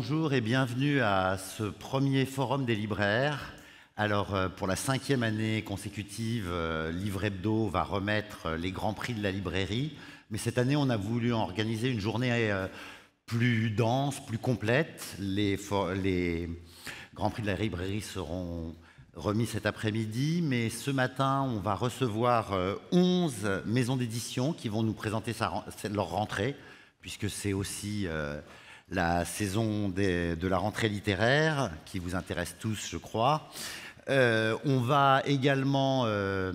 bonjour et bienvenue à ce premier forum des libraires. Alors, euh, pour la cinquième année consécutive, euh, Livre Hebdo va remettre euh, les grands prix de la librairie. Mais cette année, on a voulu en organiser une journée plus dense, plus complète. Les, les grands prix de la librairie seront remis cet après-midi, mais ce matin, on va recevoir 11 maisons d'édition qui vont nous présenter leur rentrée, puisque c'est aussi la saison de la rentrée littéraire, qui vous intéresse tous, je crois. Euh, on va également euh,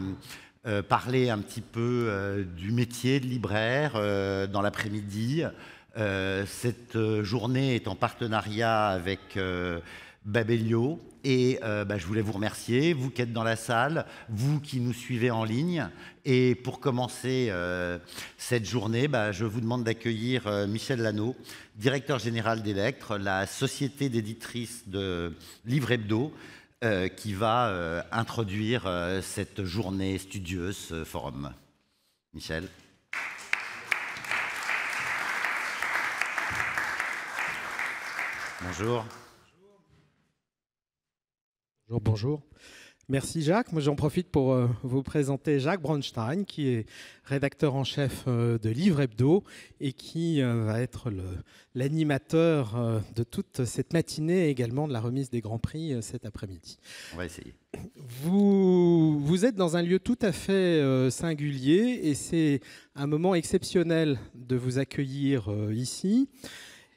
euh, parler un petit peu du métier de libraire dans l'après-midi. cette journée est en partenariat avec Babelio, et euh, bah, je voulais vous remercier, vous qui êtes dans la salle, vous qui nous suivez en ligne. Et pour commencer euh, cette journée, bah, je vous demande d'accueillir euh, Michel Lano, directeur général d'Electre, la société d'éditrice de livres hebdo, qui va introduire cette journée studieuse, ce forum. Michel. Bonjour. Oh, bonjour, Merci Jacques. Moi j'en profite pour euh, vous présenter Jacques Bronstein qui est rédacteur en chef euh, de Livre Hebdo et qui euh, va être l'animateur de toute cette matinée également de la remise des grands prix cet après-midi. On va essayer. vous, êtes dans un lieu tout à fait singulier et c'est un moment exceptionnel de vous accueillir ici.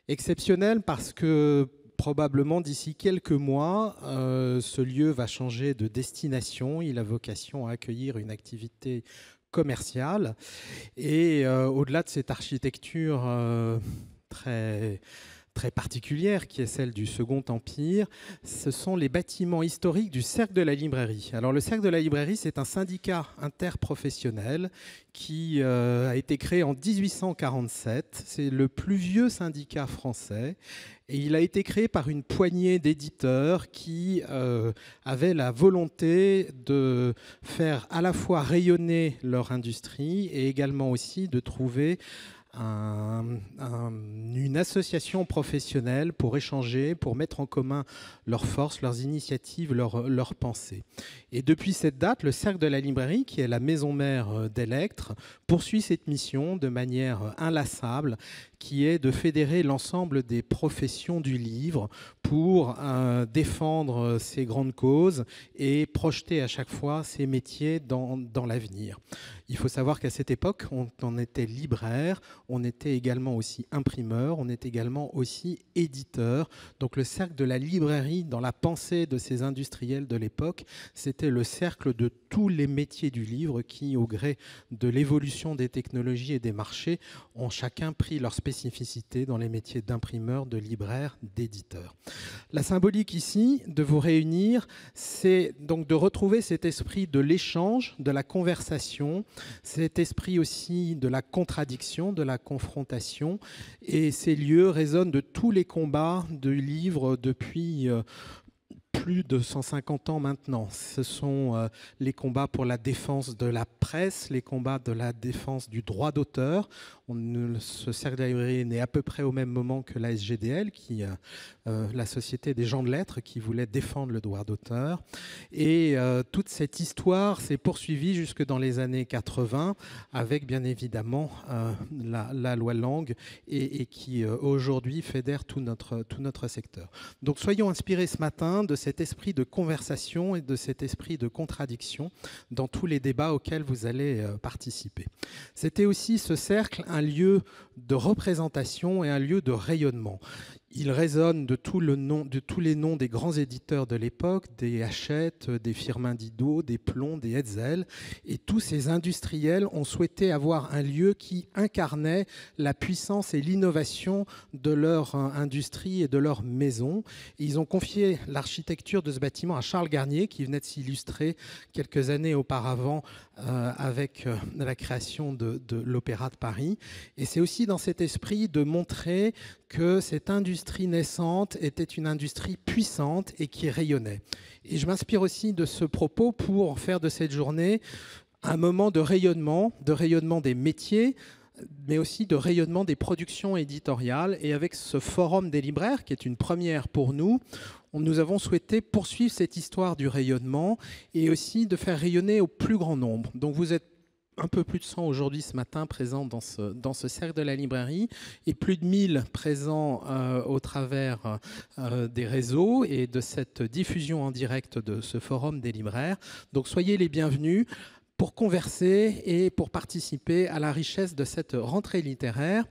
Exceptionnel parce que probablement d'ici quelques mois, euh, ce lieu va changer de destination. Il a vocation à accueillir une activité commerciale. Et euh, au-delà de cette architecture euh, très très particulière qui est celle du Second Empire, ce sont les bâtiments historiques du Cercle de la Librairie. Alors le Cercle de la Librairie, c'est un syndicat interprofessionnel qui euh, a été créé en 1847. C'est le plus vieux syndicat français et il a été créé par une poignée d'éditeurs qui euh, avaient la volonté de faire à la fois rayonner leur industrie et également aussi de trouver une association professionnelle pour échanger, pour mettre en commun leurs forces, leurs initiatives, leurs, leurs pensées. Et depuis cette date, le Cercle de la Librairie, qui est la maison mère euh, d'Electre, poursuit cette mission de manière inlassable, qui est de fédérer l'ensemble des professions du livre pour euh, défendre ces euh, grandes causes et projeter à chaque fois ces métiers dans, dans l'avenir. Il faut savoir qu'à cette époque, on en était libraire, on était également aussi imprimeur, on est également aussi éditeur. Donc le cercle de la librairie dans la pensée de ces industriels de l'époque, c'était le cercle de tous les métiers du livre qui, au gré de l'évolution des technologies et des marchés, ont chacun pris leur spécificité dans les métiers d'imprimeur, de libraire, d'éditeur. La symbolique ici de vous réunir, c'est donc de retrouver cet esprit de l'échange, de la conversation, cet esprit aussi de la contradiction, de la confrontation. Et ces lieux résonnent de tous les combats de livre depuis euh, plus de 150 ans maintenant. Ce sont euh, les combats pour la défense de la presse, les combats de la défense du droit d'auteur. Ce cercle est né à peu près au même moment que la SGDL, qui, euh, euh, la société des gens de lettres, qui voulait défendre le droit d'auteur. Et toute cette histoire s'est poursuivie jusque dans les années 80, avec bien évidemment la, loi langue, et, qui aujourd'hui fédère tout notre, tout notre secteur. Donc soyons inspirés ce matin de ces cet esprit de conversation et de cet esprit de contradiction dans tous les débats auxquels vous allez euh, participer. C'était aussi ce cercle un lieu de représentation et un lieu de rayonnement il résonne de, tous les noms des grands éditeurs de l'époque, des Hachette, des Firmin Didot, des Plomb, des Hetzel. Et tous ces industriels ont souhaité avoir un lieu qui incarnait la puissance et l'innovation de leur euh, industrie et de leur maison. ils ont confié l'architecture de ce bâtiment à Charles Garnier, qui venait de s'illustrer quelques années auparavant euh, avec euh, la création de l'Opéra de Paris. Et c'est aussi dans cet esprit de montrer que cette industrie naissante était une industrie puissante et qui rayonnait. Et je m'inspire aussi de ce propos pour faire de cette journée un moment de rayonnement, de rayonnement des métiers, mais aussi de rayonnement des productions éditoriales. Et avec ce forum des libraires, qui est une première pour nous, nous avons souhaité poursuivre cette histoire du rayonnement et aussi de faire rayonner au plus grand nombre. Donc vous êtes un peu plus de 100 aujourd'hui ce matin présents dans ce, dans ce cercle de la librairie et plus de 1000 présents euh, au travers euh, des réseaux et de cette diffusion en direct de ce forum des libraires. Donc soyez les bienvenus pour converser et pour participer à la richesse de cette rentrée littéraire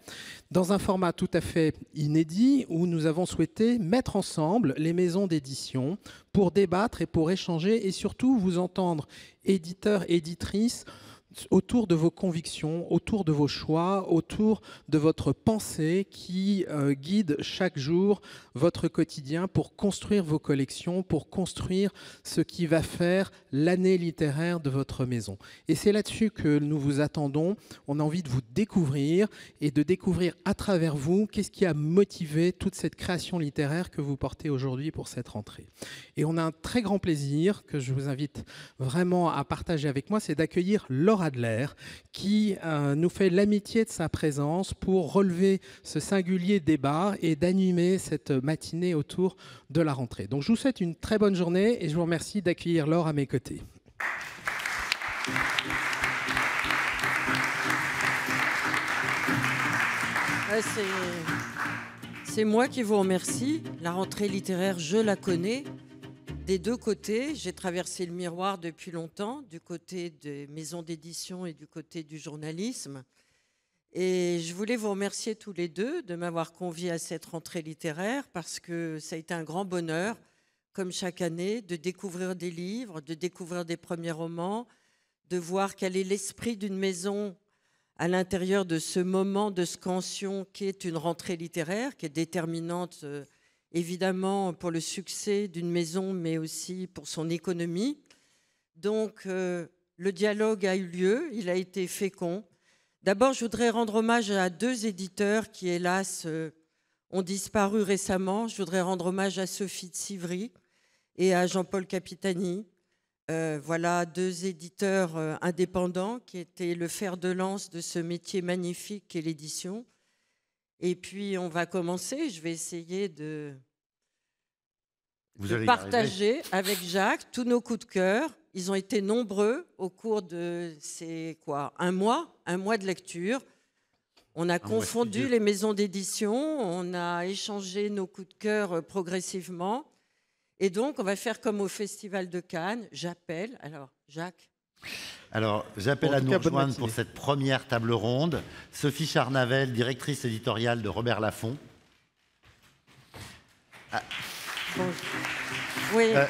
dans un format tout à fait inédit où nous avons souhaité mettre ensemble les maisons d'édition pour débattre et pour échanger et surtout vous entendre éditeurs, éditrices, autour de vos convictions, autour de vos choix, autour de votre pensée qui euh, guide chaque jour votre quotidien pour construire vos collections, pour construire ce qui va faire l'année littéraire de votre maison. Et c'est là-dessus que nous vous attendons. On a envie de vous découvrir et de découvrir à travers vous qu'est-ce qui a motivé toute cette création littéraire que vous portez aujourd'hui pour cette rentrée. Et on a un très grand plaisir que je vous invite vraiment à partager avec moi, c'est d'accueillir Laura Adler, qui euh, nous fait l'amitié de sa présence pour relever ce singulier débat et d'animer cette matinée autour de la rentrée. Donc je vous souhaite une très bonne journée et je vous remercie d'accueillir Laure à mes côtés. C'est moi qui vous remercie. La rentrée littéraire, je la connais des deux côtés. J'ai traversé le miroir depuis longtemps, du côté des maisons d'édition et du côté du journalisme. Et je voulais vous remercier tous les deux de m'avoir convié à cette rentrée littéraire parce que ça a été un grand bonheur, comme chaque année, de découvrir des livres, de découvrir des premiers romans, de voir quel est l'esprit d'une maison à l'intérieur de ce moment de scansion qui est une rentrée littéraire, qui est déterminante euh, évidemment pour le succès d'une maison, mais aussi pour son économie. Donc, euh, le dialogue a eu lieu, il a été fécond. D'abord, je voudrais rendre hommage à deux éditeurs qui, hélas, euh, ont disparu récemment. Je voudrais rendre hommage à Sophie de Sivry et à Jean-Paul Capitani. Euh, voilà deux éditeurs indépendants qui étaient le fer de lance de ce métier magnifique qu'est l'édition. Et puis, on va commencer. Je vais essayer de, partager avec Jacques tous nos coups de cœur. Ils ont été nombreux au cours de ces quoi un mois, un mois de lecture. On a confondu les maisons d'édition, on a échangé nos coups de cœur euh, progressivement. Et donc, on va faire comme au Festival de Cannes. J'appelle, alors Jacques, alors, j'appelle à nous rejoindre pour cette première table ronde Sophie Charnavel, directrice éditoriale de Robert Laffont. Bonjour. Ah. Oui. Euh,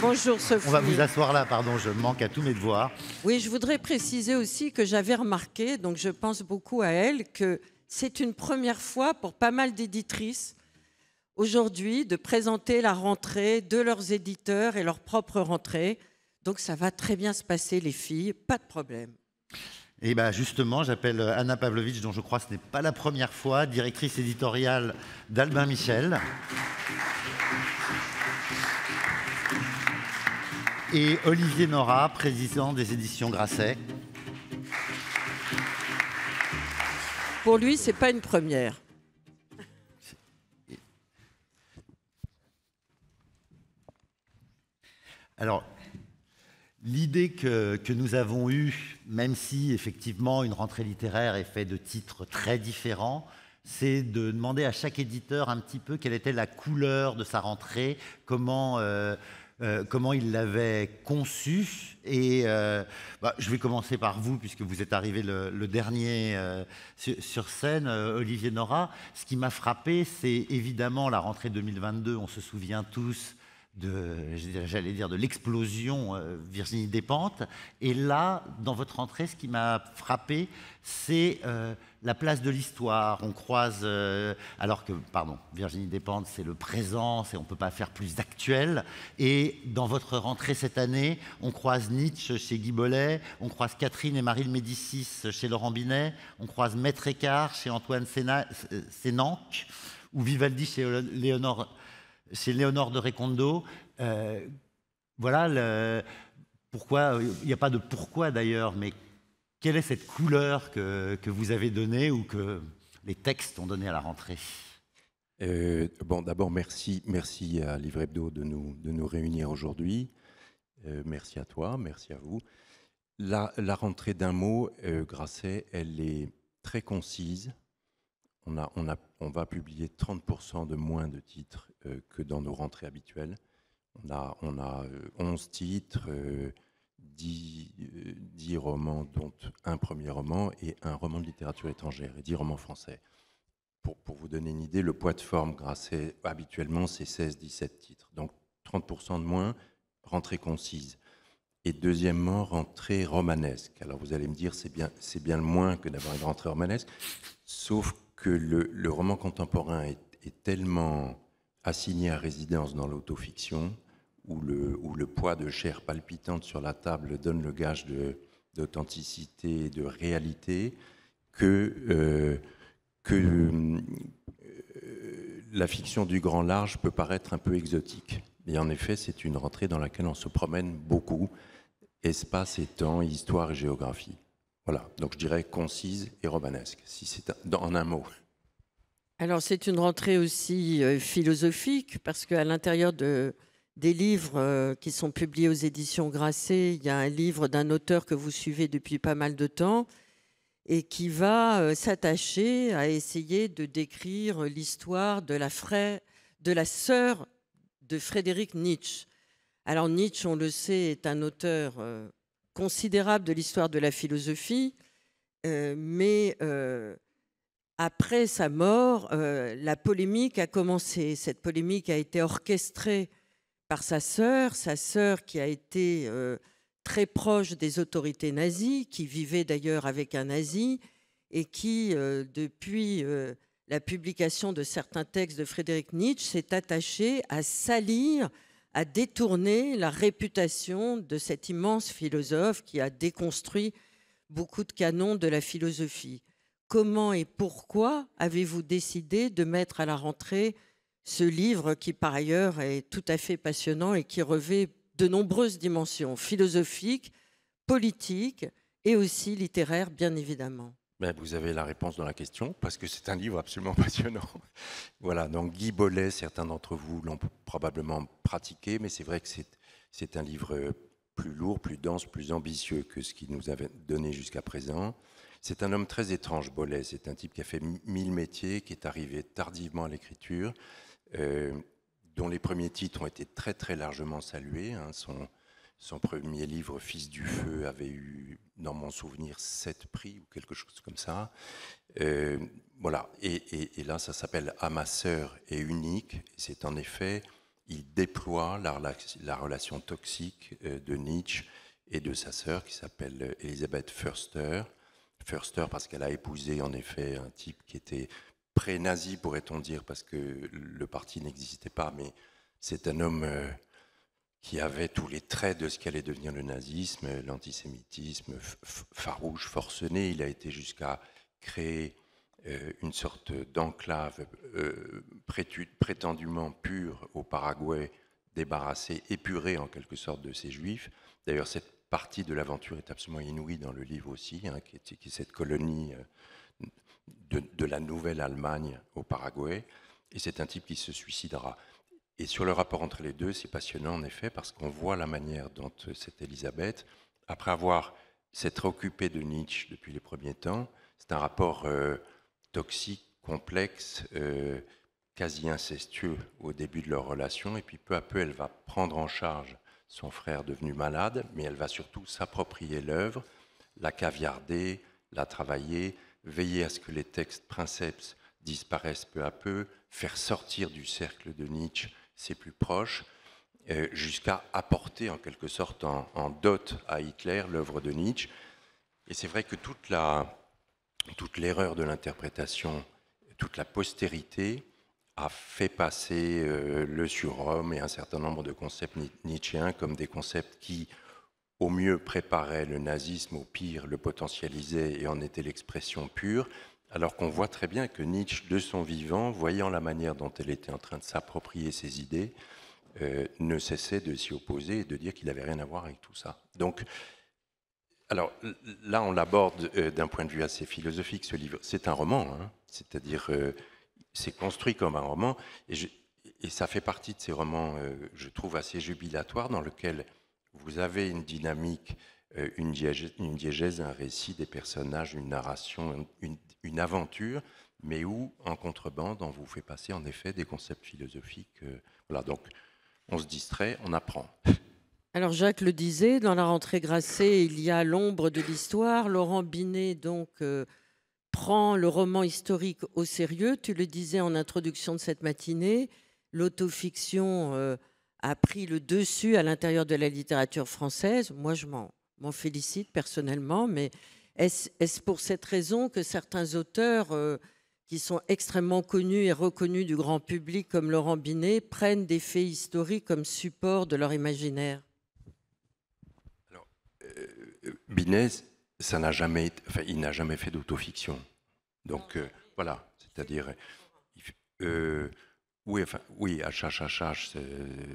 Bonjour Sophie. On va vous asseoir là, pardon, je manque à tous mes devoirs. Oui, je voudrais préciser aussi que j'avais remarqué, donc je pense beaucoup à elle, que c'est une première fois pour pas mal d'éditrices aujourd'hui de présenter la rentrée de leurs éditeurs et leur propre rentrée. Donc ça va très bien se passer, les filles, pas de problème. Et eh bien justement, j'appelle Anna Pavlovitch, dont je crois que ce n'est pas la première fois, directrice éditoriale d'Albin Michel. Et Olivier Nora, président des éditions Grasset. Pour lui, ce n'est pas une première. Alors, L'idée que, nous avons eue, même si effectivement une rentrée littéraire est faite de titres très différents, c'est de demander à chaque éditeur un petit peu quelle était la couleur de sa rentrée, comment, euh, euh, comment il l'avait conçue. Et euh, bah, je vais commencer par vous, puisque vous êtes arrivé le, dernier sur, scène, Olivier Nora. Ce qui m'a frappé, c'est évidemment la rentrée 2022, on se souvient tous j'allais dire, de l'explosion euh, Virginie Despentes. Et là, dans votre entrée, ce qui m'a frappé, c'est euh, la place de l'histoire. On croise, euh, alors que, pardon, Virginie Despentes, c'est le présent, c'est on ne peut pas faire plus actuel. Et dans votre rentrée cette année, on croise Nietzsche chez Guy Bollet, on croise Catherine et Marie Médicis chez Laurent Binet, on croise Maître Écart chez Antoine Sénanque, ou Vivaldi chez Léonore c'est Léonore de Recondo. Euh, voilà pourquoi, il n'y a pas de pourquoi d'ailleurs, mais quelle est cette couleur que, vous avez donnée ou que les textes ont donné à la rentrée euh, Bon, d'abord, merci, merci à Livre Hebdo de nous, réunir aujourd'hui. Euh, merci à toi, merci à vous. La, la rentrée d'un mot, Grasset, elle est très concise, on, va publier 30% de moins de titres euh, que dans nos rentrées habituelles. On a, 11 euh, titres, 10, euh, romans, dont un premier roman et un roman de littérature étrangère et 10 romans français. Pour, vous donner une idée, le poids de forme à habituellement, c'est 16-17 titres. Donc 30% de moins, rentrée concise. Et deuxièmement, rentrée romanesque. Alors vous allez me dire, c'est bien, c'est bien le moins que d'avoir une rentrée romanesque, sauf que le, roman contemporain est, tellement assigné à résidence dans l'autofiction, où le, où le poids de chair palpitante sur la table donne le gage d'authenticité, et de réalité, que, euh, euh, la fiction du grand large peut paraître un peu exotique. Et en effet, c'est une rentrée dans laquelle on se promène beaucoup, espace et temps, histoire et géographie. Voilà, donc je dirais concise et romanesque, si c'est en un mot. Alors c'est une rentrée aussi euh, philosophique, parce qu'à l'intérieur des livres euh, qui sont publiés aux éditions Grasset, il y a un livre d'un auteur que vous suivez depuis pas mal de temps, et qui va euh, s'attacher à essayer de décrire l'histoire de la, frère, de la sœur de Frédéric Nietzsche. Alors Nietzsche, on le sait, est un auteur considérable de l'histoire de la philosophie, euh, mais euh, après sa mort, euh, la polémique a commencé. Cette polémique a été orchestrée par sa sœur, sa sœur qui a été très proche des autorités nazies, qui vivait d'ailleurs avec un nazi, et qui, depuis la publication de certains textes de Frédéric Nietzsche, s'est attachée à salir a détourné la réputation de cet immense philosophe qui a déconstruit beaucoup de canons de la philosophie. Comment et pourquoi avez-vous décidé de mettre à la rentrée ce livre qui, par ailleurs, est tout à fait passionnant et qui revêt de nombreuses dimensions philosophiques, politiques et aussi littéraires, bien évidemment ben, vous avez la réponse dans la question, parce que c'est un livre absolument passionnant. voilà, donc Guy Bollet, certains d'entre vous l'ont probablement pratiqué, mais c'est vrai que c'est un livre plus lourd, plus dense, plus ambitieux que ce qu'il nous avait donné jusqu'à présent. C'est un homme très étrange, Bollet. C'est un type qui a fait mille métiers, qui est arrivé tardivement à l'écriture, euh, dont les premiers titres ont été très très largement salués. Hein, son premier livre, Fils du Feu, avait eu, dans mon souvenir, sept prix ou quelque chose comme ça. Euh, voilà. Et, là, ça s'appelle À ma sœur et unique. C'est en effet, il déploie la, la, relation toxique euh, de Nietzsche et de sa sœur qui s'appelle Elisabeth Förster. Förster parce qu'elle a épousé en effet un type qui était pré-nazi, pourrait-on dire, parce que le parti n'existait pas, mais c'est un homme euh, qui avait tous les traits de ce qu'allait devenir le nazisme, l'antisémitisme farouche, forcené. Il a été jusqu'à créer euh, une sorte d'enclave euh, prétendument pure au Paraguay, débarrassée, épuré en quelque sorte de ces juifs. D'ailleurs, cette partie de l'aventure est absolument inouïe dans le livre aussi, hein, qui, est, cette colonie euh, de, de la Nouvelle-Allemagne au Paraguay. Et c'est un type qui se suicidera. Et sur le rapport entre les deux, c'est passionnant en effet parce qu'on voit la manière dont euh, cette Elisabeth. après avoir s'être occupée de Nietzsche depuis les premiers temps, c'est un rapport euh, toxique, complexe, euh, quasi incestueux au début de leur relation, et puis peu à peu elle va prendre en charge son frère devenu malade, mais elle va surtout s'approprier l'œuvre, la caviarder, la travailler, veiller à ce que les textes princeps disparaissent peu à peu, faire sortir du cercle de Nietzsche ses plus proches, euh, jusqu'à apporter en quelque sorte en, dot à Hitler l'œuvre de Nietzsche. Et c'est vrai que toute la toute l'erreur de l'interprétation, toute la postérité a fait passer euh, le surhomme et un certain nombre de concepts nietzschéens comme des concepts qui, au mieux, préparaient le nazisme, au pire, le potentialisaient et en était l'expression pure, alors qu'on voit très bien que Nietzsche, de son vivant, voyant la manière dont elle était en train de s'approprier ses idées, euh, ne cessait de s'y opposer et de dire qu'il n'avait rien à voir avec tout ça. Donc, alors là, on l'aborde euh, d'un point de vue assez philosophique, ce livre. C'est un roman, hein. c'est-à-dire, euh, c'est construit comme un roman, et, et, ça fait partie de ces romans, je trouve, assez jubilatoires, dans lesquels vous avez une dynamique euh, une diégèse, un récit, des personnages, une narration, une, aventure, mais où, en contrebande, on vous fait passer en effet des concepts philosophiques. Euh, voilà, donc on se distrait, on apprend. Alors Jacques le disait, dans la rentrée grassée, il y a l'ombre de l'histoire. Laurent Binet, donc, euh, prend le roman historique au sérieux. Tu le disais en introduction de cette matinée, l'autofiction a pris le dessus à l'intérieur de la littérature française. Moi, je m'en m'en félicite personnellement, mais est-ce pour cette raison que certains auteurs euh, qui sont extrêmement connus et reconnus du grand public comme Laurent Binet prennent des faits historiques comme support de leur imaginaire euh, euh, Binet, ça n'a jamais, enfin, il n'a jamais fait d'autofiction. Donc voilà, c'est-à-dire, oui, enfin, oui, HHHH,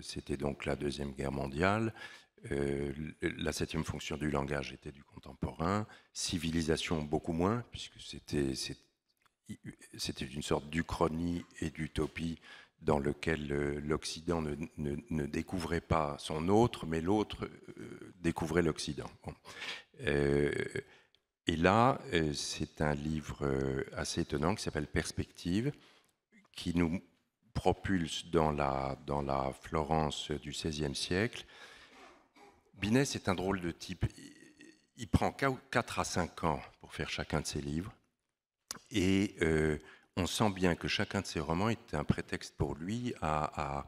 c'était donc la deuxième guerre mondiale. Euh, la septième fonction du langage était du contemporain, civilisation beaucoup moins, puisque c'était c'était une sorte d'uchronie et d'utopie dans lequel euh, l'Occident ne, découvrait pas son autre, mais l'autre euh, découvrait l'Occident. et là, c'est un livre assez étonnant qui s'appelle Perspective, qui nous propulse dans la, dans la Florence du XVIe siècle, Binet, c'est un drôle de type. Il prend 4 à 5 ans pour faire chacun de ses livres. Et euh, on sent bien que chacun de ses romans est un prétexte pour lui à,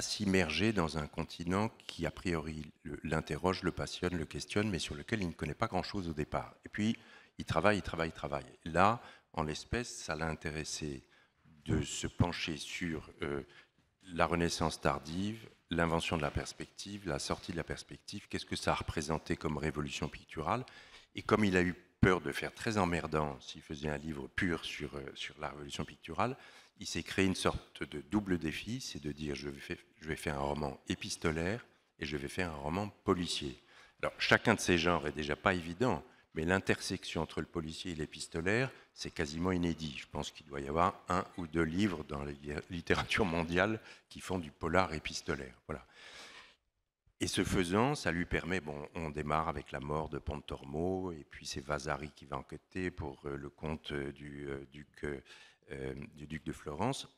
s'immerger dans un continent qui, a priori, l'interroge, le passionne, le questionne, mais sur lequel il ne connaît pas grand-chose au départ. Et puis, il travaille, il travaille, il travaille. Là, en l'espèce, ça l'a intéressé de se pencher sur euh, la Renaissance tardive, l'invention de la perspective, la sortie de la perspective, qu'est-ce que ça a représenté comme révolution picturale. Et comme il a eu peur de faire très emmerdant s'il faisait un livre pur sur, euh, sur la révolution picturale, il s'est créé une sorte de double défi, c'est de dire je vais, faire, je vais faire un roman épistolaire et je vais faire un roman policier. Alors chacun de ces genres est déjà pas évident, mais l'intersection entre le policier et l'épistolaire, c'est quasiment inédit. Je pense qu'il doit y avoir un ou deux livres dans la littérature mondiale qui font du polar épistolaire. Voilà. Et ce faisant, ça lui permet, bon, on démarre avec la mort de Pontormo, et puis c'est Vasari qui va enquêter pour euh, le compte euh, du, euh, duc, du duc de Florence,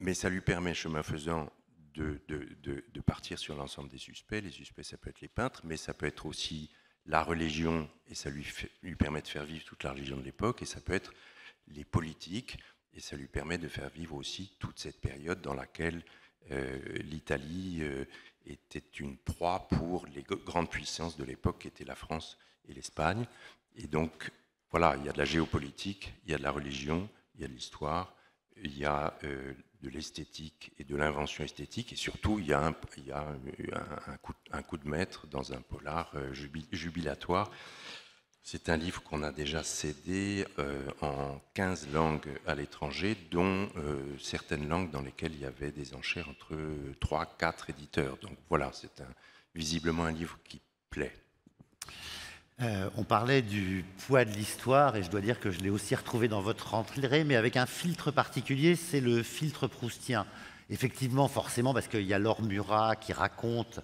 mais ça lui permet, chemin faisant, de, de, de, de partir sur l'ensemble des suspects. Les suspects, ça peut être les peintres, mais ça peut être aussi la religion, et ça lui, permet de faire vivre toute la religion de l'époque, et ça peut être les politiques, et ça lui permet de faire vivre aussi toute cette période dans laquelle euh, l'Italie euh, était une proie pour les grandes puissances de l'époque, qui étaient la France et l'Espagne. Et donc, voilà, il y a de la géopolitique, il y a de la religion, il y a de l'histoire, il y a euh, de l'esthétique et de l'invention esthétique. Et surtout, il y a un, un, coup, de maître dans un polar euh, jubilatoire. C'est un livre qu'on a déjà cédé euh, en 15 langues à l'étranger, dont euh, certaines langues dans lesquelles il y avait des enchères entre 3, 4 éditeurs. Donc voilà, c'est visiblement un livre qui plaît. Euh, on parlait du poids de l'histoire et je dois dire que je l'ai aussi retrouvé dans votre entrée mais avec un filtre particulier, c'est le filtre proustien. Effectivement, forcément, parce qu'il y a Laure Murat qui raconte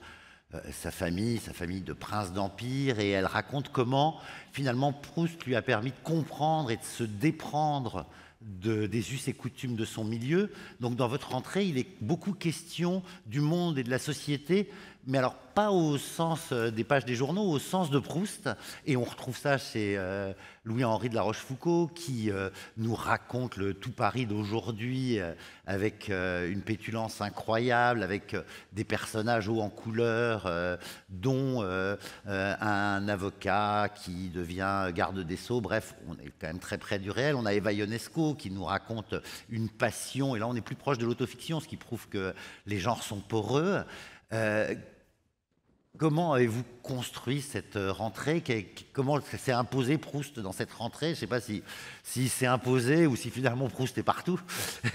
euh, sa famille, sa famille de prince d'Empire, et elle raconte comment finalement Proust lui a permis de comprendre et de se déprendre des us et coutumes de son milieu. Donc dans votre entrée, il est beaucoup question du monde et de la société, mais alors pas au sens euh, des pages des journaux, au sens de Proust. Et on retrouve ça chez euh, Louis-Henri de la Rochefoucauld, qui euh, nous raconte le tout Paris d'aujourd'hui avec une pétulance incroyable, avec des personnages hauts en couleur, dont un avocat qui devient garde des Sceaux. Bref, on est quand même très près du réel. On a Eva Ionesco qui nous raconte une passion, et là on est plus proche de l'autofiction, ce qui prouve que les genres sont poreux. Comment avez-vous construit cette euh, rentrée Comment s'est imposé Proust dans cette rentrée Je ne sais pas si, si c'est imposé ou si finalement Proust est partout.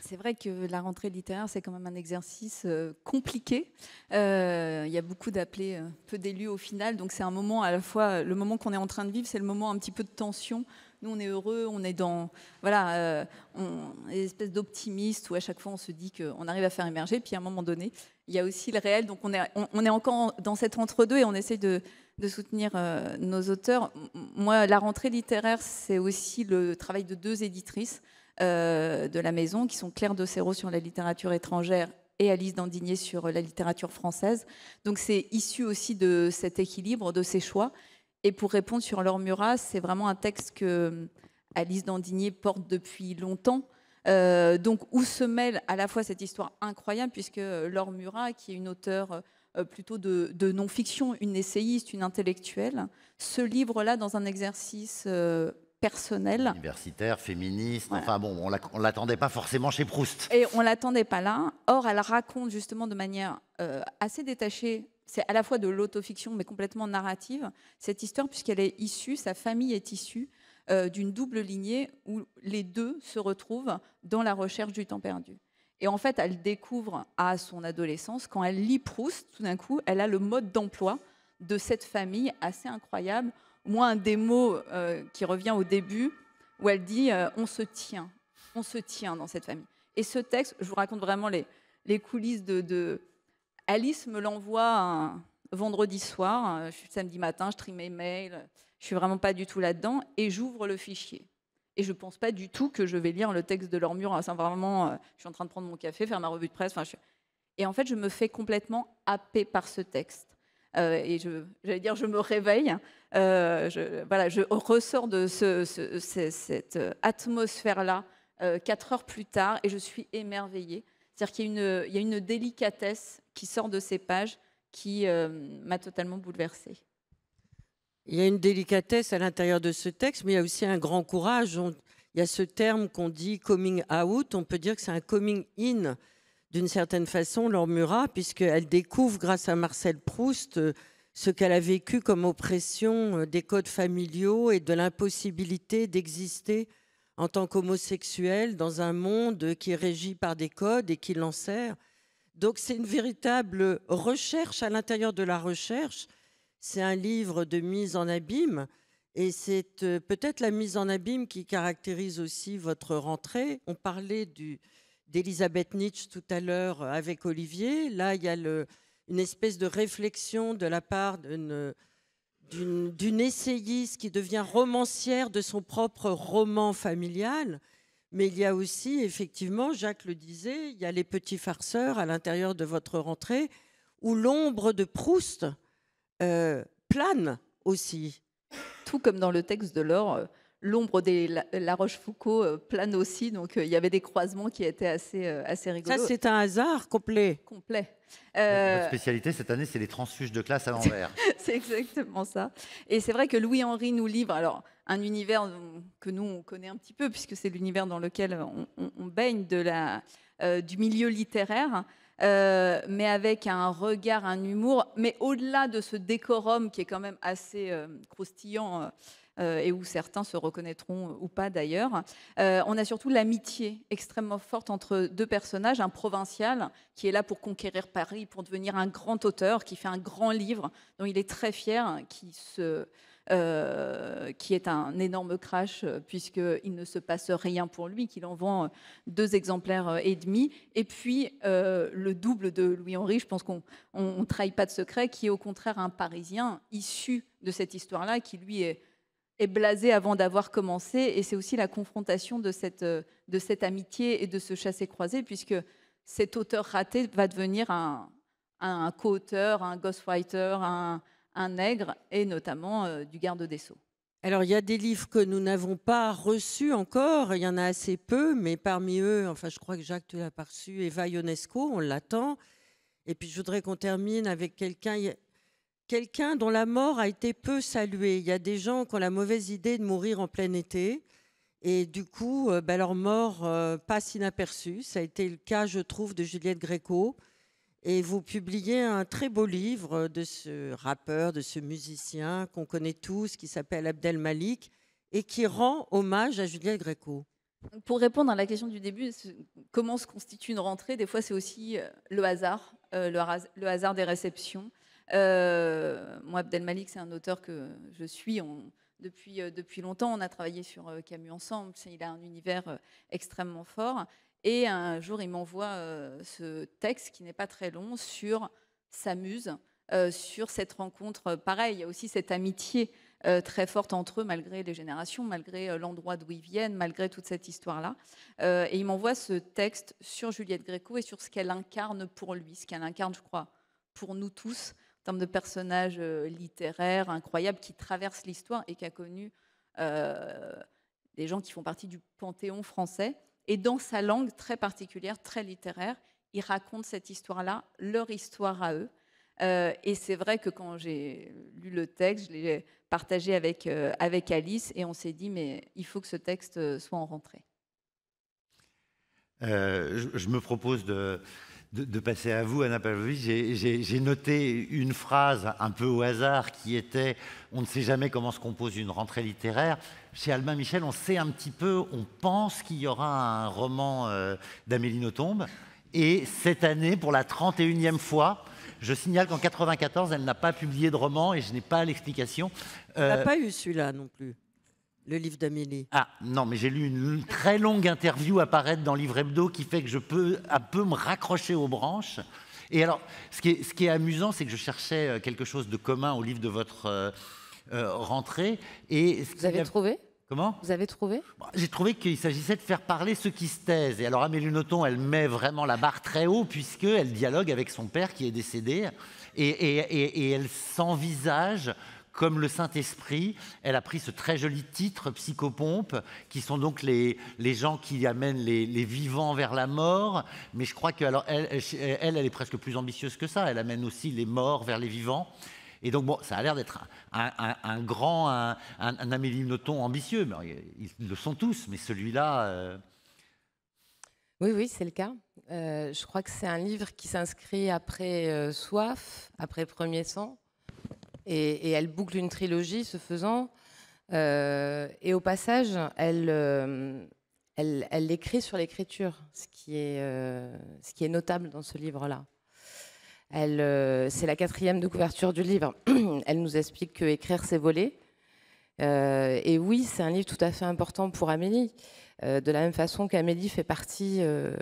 c'est vrai que la rentrée littéraire, c'est quand même un exercice euh, compliqué. Euh, il y a beaucoup d'appelés, peu d'élus au final. Donc c'est un moment à la fois, le moment qu'on est en train de vivre, c'est le moment un petit peu de tension nous on est heureux, on est dans voilà, euh, une espèce d'optimiste où à chaque fois on se dit qu'on arrive à faire émerger, puis à un moment donné, il y a aussi le réel, donc on est, on, est encore dans cet entre-deux et on essaye de, soutenir euh, nos auteurs. Moi, la rentrée littéraire, c'est aussi le travail de deux éditrices euh, de la maison, qui sont Claire Dossero sur la littérature étrangère et Alice Dandigné sur la littérature française. Donc c'est issu aussi de cet équilibre, de ces choix. Et pour répondre sur leur Murat, c'est vraiment un texte que euh, Alice Dandigné porte depuis longtemps. Euh, donc où se mêle à la fois cette histoire incroyable, puisque euh, Laure Murat, qui est une auteure plutôt de, non-fiction, une essayiste, une intellectuelle, ce livre là dans un exercice personnel. Universitaire, féministe, enfin bon, on ne l'attendait pas forcément chez Proust. Et on ne l'attendait pas là. Or, elle raconte justement de manière assez détachée c'est à la fois de l'autofiction, mais complètement narrative, cette histoire, puisqu'elle est issue, sa famille est issue euh, d'une double lignée où les deux se retrouvent dans la recherche du temps perdu. Et en fait, elle découvre à son adolescence, quand elle lit Proust, tout d'un coup, elle a le mode d'emploi de cette famille assez incroyable. Moi, un des mots euh, qui revient au début, où elle dit euh, On se tient, on se tient dans cette famille. Et ce texte, je vous raconte vraiment les, coulisses de Alice me l'envoie vendredi soir. Euh, je suis samedi matin, je trie mes mails. Je suis vraiment pas du tout là-dedans. Et j'ouvre le fichier. Et je ne pense pas du tout que je vais lire le texte de Lormure. Enfin, vraiment, euh, je suis en train de prendre mon café, faire ma revue de presse. Et en fait, je me fais complètement happer par ce texte. Euh, et je, j'allais dire, je me réveille. je, voilà, je ressors de cette atmosphère-là quatre heures plus tard et je suis émerveillée. C'est-à-dire qu'il y a une délicatesse qui sort de ces pages qui euh, m'a totalement bouleversée. Il y a une délicatesse à l'intérieur de ce texte, mais il y a aussi un grand courage. il y a ce terme qu'on dit coming out, on peut dire que c'est un coming in d'une certaine façon, Laure Murat, puisqu'elle découvre grâce à Marcel Proust euh, ce qu'elle a vécu comme oppression euh, des codes familiaux et de l'impossibilité d'exister en tant qu'homosexuel dans un monde qui est régi par des codes et qui l'enserre. Donc c'est une véritable recherche à l'intérieur de la recherche. C'est un livre de mise en abîme. Et c'est euh, peut-être la mise en abîme qui caractérise aussi votre rentrée. On parlait d'Elisabeth Nietzsche tout à l'heure avec Olivier. Là, il y a une espèce de réflexion de la part d'une essayiste qui devient romancière de son propre roman familial mais il y a aussi, effectivement, Jacques le disait, il y a les petits farceurs à l'intérieur de votre rentrée où l'ombre de Proust euh, plane aussi. Tout comme dans le texte de l'or... Euh, l'ombre de La Rochefoucauld euh, plane aussi, donc euh, il y avait des croisements qui étaient assez, euh, assez rigolos. Ça, c'est un hasard complet. Complet. spécialité cette année, c'est les transfuges de classe à l'envers. c'est exactement ça. Et c'est vrai que Louis-Henri nous livre alors, un univers que nous, on connaît un petit peu, puisque c'est l'univers dans lequel on, baigne de la, du milieu littéraire. mais avec un regard, un humour, mais au-delà de ce décorum qui est quand même assez croustillant euh, et où certains se reconnaîtront ou pas d'ailleurs. Euh, on a surtout l'amitié extrêmement forte entre deux personnages, un provincial qui est là pour conquérir Paris, pour devenir un grand auteur, qui fait un grand livre dont il est très fier, qui se... Euh, qui est un énorme crash puisqu'il ne se passe rien pour lui, qu'il en vend deux exemplaires et demi. Et puis le double de Louis-Henri, je pense qu'on ne trahit pas de secret, qui est au contraire un Parisien issu de cette histoire-là, qui lui est est blasé avant d'avoir commencé. Et c'est aussi la confrontation de cette, euh, de cette amitié et de ce chassé-croisé, puisque cet auteur raté va devenir un, un co-auteur, un ghostwriter, un, un nègre, et notamment euh, du garde des Sceaux. Alors, il y a des livres que nous n'avons pas reçus encore, il y en a assez peu, mais parmi eux, enfin, je crois que Jacques, tu l'as pas reçu, Eva Ionesco, on l'attend. Et puis, je voudrais qu'on termine avec quelqu'un, quelqu'un dont la mort a été peu saluée. Il y a des gens qui ont la mauvaise idée de mourir en plein été. Et du coup, euh, ben, leur mort euh, passe inaperçue. Ça a été le cas, je trouve, de Juliette Gréco. Et vous publiez un très beau livre de ce rappeur, de ce musicien qu'on connaît tous, qui s'appelle Abdel Malik, et qui rend hommage à Juliette Gréco. Pour répondre à la question du début, comment se constitue une rentrée Des fois, c'est aussi euh, le hasard, le hasard des réceptions. Euh, moi, Abdelmalik, c'est un auteur que je suis. depuis, euh, depuis longtemps, on a travaillé sur euh, Camus ensemble. Il a un univers extrêmement fort. Et un jour, il m'envoie ce texte qui n'est pas très long sur sa muse, sur cette rencontre. Pareil, il y a aussi cette amitié très forte entre eux, malgré les générations, malgré l'endroit d'où ils viennent, malgré toute cette histoire-là. et il m'envoie ce texte sur Juliette Gréco et sur ce qu'elle incarne pour lui, ce qu'elle incarne, je crois, pour nous tous, termes de personnages euh, littéraires incroyables qui traversent l'histoire et qui a connu euh, des gens qui font partie du panthéon français. Et dans sa langue très particulière, très littéraire, il raconte cette histoire-là, leur histoire à eux. Euh, et c'est vrai que quand j'ai lu le texte, je l'ai partagé avec, avec Alice et on s'est dit, mais il faut que ce texte soit en rentrée. je, me propose de, de, passer à vous, Anna Pavlovitch. J'ai noté une phrase un peu au hasard qui était On ne sait jamais comment se compose une rentrée littéraire. Chez Albin Michel, on sait un petit peu, on pense qu'il y aura un roman euh, d'Amélie Nothomb. Et cette année, pour la 31e fois, je signale qu'en 1994, elle n'a pas publié de roman et je n'ai pas l'explication. Elle euh, n'a pas eu celui-là non plus. Le livre d'Amélie. Ah, non, mais j'ai lu une très longue interview apparaître dans Livre Hebdo qui fait que je peux un peu me raccrocher aux branches. Et alors, ce qui est, amusant, c'est que je cherchais euh, quelque chose de commun au livre de votre euh, euh, rentrée. Et Vous avez trouvé Comment Vous avez trouvé J'ai trouvé qu'il s'agissait de faire parler ceux qui se taisent. Et alors Amélie Noton, elle met vraiment la barre très haut puisqu'elle dialogue avec son père qui est décédé et elle s'envisage comme le Saint-Esprit. Elle a pris ce très joli titre, Psychopompe, qui sont donc les, gens qui amènent les, vivants vers la mort. Mais je crois qu'elle, elle, elle est presque plus ambitieuse que ça. Elle amène aussi les morts vers les vivants. Et donc, bon, ça a l'air d'être un, grand, un, un Amélie ambitieux. Mais ils le sont tous, mais celui-là. Euh, oui, oui, c'est le cas. Euh, je crois que c'est un livre qui s'inscrit après euh, Soif, après Premier Sang, et, elle boucle une trilogie, ce faisant. Euh, et au passage, elle, l'écrit euh, elle, elle, écrit sur l'écriture, ce, qui est, euh, ce qui est notable dans ce livre-là. Elle, c'est la quatrième de couverture du livre. elle nous explique que écrire, c'est voler. et oui, c'est un livre tout à fait important pour Amélie, de la même façon qu'Amélie fait partie de,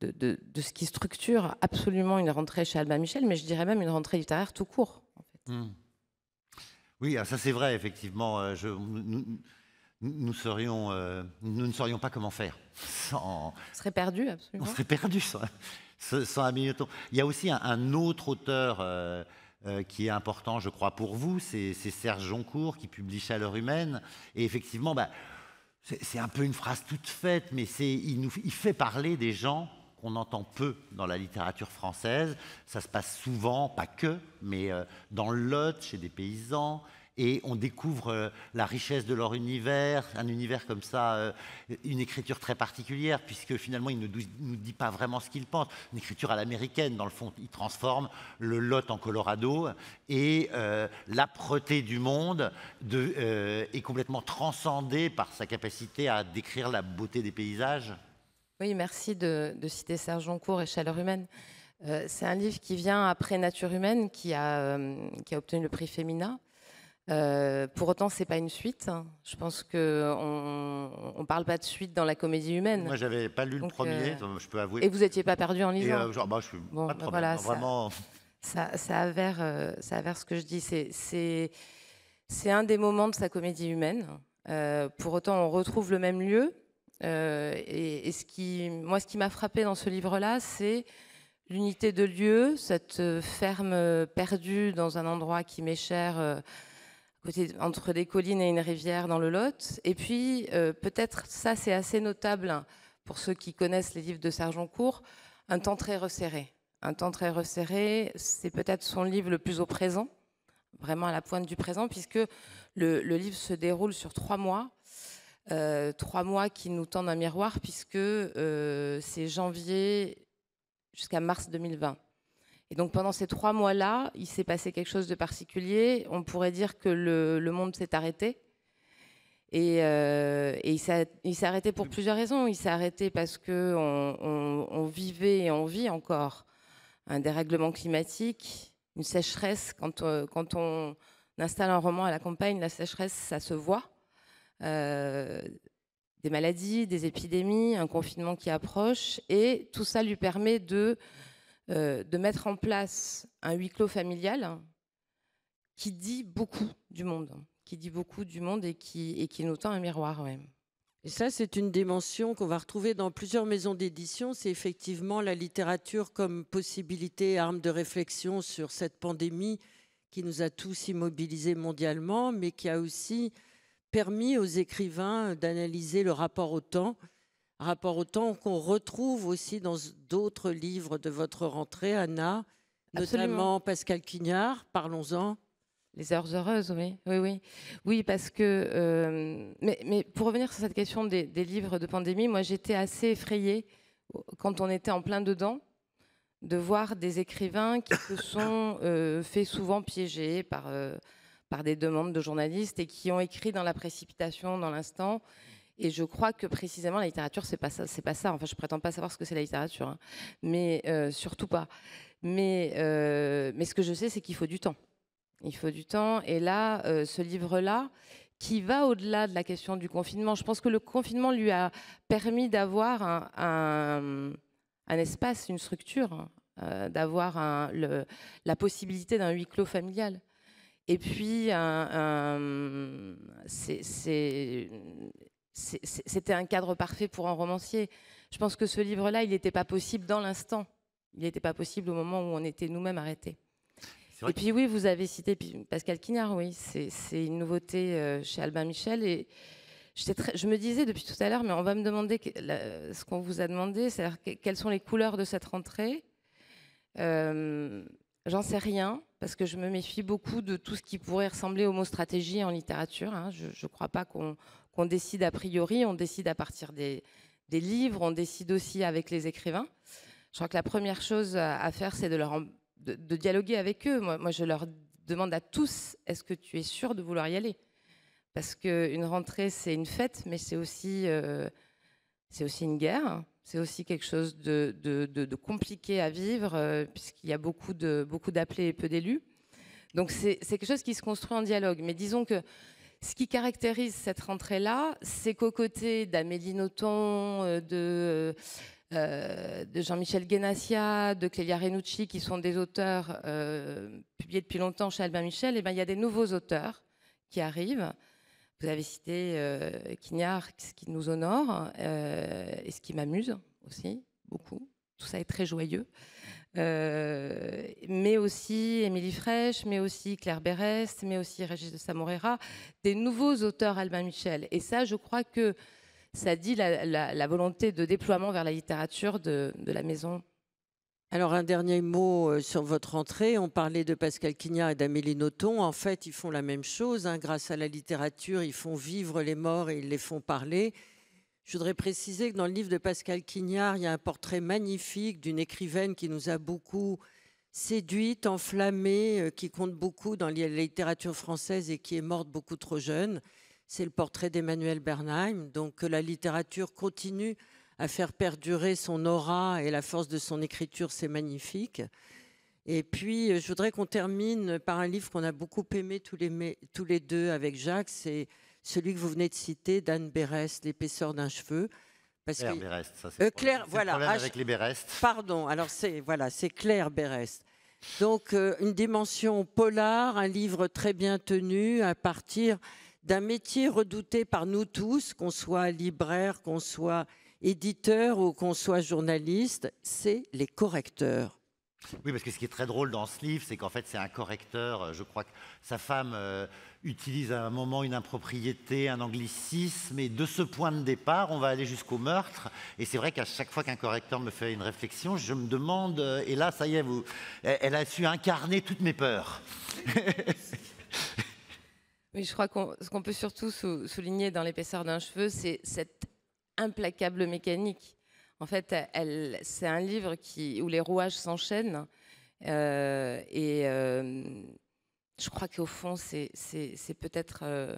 de, de, ce qui structure absolument une rentrée chez Albin Michel, mais je dirais même une rentrée littéraire tout court. Hmm. Oui, ah, ça c'est vrai, effectivement. Euh, nous, euh, nous ne saurions pas comment faire. On serait perdu, absolument. On serait perdu sans, sans temps Il y a aussi un, autre auteur euh, qui est important, je crois, pour vous, c'est Serge Joncourt qui publie Chaleur humaine. Et effectivement, bah, c'est un peu une phrase toute faite, mais il fait parler des gens on entend peu dans la littérature française. Ça se passe souvent, pas que, mais euh, dans le Lot, chez des paysans, et on découvre euh, la richesse de leur univers, un univers comme ça, euh, une écriture très particulière, puisque finalement il ne nous dit pas vraiment ce qu'il pense. Une écriture à l'américaine, dans le fond, il transforme le Lot en Colorado, et l'âpreté du monde est complètement transcendée par sa capacité à décrire la beauté des paysages. Oui, merci de, citer Serge Joncourt et Chaleur humaine. Euh, c'est un livre qui vient après Nature humaine, qui a, euh, obtenu le prix Femina. Euh, pour autant, ce n'est pas une suite. Je pense qu'on on, parle pas de suite dans la comédie humaine. Moi, j'avais pas lu le premier, je peux avouer. Et vous n'étiez pas perdu en lisant. genre, suis pas Ça, avère, ce que je dis. c'est, un des moments de sa comédie humaine. pour autant, on retrouve le même lieu, euh, et, ce qui, moi, ce qui m'a frappé dans ce livre-là, c'est l'unité de lieu, cette euh, ferme euh, perdue dans un endroit qui m'est cher, entre des collines et une rivière dans le Lot. Et puis, peut-être, ça, c'est assez notable hein, pour ceux qui connaissent les livres de Court, un temps très resserré. Un temps très resserré, c'est peut-être son livre le plus au présent, vraiment à la pointe du présent, puisque le livre se déroule sur trois mois euh, trois mois qui nous tendent un miroir puisque euh, c'est janvier jusqu'à mars 2020. Et donc pendant ces trois mois-là, il s'est passé quelque chose de particulier. On pourrait dire que le, monde s'est arrêté. Et, euh, il s'est arrêté pour plusieurs raisons. Il s'est arrêté parce qu'on on, vivait et on vit encore un dérèglement climatique, une sécheresse. Quand quand on installe un roman à la campagne, la sécheresse, ça se voit euh, des maladies, des épidémies, un confinement qui approche, et tout ça lui permet de, euh, de mettre en place un huis clos familial qui dit beaucoup du monde, qui dit beaucoup du monde et qui, et qui nous tend un miroir. Ouais. Et ça, c'est une dimension qu'on va retrouver dans plusieurs maisons d'édition. C'est effectivement la littérature comme possibilité, arme de réflexion sur cette pandémie qui nous a tous immobilisés mondialement, mais qui a aussi permis aux écrivains d'analyser le rapport au temps, rapport au temps qu'on retrouve aussi dans d'autres livres de votre rentrée, Anna, notamment Pascal Quignard, parlons-en. Les heures heureuses, oui, oui, oui, oui, parce que. Euh, mais, pour revenir sur cette question des, livres de pandémie, moi j'étais assez effrayée quand on était en plein dedans de voir des écrivains qui se sont euh, fait souvent piéger par euh, par des demandes de journalistes et qui ont écrit dans la précipitation, dans l'instant. Et je crois que précisément la littérature, c'est pas ça, c'est pas ça. Enfin, je prétends pas savoir ce que c'est la littérature, hein. mais euh, surtout pas. Euh, mais ce que je sais, c'est qu'il faut du temps. Il faut du temps. Et là, euh, ce livre-là, qui va au-delà de la question du confinement, je pense que le confinement lui a permis d'avoir un, espace, une structure, hein, d'avoir la possibilité d'un huis clos familial. Et puis, euh, euh, c'était un cadre parfait pour un romancier. Je pense que ce livre-là, il n'était pas possible dans l'instant. Il n'était pas possible au moment où on était nous-mêmes arrêtés. Et puis oui, vous avez cité Pascal Quignard, oui, c'est une nouveauté euh, chez Albin Michel. Et je me disais depuis tout à l'heure, mais on va me demander ce qu'on vous a demandé, c'est-à-dire quelles sont les couleurs de cette rentrée. J'en sais rien parce que je me méfie beaucoup de tout ce qui pourrait ressembler au mots stratégie en littérature. Hein. Je ne crois pas qu'on décide a priori, on décide à partir des, livres, on décide aussi avec les écrivains. Je crois que la première chose à faire, c'est de, de, dialoguer avec eux. Moi, je leur demande à tous, est-ce que tu es sûr de vouloir y aller Parce qu'une rentrée, c'est une fête, mais c'est aussi, euh, aussi une guerre c'est aussi quelque chose de, compliqué à vivre, euh, puisqu'il y a beaucoup d'appelés et peu d'élus. Donc c'est quelque chose qui se construit en dialogue. Mais disons que ce qui caractérise cette rentrée-là, c'est qu'aux côtés d'Amélie Nothomb, euh, euh, de, Jean-Michel Guénassia, de Clélia Renucci, qui sont des auteurs publiés depuis longtemps chez Albin Michel, eh ben, il y a des nouveaux auteurs qui arrivent. Vous avez cité euh, Quignard, ce qui nous honore euh, et ce qui m'amuse aussi beaucoup. Tout ça est très joyeux. Euh, mais aussi Émilie Fraîche, mais aussi Claire Berest, mais aussi Régis de Samorera, des nouveaux auteurs Albin Michel. Et ça, je crois que ça dit la, volonté de déploiement vers la littérature de la maison alors un dernier mot euh, sur votre entrée. On parlait de Pascal Quignard et d'Amélie Nothomb. En fait, ils font la même chose. Hein. Grâce à la littérature, ils font vivre les morts et ils les font parler. Je voudrais préciser que dans le livre de Pascal Quignard, il y a un portrait magnifique d'une écrivaine qui nous a beaucoup séduite, enflammée, euh, qui compte beaucoup dans la littérature française et qui est morte beaucoup trop jeune. C'est le portrait d'Emmanuel Bernheim. Donc euh, la littérature continue à faire perdurer son aura et la force de son écriture, c'est magnifique. Et puis, euh, je voudrais qu'on termine par un livre qu'on a beaucoup aimé tous les, tous les deux avec Jacques, c'est celui que vous venez de citer, d'Anne Berest, L'épaisseur d'un cheveu. Parce Claire que... ça c'est euh, Claire, voilà, avec les Berest. Pardon, alors c'est voilà, c'est Claire Berest. Donc euh, une dimension polar, un livre très bien tenu à partir d'un métier redouté par nous tous, qu'on soit libraire, qu'on soit éditeur ou qu'on soit journaliste, c'est les correcteurs. Oui, parce que ce qui est très drôle dans ce livre, c'est qu'en fait, c'est un correcteur. Euh, je crois que sa femme euh, utilise à un moment une impropriété, un anglicisme, et de ce point de départ, on va aller jusqu'au meurtre. Et c'est vrai qu'à chaque fois qu'un correcteur me fait une réflexion, je me demande, euh, et là, ça y est, vous, elle a su incarner toutes mes peurs. Mais je crois que ce qu'on peut surtout souligner dans l'épaisseur d'un cheveu, c'est cette implacable mécanique. En fait, c'est un livre qui, où les rouages s'enchaînent. Euh, et euh, je crois qu'au fond, c'est, peut-être euh,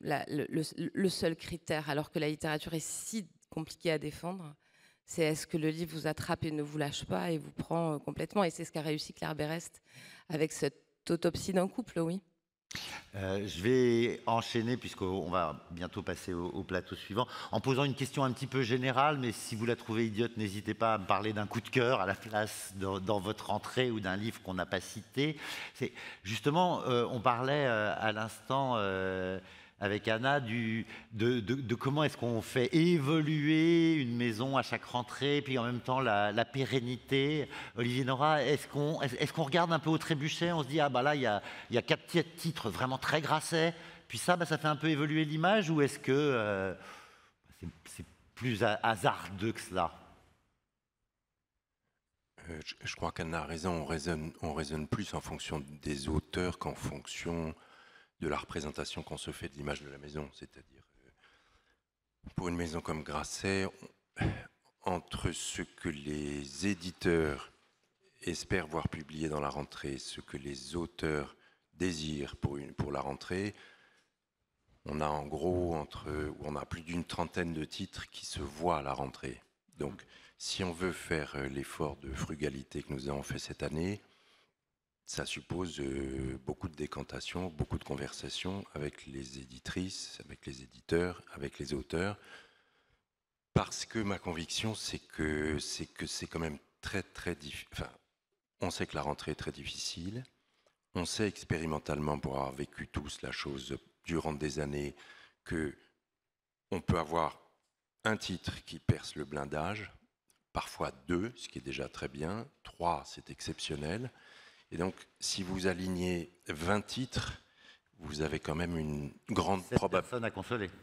le, le, seul critère, alors que la littérature est si compliquée à défendre. C'est est-ce que le livre vous attrape et ne vous lâche pas et vous prend complètement. Et c'est ce qu'a réussi Claire Berest avec cette autopsie d'un couple, oui. Euh, je vais enchaîner, puisqu'on va bientôt passer au, plateau suivant, en posant une question un petit peu générale, mais si vous la trouvez idiote, n'hésitez pas à me parler d'un coup de cœur à la place dans, votre entrée ou d'un livre qu'on n'a pas cité. Justement, euh, on parlait euh, à l'instant avec Anna du, de, comment est-ce qu'on fait évoluer une maison à chaque rentrée, puis en même temps la, pérennité. Olivier Nora, est-ce qu'on regarde un peu au trébuchet On se dit, ah bah là, il y a, quatre titres vraiment très grassets, puis ça, bah, ça fait un peu évoluer l'image, ou est-ce que euh, c'est plus hasardeux que cela euh, je, crois qu'Anna a raison, on on raisonne plus en fonction des auteurs qu'en fonction de la représentation qu'on se fait de l'image de la maison. C'est-à-dire, euh, pour une maison comme Grasset, entre ce que les éditeurs espèrent voir publié dans la rentrée, ce que les auteurs désirent pour, pour la rentrée, on a en gros entre, on a plus d'une trentaine de titres qui se voient à la rentrée. Donc, si on veut faire euh, l'effort de frugalité que nous avons fait cette année, ça suppose euh, beaucoup de décantations, beaucoup de conversations avec les éditrices, avec les éditeurs, avec les auteurs, parce que ma conviction, c'est que c'est que c'est quand même très très difficile. on sait que la rentrée est très difficile. On sait expérimentalement, pour avoir vécu tous la chose durant des années, que on peut avoir un titre qui perce le blindage, parfois deux, ce qui est déjà très bien, trois, c'est exceptionnel. Et donc, si vous alignez 20 titres, vous avez quand même une grande,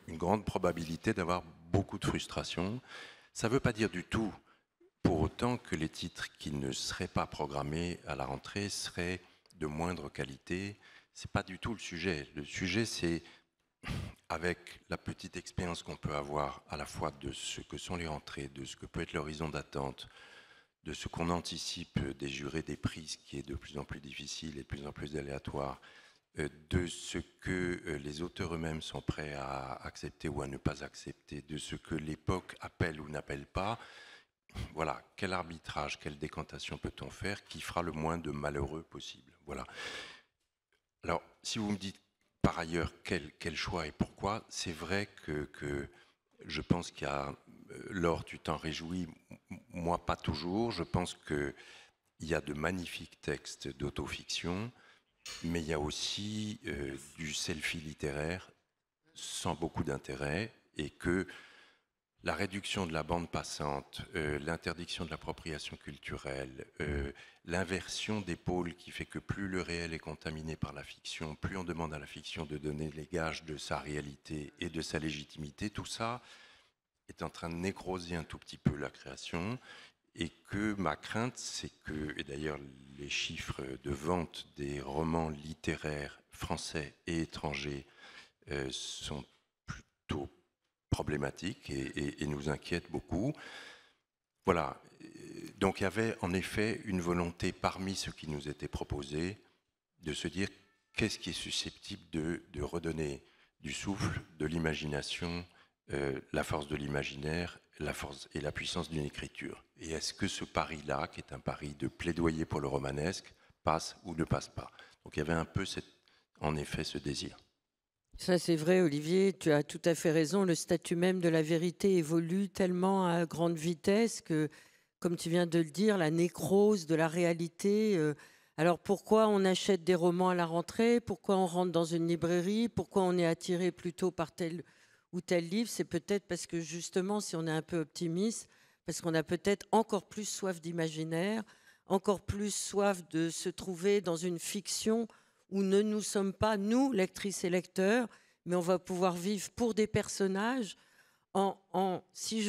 Une grande probabilité d'avoir beaucoup de frustration. Ça ne veut pas dire du tout, pour autant, que les titres qui ne seraient pas programmés à la rentrée seraient de moindre qualité. Ce n'est pas du tout le sujet. Le sujet, c'est avec la petite expérience qu'on peut avoir à la fois de ce que sont les rentrées, de ce que peut être l'horizon d'attente, de ce qu'on anticipe des jurés des prises qui est de plus en plus difficile et de plus en plus aléatoire, euh, de ce que euh, les auteurs eux-mêmes sont prêts à accepter ou à ne pas accepter, de ce que l'époque appelle ou n'appelle pas. Voilà, quel arbitrage, quelle décantation peut-on faire qui fera le moins de malheureux possible Voilà. Alors, si vous me dites par ailleurs quel, choix et pourquoi, c'est vrai que, que, je pense qu'il y a lors tu t'en réjouis moi pas toujours. Je pense qu'il y a de magnifiques textes d'autofiction, mais il y a aussi euh, du selfie littéraire sans beaucoup d'intérêt et que la réduction de la bande passante, euh, l'interdiction de l'appropriation culturelle, euh, l'inversion des pôles qui fait que plus le réel est contaminé par la fiction, plus on demande à la fiction de donner les gages de sa réalité et de sa légitimité, tout ça, est en train de nécroser un tout petit peu la création et que ma crainte, c'est que, et d'ailleurs les chiffres de vente des romans littéraires français et étrangers euh, sont plutôt problématiques et, nous inquiètent beaucoup. Voilà, donc il y avait en effet une volonté parmi ce qui nous était proposé de se dire qu'est-ce qui est susceptible de, de redonner du souffle, de l'imagination euh, la force de l'imaginaire la force et la puissance d'une écriture. Et est-ce que ce pari-là, qui est un pari de plaidoyer pour le romanesque, passe ou ne passe pas Donc il y avait un peu cette, en effet ce désir. Ça c'est vrai Olivier, tu as tout à fait raison, le statut même de la vérité évolue tellement à grande vitesse que, comme tu viens de le dire, la nécrose de la réalité... Euh, alors pourquoi on achète des romans à la rentrée Pourquoi on rentre dans une librairie Pourquoi on est attiré plutôt par tel ou tel livre, c'est peut-être parce que justement, si on est un peu optimiste, parce qu'on a peut-être encore plus soif d'imaginaire, encore plus soif de se trouver dans une fiction où ne nous sommes pas, nous, lectrices et lecteurs, mais on va pouvoir vivre pour des personnages, en, en si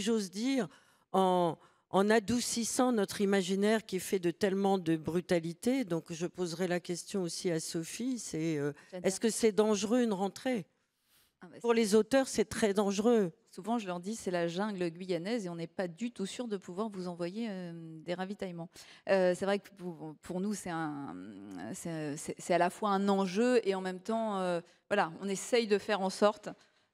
j'ose dire, en, adoucissant notre imaginaire qui est fait de tellement de brutalité. Donc je poserai la question aussi à Sophie, c'est euh, est-ce que c'est dangereux une rentrée ah bah, pour les auteurs, c'est très dangereux. Souvent, je leur dis, c'est la jungle guyanaise et on n'est pas du tout sûr de pouvoir vous envoyer euh, des ravitaillements. Euh, c'est vrai que pour, nous, c'est à la fois un enjeu et en même temps, euh, voilà, on essaye de faire en sorte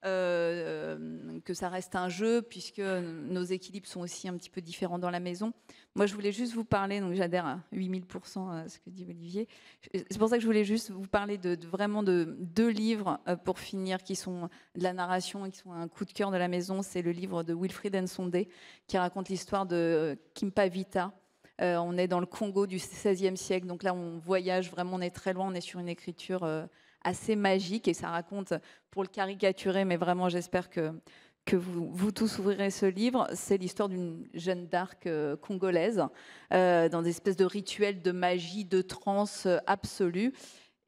que ça reste un jeu puisque nos équilibres sont aussi un petit peu différents dans la maison. Moi, je voulais juste vous parler, donc j'adhère à 8000% à euh, ce que dit Olivier. C'est pour ça que je voulais juste vous parler de, vraiment de deux livres euh, pour finir, qui sont de la narration et qui sont un coup de cœur de la maison. C'est le livre de Wilfried Sondé qui raconte l'histoire de euh, Kimpavita. on est dans le Congo du XVIe siècle, donc là on voyage vraiment, on est très loin, on est sur une écriture assez magique et ça raconte, pour le caricaturer, mais vraiment j'espère que que vous, vous, tous ouvrirez ce livre, c'est l'histoire d'une jeune d'arc euh, congolaise euh, dans des espèces de rituels de magie, de transe euh, absolue.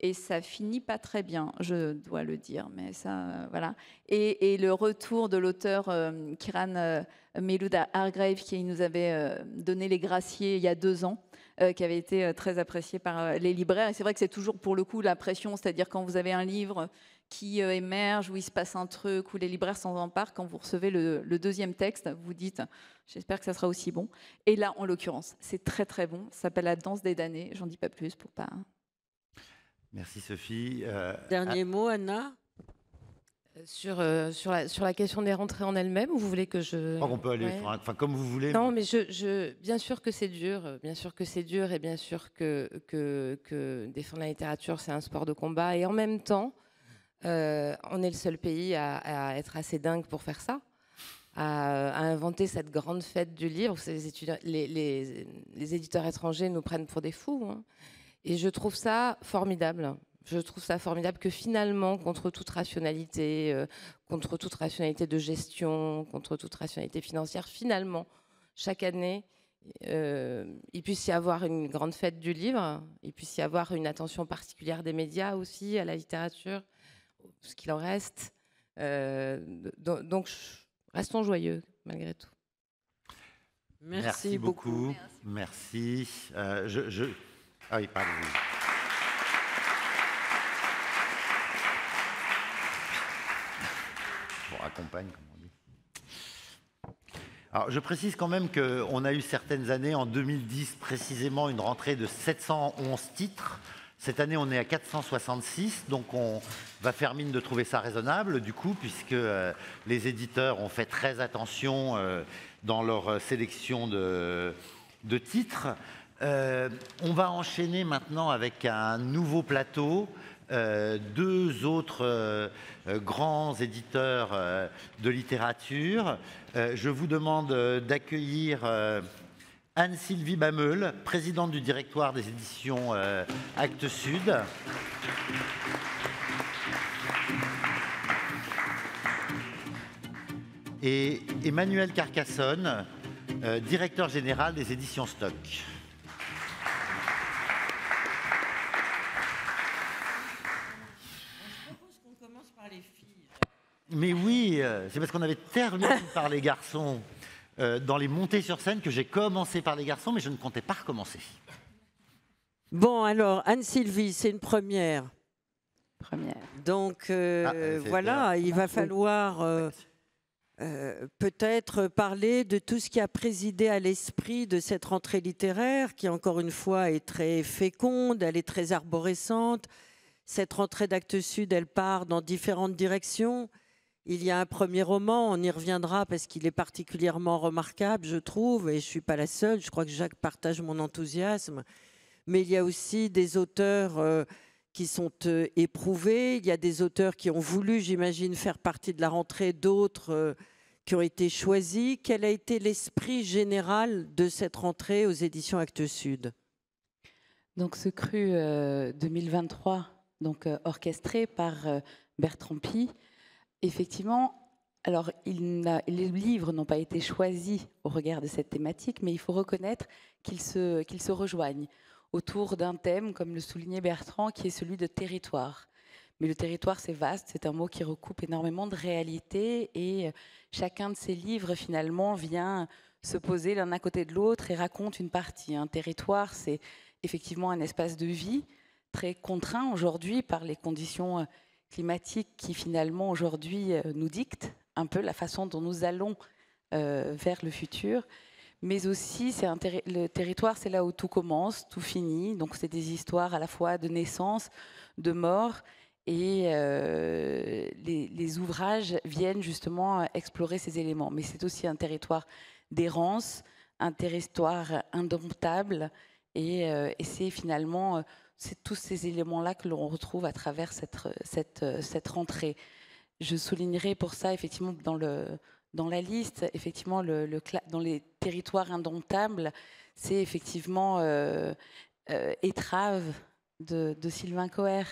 Et ça finit pas très bien, je dois le dire, mais ça, voilà. Et, et, le retour de l'auteur Kiran Meluda Hargrave, qui nous avait donné Les Graciers il y a deux ans, qui avait été très apprécié par les libraires. Et c'est vrai que c'est toujours pour le coup la pression, c'est-à-dire quand vous avez un livre qui euh, émergent, où il se passe un truc, où les libraires s'en emparent. Quand vous recevez le, deuxième texte, vous dites J'espère que ça sera aussi bon. Et là, en l'occurrence, c'est très très bon. Ça s'appelle La danse des damnés. J'en dis pas plus pour pas. Merci Sophie. Euh, Dernier ah. mot, Anna sur, euh, sur, la, sur la question des rentrées en elles-mêmes, ou vous voulez que je... crois on peut aller, enfin, comme vous voulez. Non, mais je, je... bien sûr que c'est dur, bien sûr que c'est dur, et bien sûr que, que, que défendre la littérature, c'est un sport de combat, et en même temps, euh, on est le seul pays à, être assez dingue pour faire ça, à, inventer cette grande fête du livre. Les, éditeurs étrangers nous prennent pour des fous. Hein. Et je trouve ça formidable. Je trouve ça formidable que finalement, contre toute rationalité, euh, contre toute rationalité de gestion, contre toute rationalité financière, finalement, chaque année, euh, il puisse y avoir une grande fête du livre, il puisse y avoir une attention particulière des médias aussi à la littérature, ce qu'il en reste. Euh, donc, restons joyeux malgré tout. Merci, beaucoup. Merci. Euh, je, ah accompagne, je précise quand même qu'on a eu certaines années, en 2010 précisément, une rentrée de 711 titres. Cette année, on est à 466, donc on va faire mine de trouver ça raisonnable, du coup, puisque euh, les éditeurs ont fait très attention euh, dans leur euh, sélection de, titres. on va enchaîner maintenant avec un nouveau plateau. deux autres grands éditeurs de littérature. je vous demande d'accueillir Anne-Sylvie Bameul, présidente du directoire des éditions euh, Actes Sud. Et Emmanuel Carcassonne, euh, directeur général des éditions Stock. Mais oui, euh, c'est parce qu'on avait terminé par les garçons. Euh, dans les montées sur scène que j'ai commencé par les garçons, mais je ne comptais pas recommencer. Bon, alors, Anne-Sylvie, c'est une première. Première. Donc, euh, ah, voilà, il va falloir euh, peut-être parler de tout ce qui a présidé à l'esprit de cette rentrée littéraire, qui encore une fois est très féconde, elle est très arborescente. Cette rentrée d'Actes Sud, elle part dans différentes directions. Il y a un premier roman, on y reviendra parce qu'il est particulièrement remarquable, je trouve, et je ne suis pas la seule, je crois que Jacques partage mon enthousiasme, mais il y a aussi des auteurs euh, qui sont euh, éprouvés, il y a des auteurs qui ont voulu, j'imagine, faire partie de la rentrée, d'autres euh, qui ont été choisis. Quel a été l'esprit général de cette rentrée aux éditions Actes Sud Donc ce cru 2023, donc orchestré par Bertrand Pie, Effectivement, alors les livres n'ont pas été choisis au regard de cette thématique, mais il faut reconnaître qu'ils se, qu'ils se rejoignent autour d'un thème, comme le soulignait Bertrand, qui est celui de territoire. Mais le territoire, c'est vaste, c'est un mot qui recoupe énormément de réalités et euh, chacun de ces livres, finalement, vient se poser l'un à côté de l'autre et raconte une partie. Un territoire, c'est effectivement un espace de vie très contraint aujourd'hui par les conditions euh, climatique qui finalement aujourd'hui euh, nous dicte un peu la façon dont nous allons euh, vers le futur. Mais aussi, c'est le territoire, c'est là où tout commence, tout finit. Donc, c'est des histoires à la fois de naissance, de mort. Et euh, les, ouvrages viennent justement explorer ces éléments. Mais c'est aussi un territoire d'errance, un territoire indomptable. Et, et c'est finalement c'est tous ces éléments-là que l'on retrouve à travers cette, euh, cette, euh, cette rentrée. Je soulignerai pour ça, effectivement, dans, le, dans la liste, effectivement, le, dans les territoires indomptables, c'est effectivement euh, Étrave de, Sylvain Coher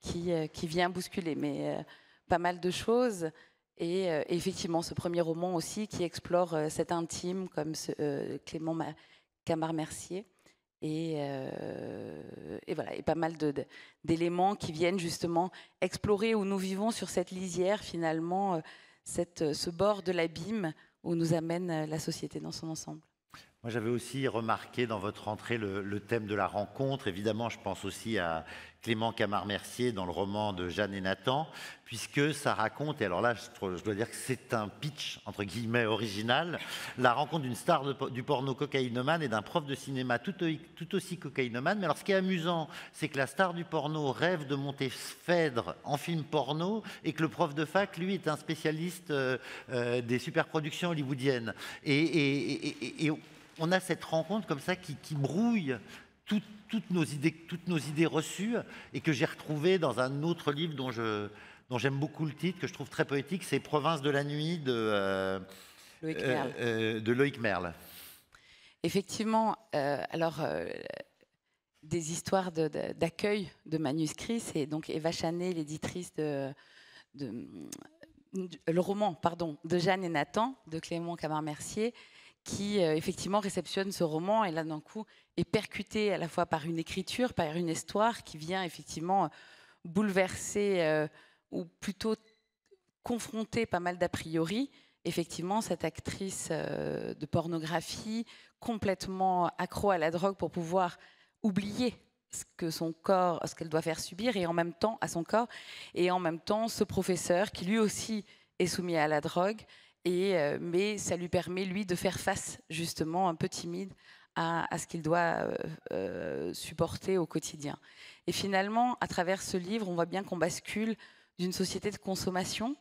qui, qui vient bousculer mais, pas mal de choses. Et effectivement, ce premier roman aussi qui explore cet intime, comme Clément Camarmercier. Euh, et, voilà, et pas mal d'éléments qui viennent justement explorer où nous vivons sur cette lisière finalement, euh, euh, ce bord de l'abîme où nous amène la société dans son ensemble. Moi, j'avais aussi remarqué dans votre entrée le, thème de la rencontre. Évidemment, je pense aussi à Clément camard dans le roman de Jeanne et Nathan, puisque ça raconte, et alors là, je, dois dire que c'est un pitch, entre guillemets, original, la rencontre d'une star du porno cocaïnomane et d'un prof de cinéma tout, tout, aussi cocaïnomane. Mais alors, ce qui est amusant, c'est que la star du porno rêve de monter Phèdre en film porno et que le prof de fac, lui, est un spécialiste euh, euh, des superproductions hollywoodiennes. et, et on a cette rencontre comme ça qui, brouille toutes, nos idées, toutes nos idées reçues et que j'ai retrouvée dans un autre livre dont j'aime beaucoup le titre, que je trouve très poétique, c'est Province de la nuit de, euh, euh, euh, Loïc, Merle. Effectivement, alors des histoires d'accueil de, manuscrits, c'est donc Eva Chanet, l'éditrice de, le roman, pardon, de Jeanne et Nathan de Clément Camard-Mercier, qui euh, effectivement réceptionne ce roman et là d'un coup est percuté à la fois par une écriture, par une histoire qui vient effectivement bouleverser euh, ou plutôt confronter pas mal d'a priori. Effectivement, cette actrice euh, de pornographie complètement accro à la drogue pour pouvoir oublier ce que son corps, ce qu'elle doit faire subir et en même temps à son corps et en même temps ce professeur qui lui aussi est soumis à la drogue et, euh, mais ça lui permet, lui, de faire face, justement, un peu timide, à, ce qu'il doit euh, euh, supporter au quotidien. Et finalement, à travers ce livre, on voit bien qu'on bascule d'une société de consommation,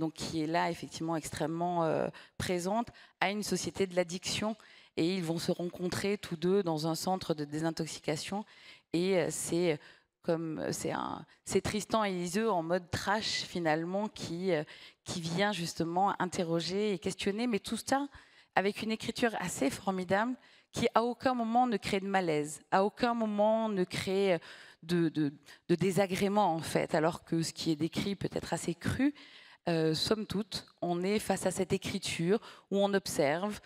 donc qui est là effectivement extrêmement présente, à une société de l'addiction. Et ils vont se rencontrer tous deux dans un centre de désintoxication. Et c'est comme euh, c'est un Tristan et Iseux en mode trash finalement qui euh, qui vient justement interroger et questionner mais tout ça avec une écriture assez formidable qui à aucun moment ne crée de malaise, à aucun moment ne crée euh, de, désagrément en fait, alors que ce qui est décrit peut être assez cru, euh, somme toute, on est face à cette écriture où on observe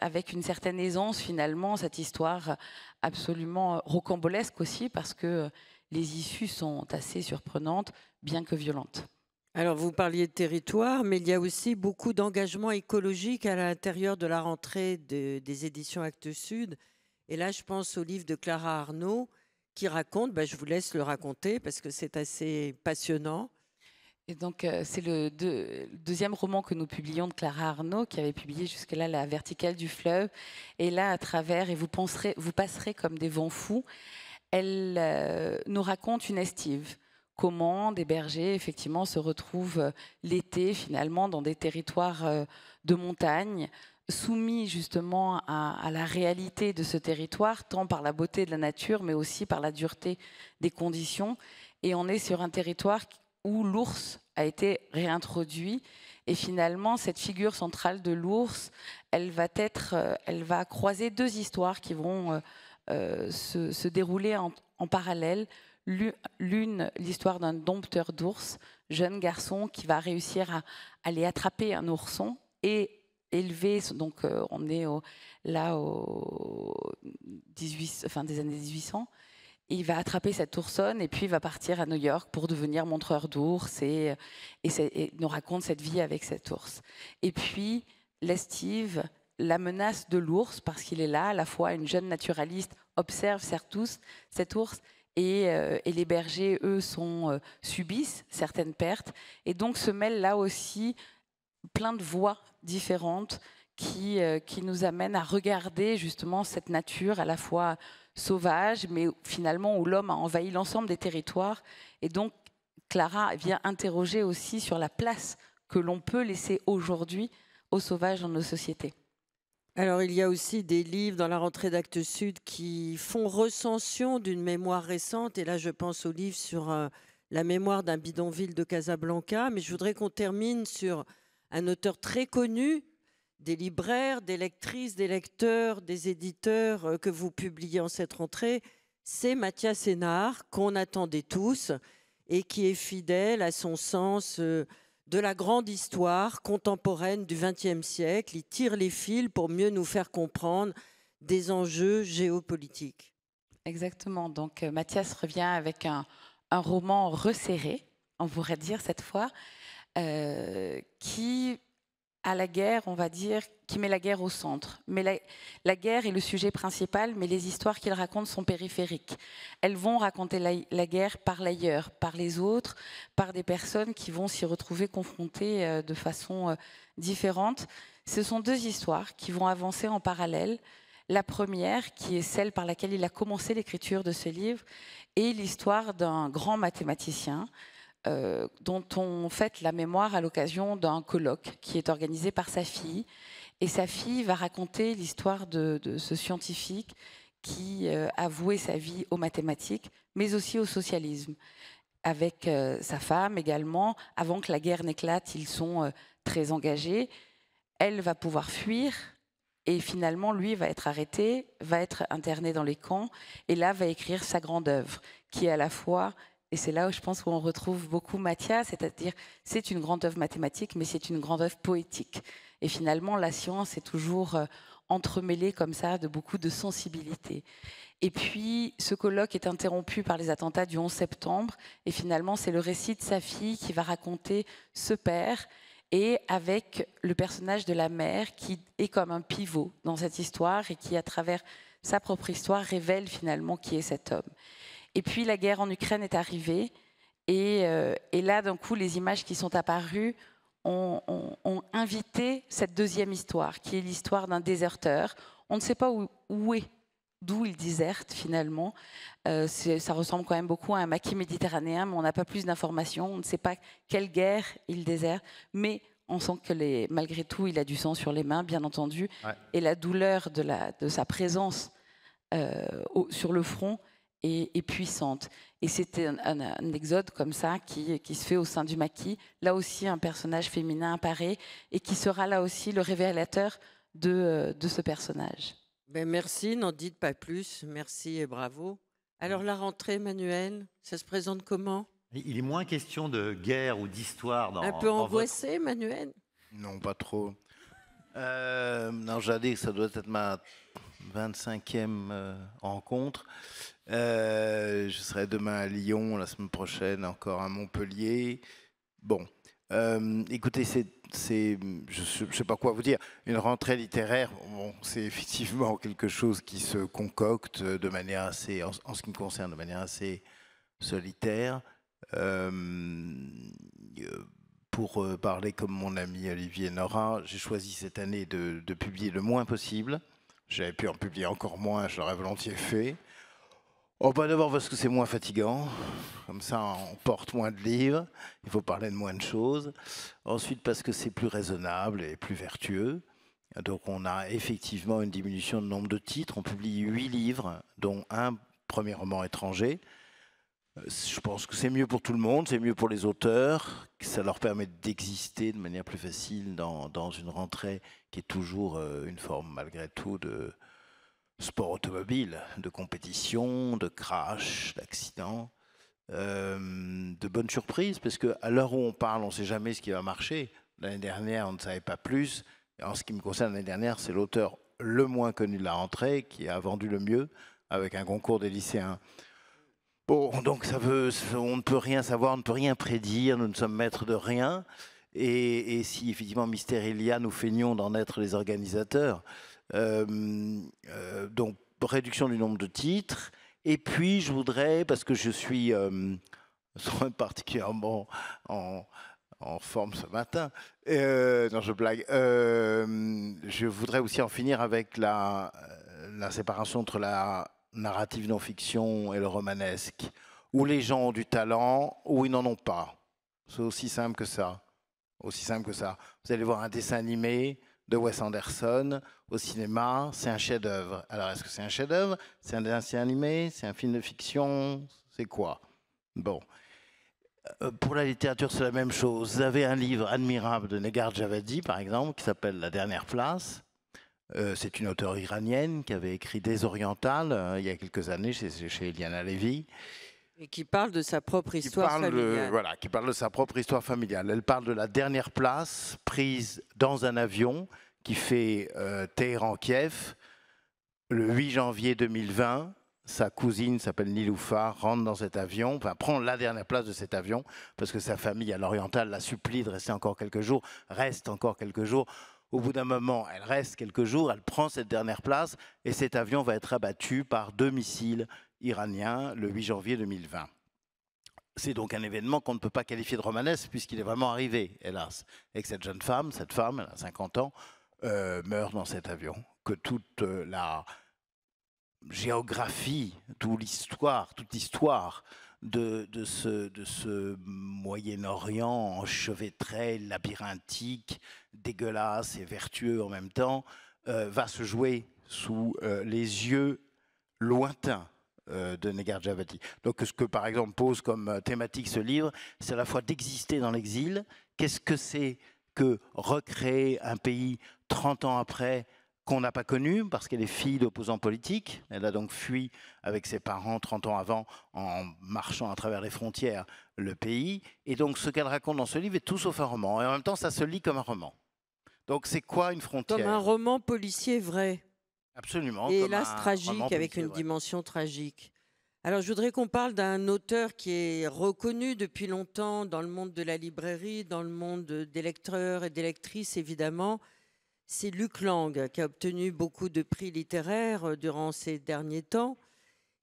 avec une certaine aisance finalement cette histoire absolument rocambolesque aussi parce que les issues sont assez surprenantes, bien que violentes. Alors, vous parliez de territoire, mais il y a aussi beaucoup d'engagement écologique à l'intérieur de la rentrée de, des éditions Actes Sud. Et là, je pense au livre de Clara Arnaud qui raconte, ben, je vous laisse le raconter parce que c'est assez passionnant. Et donc, euh, c'est le deuxième roman que nous publions de Clara Arnaud, qui avait publié jusque-là La verticale du fleuve. Et là, à travers, et vous, penserez, vous passerez comme des vents fous, elle euh, nous raconte une estive. Comment des bergers, effectivement, se retrouvent euh, l'été, finalement, dans des territoires euh, de montagne, soumis justement à, à, la réalité de ce territoire, tant par la beauté de la nature, mais aussi par la dureté des conditions. Et on est sur un territoire où l'ours a été réintroduit. Et finalement, cette figure centrale de l'ours, elle va être, elle va croiser deux histoires qui vont euh, se, dérouler en, parallèle. L'une, l'histoire d'un dompteur d'ours, jeune garçon qui va réussir à aller attraper un ourson et élever, Donc, euh, on est là au 18, fin des années 1800. Il va attraper cette oursonne et puis il va partir à New York pour devenir montreur d'ours et, et, et, nous raconte cette vie avec cet ours. Et puis, l'estive, la menace de l'ours, parce qu'il est là, à la fois une jeune naturaliste observe, certes tous, cet ours, et, euh, et, les bergers, eux, sont, euh, subissent certaines pertes. Et donc se mêlent là aussi plein de voix différentes qui, euh, qui nous amènent à regarder justement cette nature à la fois sauvage, mais finalement où l'homme a envahi l'ensemble des territoires. Et donc Clara vient interroger aussi sur la place que l'on peut laisser aujourd'hui aux sauvages dans nos sociétés. Alors il y a aussi des livres dans la rentrée d'Actes Sud qui font recension d'une mémoire récente, et là je pense au livre sur euh, la mémoire d'un bidonville de Casablanca, mais je voudrais qu'on termine sur un auteur très connu des libraires, des lectrices, des lecteurs, des éditeurs euh, que vous publiez en cette rentrée, c'est Mathias Sénard qu'on attendait tous et qui est fidèle à son sens. Euh, de la grande histoire contemporaine du XXe siècle. Il tire les fils pour mieux nous faire comprendre des enjeux géopolitiques. Exactement. Donc euh, Mathias revient avec un, roman resserré, on pourrait dire cette fois, euh, qui à la guerre, on va dire, qui met la guerre au centre. Mais la, guerre est le sujet principal, mais les histoires qu'il raconte sont périphériques. Elles vont raconter la, guerre par l'ailleurs, par les autres, par des personnes qui vont s'y retrouver confrontées euh, de façon euh, différente. Ce sont deux histoires qui vont avancer en parallèle. La première, qui est celle par laquelle il a commencé l'écriture de ce livre, est l'histoire d'un grand mathématicien, euh, dont on fête la mémoire à l'occasion d'un colloque qui est organisé par sa fille. Et sa fille va raconter l'histoire de, ce scientifique qui euh, a voué sa vie aux mathématiques, mais aussi au socialisme. Avec euh, sa femme également, avant que la guerre n'éclate, ils sont très engagés. Elle va pouvoir fuir et finalement, lui va être arrêté, va être interné dans les camps, et là va écrire sa grande œuvre, qui est à la fois et c'est là où je pense qu'on retrouve beaucoup Mathias, c'est-à-dire c'est une grande œuvre mathématique, mais c'est une grande œuvre poétique. Et finalement, la science est toujours euh, entremêlée comme ça de beaucoup de sensibilité. Et puis, ce colloque est interrompu par les attentats du 11 septembre, et finalement, c'est le récit de sa fille qui va raconter ce père, et avec le personnage de la mère qui est comme un pivot dans cette histoire et qui, à travers sa propre histoire, révèle finalement qui est cet homme. Et puis la guerre en Ukraine est arrivée. Et, euh, là, d'un coup, les images qui sont apparues ont, invité cette deuxième histoire, qui est l'histoire d'un déserteur. On ne sait pas où, où est, d'où il déserte finalement. Euh, ça ressemble quand même beaucoup à un maquis méditerranéen, mais on n'a pas plus d'informations. On ne sait pas quelle guerre il déserte. Mais on sent que les, malgré tout, il a du sang sur les mains, bien entendu. Et la douleur de, la, de sa présence euh, sur le front et, puissante. Et c'était un, exode comme ça qui, se fait au sein du maquis. Là aussi, un personnage féminin apparaît et qui sera là aussi le révélateur de, euh, ce personnage. Ben merci, n'en dites pas plus. Merci et bravo. Alors la rentrée, Manuel, ça se présente comment Il est moins question de guerre ou d'histoire. un peu envoissé, angoissé, Manuel Non, pas trop. Euh, non, que ça doit être ma 25e euh, rencontre. Euh, je serai demain à Lyon, la semaine prochaine encore à Montpellier. Bon, euh, écoutez, c'est, je ne sais pas quoi vous dire, une rentrée littéraire, bon, c'est effectivement quelque chose qui se concocte de manière assez, en, ce qui me concerne, de manière assez solitaire. Euh, pour parler comme mon ami Olivier Nora, j'ai choisi cette année de, de publier le moins possible. J'avais pu en publier encore moins, je l'aurais volontiers fait. Oh, d'abord parce que c'est moins fatigant, comme ça on porte moins de livres, il faut parler de moins de choses. Ensuite parce que c'est plus raisonnable et plus vertueux. Donc on a effectivement une diminution du nombre de titres, on publie huit livres, dont un premier roman étranger. Euh, je pense que c'est mieux pour tout le monde, c'est mieux pour les auteurs, ça leur permet d'exister de manière plus facile dans, dans, une rentrée qui est toujours euh, une forme malgré tout de, sport automobile, de compétition, de crash, d'accident, euh, de bonnes surprises, parce qu'à l'heure où on parle, on ne sait jamais ce qui va marcher. L'année dernière, on ne savait pas plus. en ce qui me concerne, l'année dernière, c'est l'auteur le moins connu de la rentrée qui a vendu le mieux avec un concours des lycéens. Bon, donc ça veut, on ne peut rien savoir, on ne peut rien prédire, nous ne sommes maîtres de rien. Et, si effectivement Mystère Lia, nous feignons d'en être les organisateurs, euh, euh, donc réduction du nombre de titres. Et puis, je voudrais, parce que je suis euh, particulièrement en, forme ce matin. non, je blague. je voudrais aussi en finir avec la, séparation entre la narrative non-fiction et le romanesque, où les gens ont du talent, où ils n'en ont pas. C'est aussi simple que ça. Aussi simple que ça. Vous allez voir un dessin animé, de Wes Anderson au cinéma, c'est un chef-d'œuvre. Alors, est-ce que c'est un chef-d'œuvre C'est un dessin animé C'est un film de fiction C'est quoi Bon. Euh, pour la littérature, c'est la même chose. Vous avez un livre admirable de Negar Javadi, par exemple, qui s'appelle La dernière place. Euh, c'est une auteure iranienne qui avait écrit Des Orientales euh, il y a quelques années chez, chez Eliana Levy. Et qui parle de sa propre histoire euh, familiale. voilà, qui parle de sa propre histoire familiale. Elle parle de la dernière place prise dans un avion qui fait euh, Téhéran-Kiev le 8 janvier 2020. Sa cousine s'appelle Niloufa, rentre dans cet avion, enfin prend la dernière place de cet avion parce que sa famille à l'oriental la supplie de rester encore quelques jours, reste encore quelques jours. Au bout d'un moment, elle reste quelques jours, elle prend cette dernière place et cet avion va être abattu par deux missiles iranien le 8 janvier 2020. C'est donc un événement qu'on ne peut pas qualifier de romanesque puisqu'il est vraiment arrivé, hélas, et que cette jeune femme, cette femme, elle a 50 ans, euh, meurt dans cet avion, que toute euh, la géographie, toute l'histoire, toute l'histoire de, de, ce, de ce Moyen-Orient enchevêtré, labyrinthique, dégueulasse et vertueux en même temps, euh, va se jouer sous les yeux lointains euh, de Negar Djavati. Donc ce que par exemple pose comme euh, thématique ce livre, c'est à la fois d'exister dans l'exil, qu'est-ce que c'est que recréer un pays 30 ans après qu'on n'a pas connu, parce qu'elle est fille d'opposants politiques. Elle a donc fui avec ses parents 30 ans avant en marchant à travers les frontières le pays. Et donc ce qu'elle raconte dans ce livre est tout sauf un roman. Et en même temps, ça se lit comme un roman. Donc c'est quoi une frontière Comme un roman policier vrai. Absolument. Et hélas, tragique, avec une dimension tragique. Alors, je voudrais qu'on parle d'un auteur qui est reconnu depuis longtemps dans le monde de la librairie, dans le monde des lecteurs et des lectrices, évidemment. C'est Luc Lang, qui a obtenu beaucoup de prix littéraires euh, durant ces derniers temps,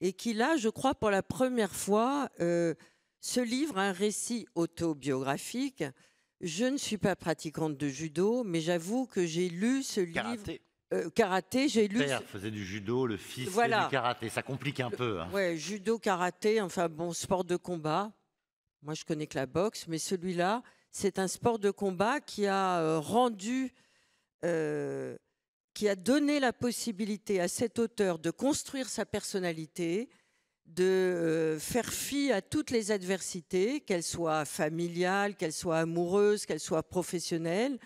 et qui, là, je crois, pour la première fois, euh, se livre un récit autobiographique. Je ne suis pas pratiquante de judo, mais j'avoue que j'ai lu ce livre. Euh, karaté, j'ai lu. Père faisait du judo, le fils voilà. du karaté. Ça complique un peu. Hein. Ouais, judo, karaté, enfin bon, sport de combat. Moi, je connais que la boxe, mais celui-là, c'est un sport de combat qui a euh, rendu, euh, qui a donné la possibilité à cet auteur de construire sa personnalité, de faire fi à toutes les adversités, qu'elles soient familiales, qu'elles soient amoureuses, qu'elles soient professionnelles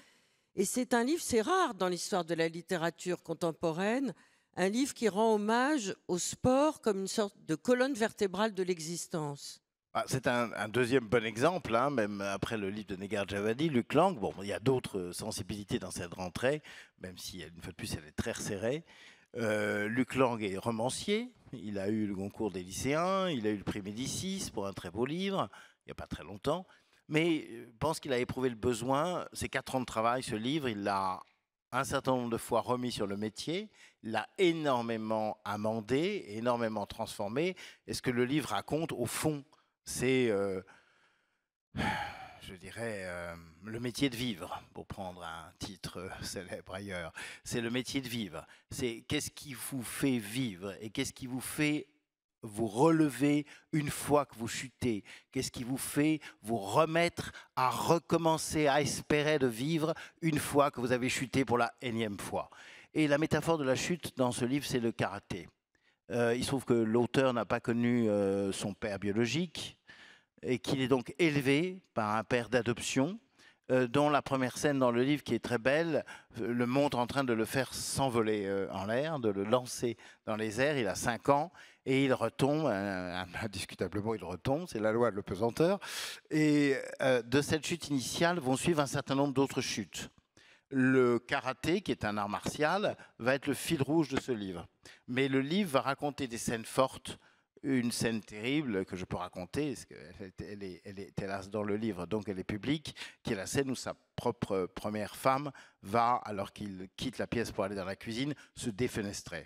et c'est un livre, c'est rare dans l'histoire de la littérature contemporaine, un livre qui rend hommage au sport comme une sorte de colonne vertébrale de l'existence. Ah, c'est un, deuxième bon exemple, hein, même après le livre de Negar Javadi, Luc Lang. Bon, il y a d'autres sensibilités dans cette rentrée, même si, une fois de plus, elle est très resserrée. Euh, Luc Lang est romancier. Il a eu le concours des lycéens, il a eu le prix Médicis pour un très beau livre, il n'y a pas très longtemps. Mais je euh, pense qu'il a éprouvé le besoin, ces quatre ans de travail, ce livre, il l'a un certain nombre de fois remis sur le métier, l'a énormément amendé, énormément transformé. Et ce que le livre raconte, au fond, c'est, euh, je dirais, euh, le métier de vivre, pour prendre un titre célèbre ailleurs. C'est le métier de vivre. C'est qu'est-ce qui vous fait vivre et qu'est-ce qui vous fait vous relever une fois que vous chutez Qu'est-ce qui vous fait vous remettre à recommencer, à espérer de vivre une fois que vous avez chuté pour la énième fois Et la métaphore de la chute dans ce livre, c'est le karaté. Euh, il se trouve que l'auteur n'a pas connu euh, son père biologique et qu'il est donc élevé par un père d'adoption euh, dont la première scène dans le livre, qui est très belle, le montre en train de le faire s'envoler en l'air, de le lancer dans les airs. Il a 5 ans et il retombe, hein, indiscutablement il retombe, c'est la loi de pesanteur, et euh, de cette chute initiale vont suivre un certain nombre d'autres chutes. Le karaté, qui est un art martial, va être le fil rouge de ce livre. Mais le livre va raconter des scènes fortes, une scène terrible que je peux raconter, parce qu'elle est, elle est hélas dans le livre, donc elle est publique, qui est la scène où sa propre première femme va, alors qu'il quitte la pièce pour aller dans la cuisine, se défenestrer.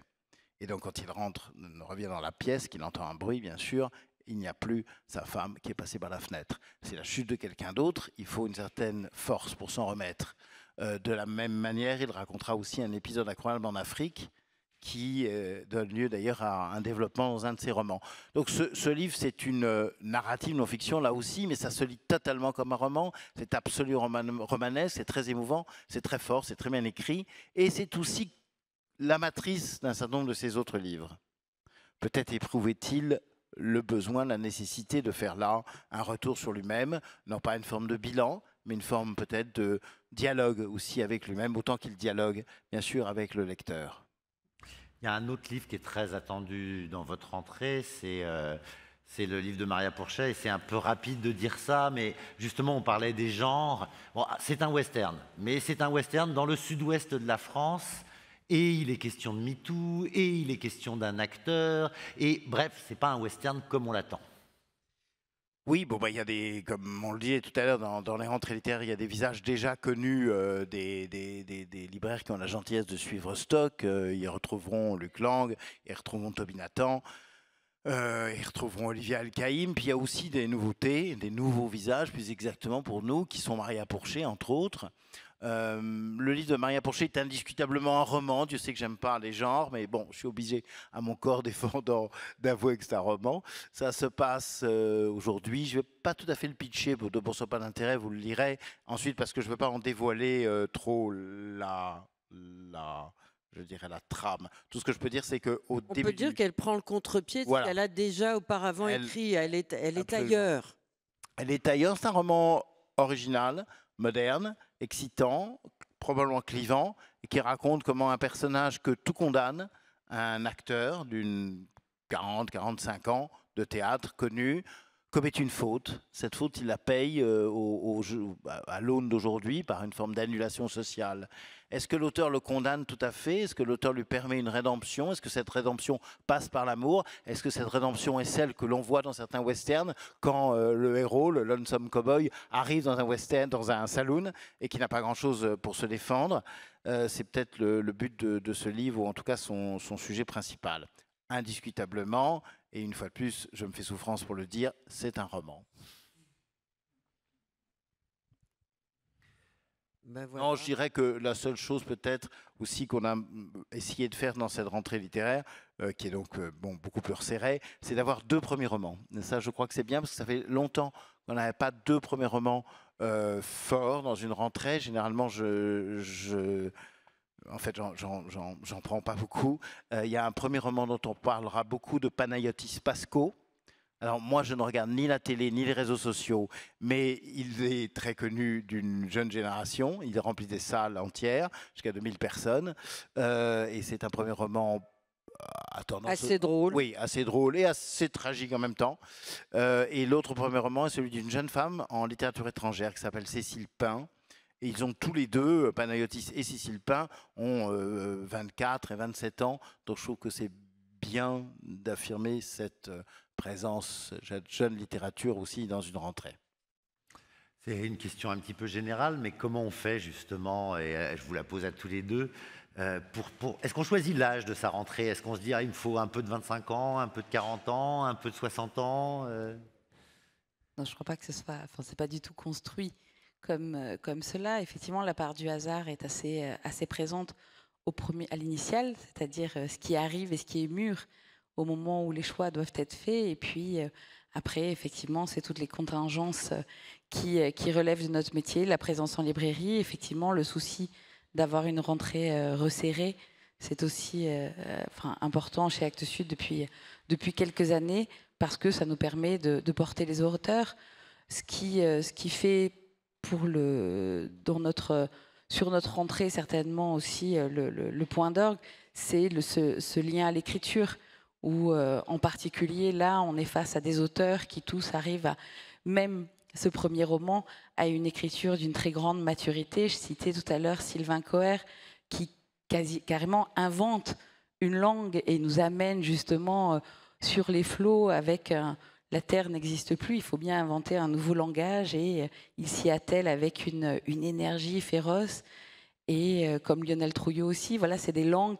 Et donc quand il rentre, revient dans la pièce, qu'il entend un bruit, bien sûr, il n'y a plus sa femme qui est passée par la fenêtre. C'est la chute de quelqu'un d'autre, il faut une certaine force pour s'en remettre. Euh, de la même manière, il racontera aussi un épisode incroyable en Afrique qui euh, donne lieu d'ailleurs à un développement dans un de ses romans. Donc ce, livre, c'est une euh, narrative non-fiction là aussi, mais ça se lit totalement comme un roman. C'est absolument romanesque, c'est très émouvant, c'est très fort, c'est très bien écrit, et c'est aussi la matrice d'un certain nombre de ses autres livres. Peut-être éprouvait-il le besoin, la nécessité de faire là un retour sur lui-même, non pas une forme de bilan, mais une forme peut-être de dialogue aussi avec lui-même, autant qu'il dialogue, bien sûr, avec le lecteur. Il y a un autre livre qui est très attendu dans votre entrée, c'est euh, le livre de Maria Porchet. et c'est un peu rapide de dire ça, mais justement, on parlait des genres. c'est un western, mais c'est un western dans le sud-ouest de la France, et il est question de MeToo, et il est question d'un acteur, et bref, c'est pas un western comme on l'attend. Oui, bon, bah, y a des, comme on le disait tout à l'heure, dans, les rentrées littéraires, il y a des visages déjà connus euh, des, libraires qui ont la gentillesse de suivre Stock. Euh, ils retrouveront Luc Lang, ils retrouveront Toby Nathan, euh, ils retrouveront Olivia Alcaïm. Puis il y a aussi des nouveautés, des nouveaux visages, plus exactement pour nous, qui sont Maria Porcher, entre autres. Euh, le livre de Maria Pocher est indiscutablement un roman. Dieu sait que j'aime pas les genres, mais bon, je suis obligé à mon corps défendant d'avouer que c'est un roman. Ça se passe euh, aujourd'hui. Je vais pas tout à fait le pitcher pour ne pas pas d'intérêt. Vous le lirez ensuite parce que je ne veux pas en dévoiler euh, trop la la je dirais la trame. Tout ce que je peux dire, c'est que au on peut dire qu'elle prend le contre-pied de ce qu'elle a déjà auparavant écrit. Elle est, elle est ailleurs. Elle est ailleurs. C'est un roman original, moderne, excitant, probablement clivant, et qui raconte comment un personnage que tout condamne, un acteur d'une 40, 45 ans de théâtre connu, commet une faute. Cette faute, il la paye euh, au, bah, à l'aune d'aujourd'hui par une forme d'annulation sociale. Est-ce que l'auteur le condamne tout à fait Est-ce que l'auteur lui permet une rédemption Est-ce que cette rédemption passe par l'amour Est-ce que cette rédemption est celle que l'on voit dans certains westerns quand euh, le héros, le lonesome cowboy, arrive dans un western, dans un saloon et qui n'a pas grand-chose euh, pour se défendre C'est peut-être le, but de, ce livre ou en tout cas son, son sujet principal. Indiscutablement, et une fois de plus, je me fais souffrance pour le dire, c'est un roman. Ben voilà. je dirais que la seule chose peut-être aussi qu'on a essayé de faire dans cette rentrée littéraire, euh, qui est donc euh, bon, beaucoup plus resserrée, c'est d'avoir deux premiers romans. ça, je crois que c'est bien parce que ça fait longtemps qu'on n'avait pas deux premiers romans euh, forts dans une rentrée. Généralement, je en fait, j'en prends pas beaucoup. Euh, il y a un premier roman dont on parlera beaucoup de Panayotis Pasco. Alors moi, je ne regarde ni la télé ni les réseaux sociaux, mais il est très connu d'une jeune génération. Il remplit des salles entières, jusqu'à 2000 personnes. Euh, et c'est un premier roman euh, à Assez drôle. Oui, assez drôle et assez tragique en même temps. et l'autre premier roman est celui d'une jeune femme en littérature étrangère qui s'appelle Cécile Pain ils ont tous les deux, euh, Panayotis et Cécile Pain, ont 24 euh, et 27 ans. Donc je trouve que c'est bien d'affirmer cette euh, présence, cette jeune littérature aussi dans une rentrée. C'est une question un petit peu générale, mais comment on fait justement, et je vous la pose à tous les deux, pour, pour, est-ce qu'on choisit l'âge de sa rentrée Est-ce qu'on se dit, ah, il me faut un peu de 25 ans, un peu de 40 ans, un peu de 60 ans Non, je ne crois pas que ce soit, enfin, c'est pas du tout construit. Euh, comme, cela. Effectivement, la part du hasard est assez, euh, assez présente au premier, à l'initial, c'est-à-dire euh, ce qui arrive et ce qui est mûr au moment où les choix doivent être faits. Et puis après, effectivement, c'est toutes les contingences qui, qui relèvent de notre métier, la présence en librairie, effectivement, le souci d'avoir une rentrée resserrée. C'est aussi important chez Actes Sud depuis, depuis quelques années parce que ça nous permet de, de porter les auteurs, ce qui, ce qui fait pour le, dans notre, sur notre rentrée, certainement aussi, euh, le, point d'orgue, c'est ce, ce, lien à l'écriture, où euh, en particulier, là, on est face à des auteurs qui tous arrivent à, même ce premier roman, à une écriture d'une très grande maturité. Je citais tout à l'heure Sylvain Coher, qui quasi, carrément invente une langue et nous amène justement euh, sur les flots avec un la Terre n'existe plus, il faut bien inventer un nouveau langage et euh, il s'y attelle avec une, euh, énergie féroce. Et euh, comme Lionel Trouillot aussi, voilà, c'est des langues,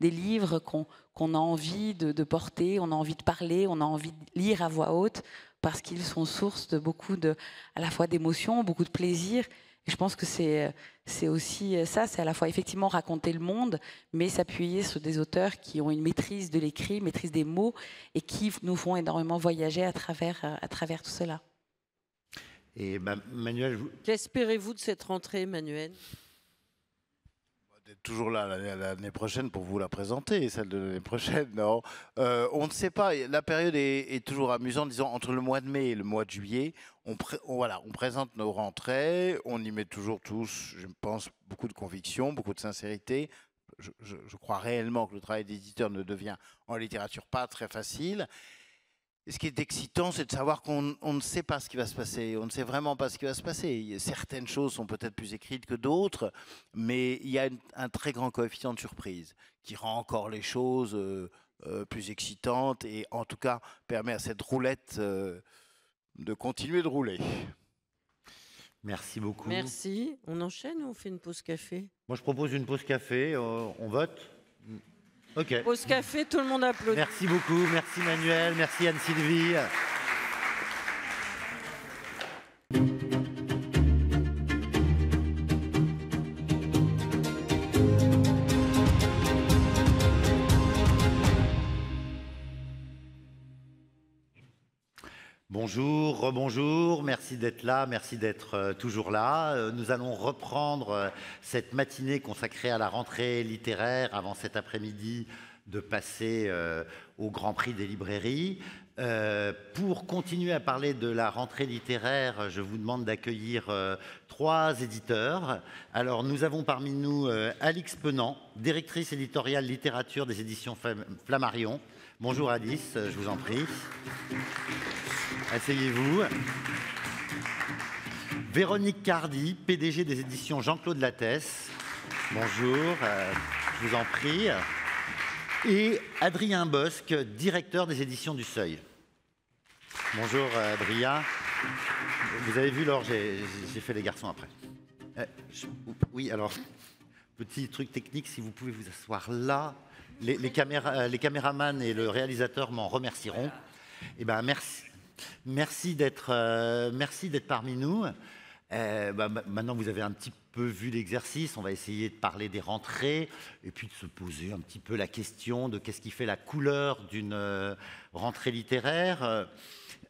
des livres qu'on a envie de, porter, on a envie de parler, on a envie de lire à voix haute parce qu'ils sont source de beaucoup de, à la fois d'émotions, beaucoup de plaisir je pense que c'est euh, aussi euh, ça, c'est à la fois effectivement raconter le monde, mais s'appuyer sur des auteurs qui ont une maîtrise de l'écrit, maîtrise des mots, et qui nous font énormément voyager à travers, euh, tout cela. Et Manuel, qu'espérez-vous de cette rentrée, Manuel toujours là l'année prochaine pour vous la présenter, celle de l'année prochaine. Non euh, on ne sait pas. La période est, toujours amusante. Disons, entre le mois de mai et le mois de juillet, on, voilà, on présente nos rentrées. On y met toujours tous, je pense, beaucoup de conviction, beaucoup de sincérité. je crois réellement que le travail d'éditeur ne devient en littérature pas très facile ce qui est excitant, c'est de savoir qu'on ne sait pas ce qui va se passer. On ne sait vraiment pas ce qui va se passer. Certaines choses sont peut-être plus écrites que d'autres, mais il y a un très grand coefficient de surprise qui rend encore les choses euh, euh, plus excitantes et en tout cas permet à cette roulette euh, de continuer de rouler. Merci beaucoup. Merci. On enchaîne ou on fait une pause café Moi, je propose une pause café. on vote au café, tout le monde applaudit. Merci beaucoup, merci Manuel, merci Anne-Sylvie. Bonjour, rebonjour, merci d'être là, merci d'être euh, toujours là. Euh, nous allons reprendre euh, cette matinée consacrée à la rentrée littéraire avant cet après-midi de passer au Grand Prix des librairies. pour continuer à parler de la rentrée littéraire, je vous demande d'accueillir trois éditeurs. Alors, nous avons parmi nous Alix Penant, directrice éditoriale littérature des éditions Flammarion. Bonjour Alice, euh, je vous en prie. Asseyez-vous. Véronique Cardi, PDG des éditions Jean-Claude Lattès. Bonjour, euh, je vous en prie. Et Adrien Bosque, directeur des éditions du Seuil. Bonjour euh, Adrien. Vous avez vu, Laure, j'ai fait les garçons après. oui, alors, petit truc technique, si vous pouvez vous asseoir là les, euh, les caméramans et le réalisateur m'en remercieront. Eh ben, merci. Merci d'être euh, parmi nous. Euh, bah, maintenant, vous avez un petit peu vu l'exercice. On va essayer de parler des rentrées et puis de se poser un petit peu la question de qu'est-ce qui fait la couleur d'une rentrée littéraire.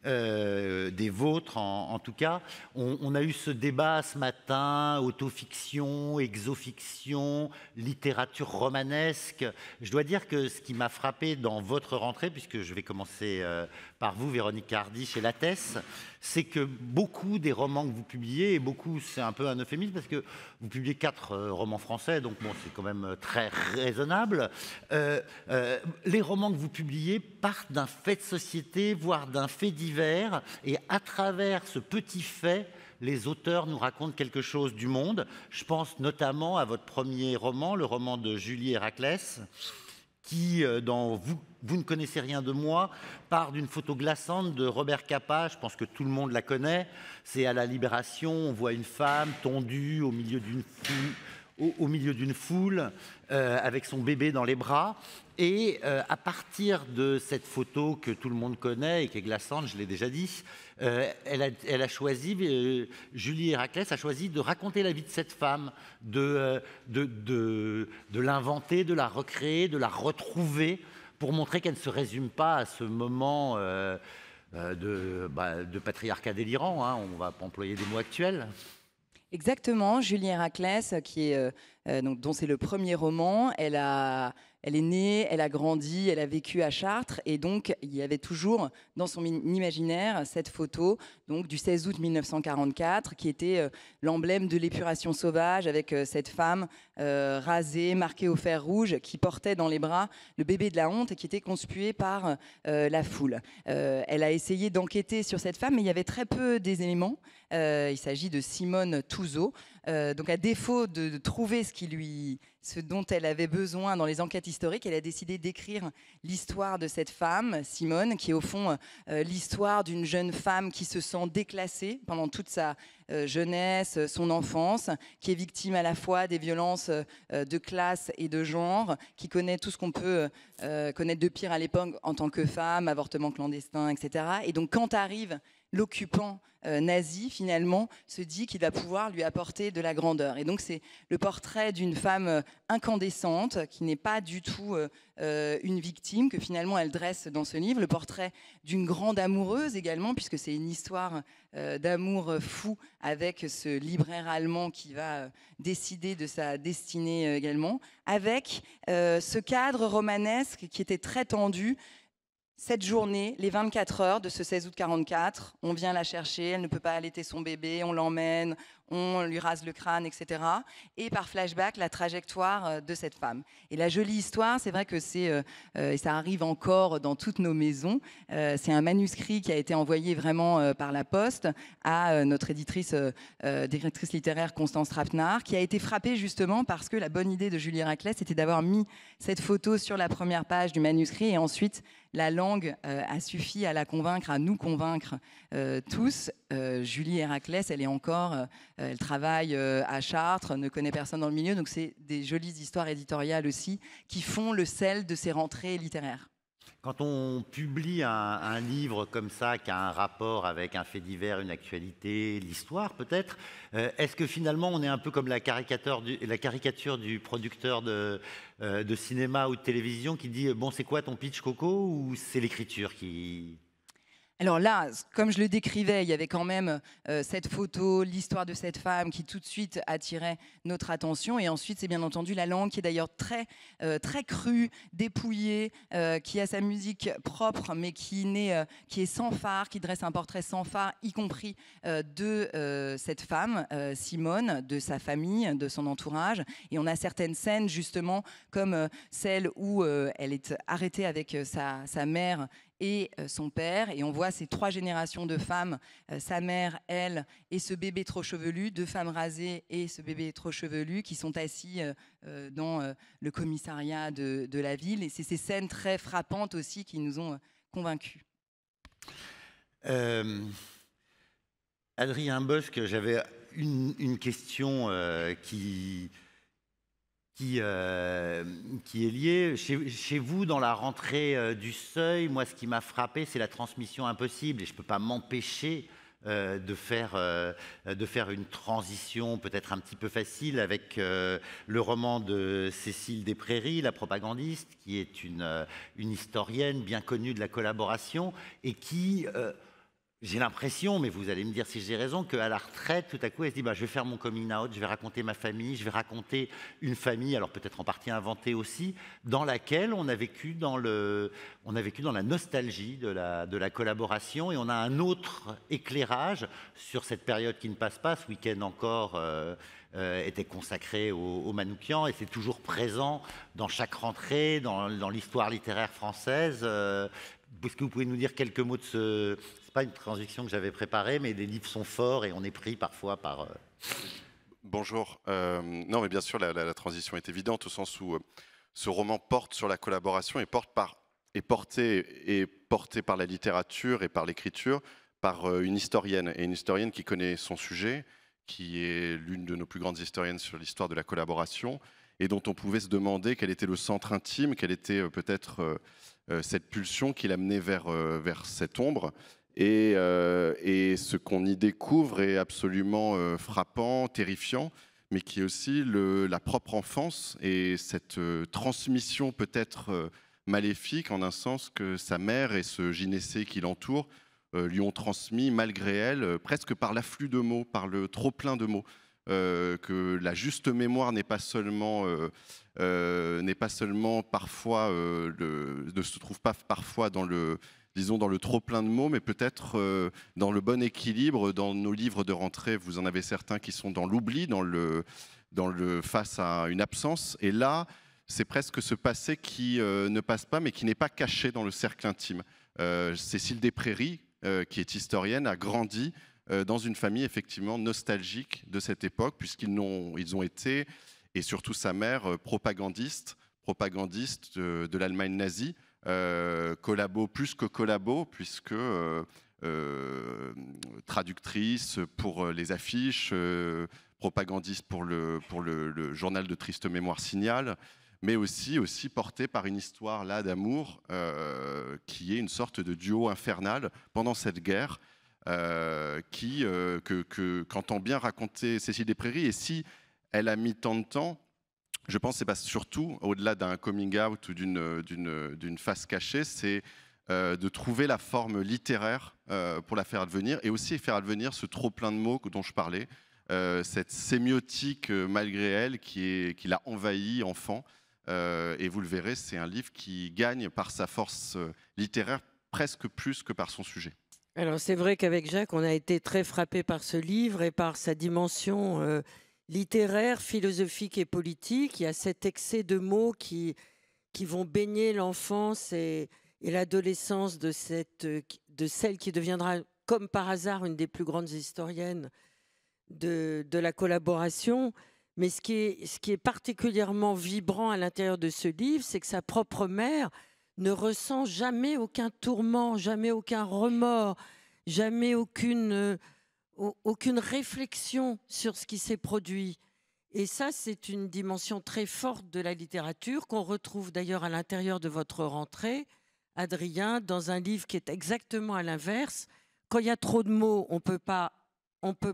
Euh, des vôtres en, tout cas. On, a eu ce débat ce matin, autofiction, exofiction, littérature romanesque. Je dois dire que ce qui m'a frappé dans votre rentrée, puisque je vais commencer euh, par vous, Véronique Hardy, chez Lattès, c'est que beaucoup des romans que vous publiez, et beaucoup, c'est un peu un euphémisme, parce que vous publiez quatre euh, romans français, donc bon, c'est quand même euh, très raisonnable, euh, les romans que vous publiez partent d'un fait de société, voire d'un fait divers, et à travers ce petit fait, les auteurs nous racontent quelque chose du monde. Je pense notamment à votre premier roman, le roman de Julie Héraclès, qui, euh, dans vous, ne connaissez rien de moi, part d'une photo glaçante de Robert Capa, je pense que tout le monde la connaît. C'est à la Libération, on voit une femme tendue au milieu d'une foule, euh, avec son bébé dans les bras. Et euh, à partir de cette photo que tout le monde connaît et qui est glaçante, je l'ai déjà dit, euh, elle, a, choisi, euh, Julie Héraclès a choisi de raconter la vie de cette femme, euh, de, l'inventer, de la recréer, de la retrouver, pour montrer qu'elle ne se résume pas à ce moment bah, de, patriarcat délirant. On hein, on va pas employer des mots actuels. Exactement, Julie Héraclès, dont c'est le premier roman, elle a elle est née, elle a grandi, elle a vécu à Chartres, et donc il y avait toujours dans son imaginaire cette photo donc du 16 août 1944, qui était euh, l'emblème de l'épuration sauvage, avec euh, cette femme euh, rasée, marquée au fer rouge, qui portait dans les bras le bébé de la honte et qui était conspué par la foule. elle a essayé d'enquêter sur cette femme, mais il y avait très peu des éléments. il s'agit de Simone Touzeau. donc à défaut de trouver ce qui lui ce dont elle avait besoin dans les enquêtes historiques. Elle a décidé d'écrire l'histoire de cette femme, Simone, qui est au fond euh, l'histoire d'une jeune femme qui se sent déclassée pendant toute sa euh, jeunesse, euh, son enfance, qui est victime à la fois des violences de classe et de genre, qui connaît tout ce qu'on peut connaître de pire à l'époque en tant que femme, avortement clandestin, etc. Et donc quand arrive l'occupant euh, nazi, finalement, se dit qu'il va pouvoir lui apporter de la grandeur. Et donc, c'est le portrait d'une femme euh, incandescente, qui n'est pas du tout euh, une victime, que finalement elle dresse dans ce livre. Le portrait d'une grande amoureuse également, puisque c'est une histoire d'amour fou avec ce libraire allemand qui va décider de sa destinée également, avec ce cadre romanesque qui était très tendu cette journée, les 24 heures de ce 16 août 44, on vient la chercher, elle ne peut pas allaiter son bébé, on l'emmène, on lui rase le crâne, etc. Et par flashback, la trajectoire euh, de cette femme. Et la jolie histoire, c'est vrai que c'est, euh, euh, et ça arrive encore dans toutes nos maisons, c'est un manuscrit qui a été envoyé vraiment par la poste à notre éditrice, directrice littéraire Constance Trapenard, qui a été frappée justement parce que la bonne idée de Julie Raclès, c'était d'avoir mis cette photo sur la première page du manuscrit et ensuite la langue euh, a suffi à la convaincre, à nous convaincre euh, tous. Euh, Julie Héraclès, elle est encore, elle travaille à Chartres, ne connaît personne dans le milieu, donc c'est des jolies histoires éditoriales aussi qui font le sel de ses rentrées littéraires. Quand on publie un, livre comme ça, qui a un rapport avec un fait divers, une actualité, l'histoire peut-être, euh, est-ce que finalement on est un peu comme la caricature du, producteur euh, de cinéma ou de télévision qui dit Bon, c'est quoi ton pitch, Coco Ou c'est l'écriture qui, alors là, comme je le décrivais, il y avait quand même euh, cette photo, l'histoire de cette femme qui tout de suite attirait notre attention. Et ensuite, c'est bien entendu la langue qui est d'ailleurs très, euh, très crue, dépouillée, euh, qui a sa musique propre, mais qui, qui est sans phare, qui dresse un portrait sans phare, y compris de cette femme, Simone, de sa famille, de son entourage. Et on a certaines scènes, justement, comme celle où elle est arrêtée avec sa, sa mère et euh, son père. Et on voit ces trois générations de femmes, euh, sa mère, elle, et ce bébé trop chevelu, deux femmes rasées et ce bébé trop chevelu, qui sont assis euh, dans le commissariat de, la ville. Et c'est ces scènes très frappantes aussi qui nous ont convaincus. Adrien Bosque, j'avais une, question qui qui, euh, qui est lié. Chez, vous, dans la rentrée euh, du seuil, moi, ce qui m'a frappé, c'est la transmission impossible. Et je ne peux pas m'empêcher euh, de, faire, de faire une transition peut-être un petit peu facile avec le roman de Cécile Desprairies, la propagandiste, qui est une, une historienne bien connue de la collaboration et qui j'ai l'impression, mais vous allez me dire si j'ai raison, qu'à la retraite, tout à coup, elle se dit bah, je vais faire mon coming out, je vais raconter ma famille, je vais raconter une famille, alors peut-être en partie inventée aussi, dans laquelle on a vécu dans, le, on a vécu dans la nostalgie de la, de la collaboration et on a un autre éclairage sur cette période qui ne passe pas. Ce week-end encore euh, euh, était consacré aux au Manoukian et c'est toujours présent dans chaque rentrée, dans, l'histoire littéraire française. Euh, est-ce que vous pouvez nous dire quelques mots de ce, n'est pas une transition que j'avais préparée, mais les livres sont forts et on est pris parfois par... Euh, Bonjour. Euh, non, mais bien sûr, la, transition est évidente au sens où euh, ce roman porte sur la collaboration et porte par est porté et porté par la littérature et par l'écriture par une historienne et une historienne qui connaît son sujet, qui est l'une de nos plus grandes historiennes sur l'histoire de la collaboration et dont on pouvait se demander quel était le centre intime, quelle était peut-être cette pulsion qui l'amenait vers, vers cette ombre. Et, euh, et ce qu'on y découvre est absolument euh, frappant, terrifiant, mais qui est aussi le, la propre enfance et cette euh, transmission peut-être maléfique, en un sens que sa mère et ce gynécée qui l'entoure lui ont transmis, malgré elle, presque par l'afflux de mots, par le trop-plein de mots. que la juste mémoire n'est pas seulement n'est pas seulement parfois ne se trouve pas parfois dans le disons, dans le trop plein de mots, mais peut-être euh, dans le bon équilibre. Dans nos livres de rentrée, vous en avez certains qui sont dans l'oubli, dans le, face à une absence. Et là, c'est presque ce passé qui euh, ne passe pas, mais qui n'est pas caché dans le cercle intime. Euh, Cécile Desprairies, qui est historienne, a grandi dans une famille effectivement nostalgique de cette époque, puisqu'ils ont, ils ont été, et surtout sa mère, propagandiste, propagandiste de l'Allemagne nazie. Euh, collabo plus que collabo, puisque euh, euh, traductrice pour les affiches, propagandiste pour, le, journal de triste mémoire Signal, mais aussi, portée par une histoire là d'amour qui est une sorte de duo infernal pendant cette guerre que, qu'entend bien raconter Cécile Desprairies. Et si elle a mis tant de temps, je pense que c'est pas surtout, au-delà d'un coming out ou d'une euh, euh, face cachée, c'est euh, de trouver la forme littéraire pour la faire advenir et aussi faire advenir ce trop plein de mots dont je parlais, cette sémiotique malgré elle qui, est, l'a envahi enfant. et vous le verrez, c'est un livre qui gagne par sa force littéraire presque plus que par son sujet. Alors c'est vrai qu'avec Jacques, on a été très frappé par ce livre et par sa dimension littéraire, philosophique et politique. Il y a cet excès de mots qui, qui vont baigner l'enfance et, l'adolescence de, celle qui deviendra, comme par hasard, une des plus grandes historiennes de, la collaboration. Mais ce qui ce qui est particulièrement vibrant à l'intérieur de ce livre, c'est que sa propre mère ne ressent jamais aucun tourment, jamais aucun remords, jamais aucune euh, aucune réflexion sur ce qui s'est produit. Et ça, c'est une dimension très forte de la littérature qu'on retrouve d'ailleurs à l'intérieur de votre rentrée, Adrien, dans un livre qui est exactement à l'inverse. Quand il y a trop de mots, on ne peut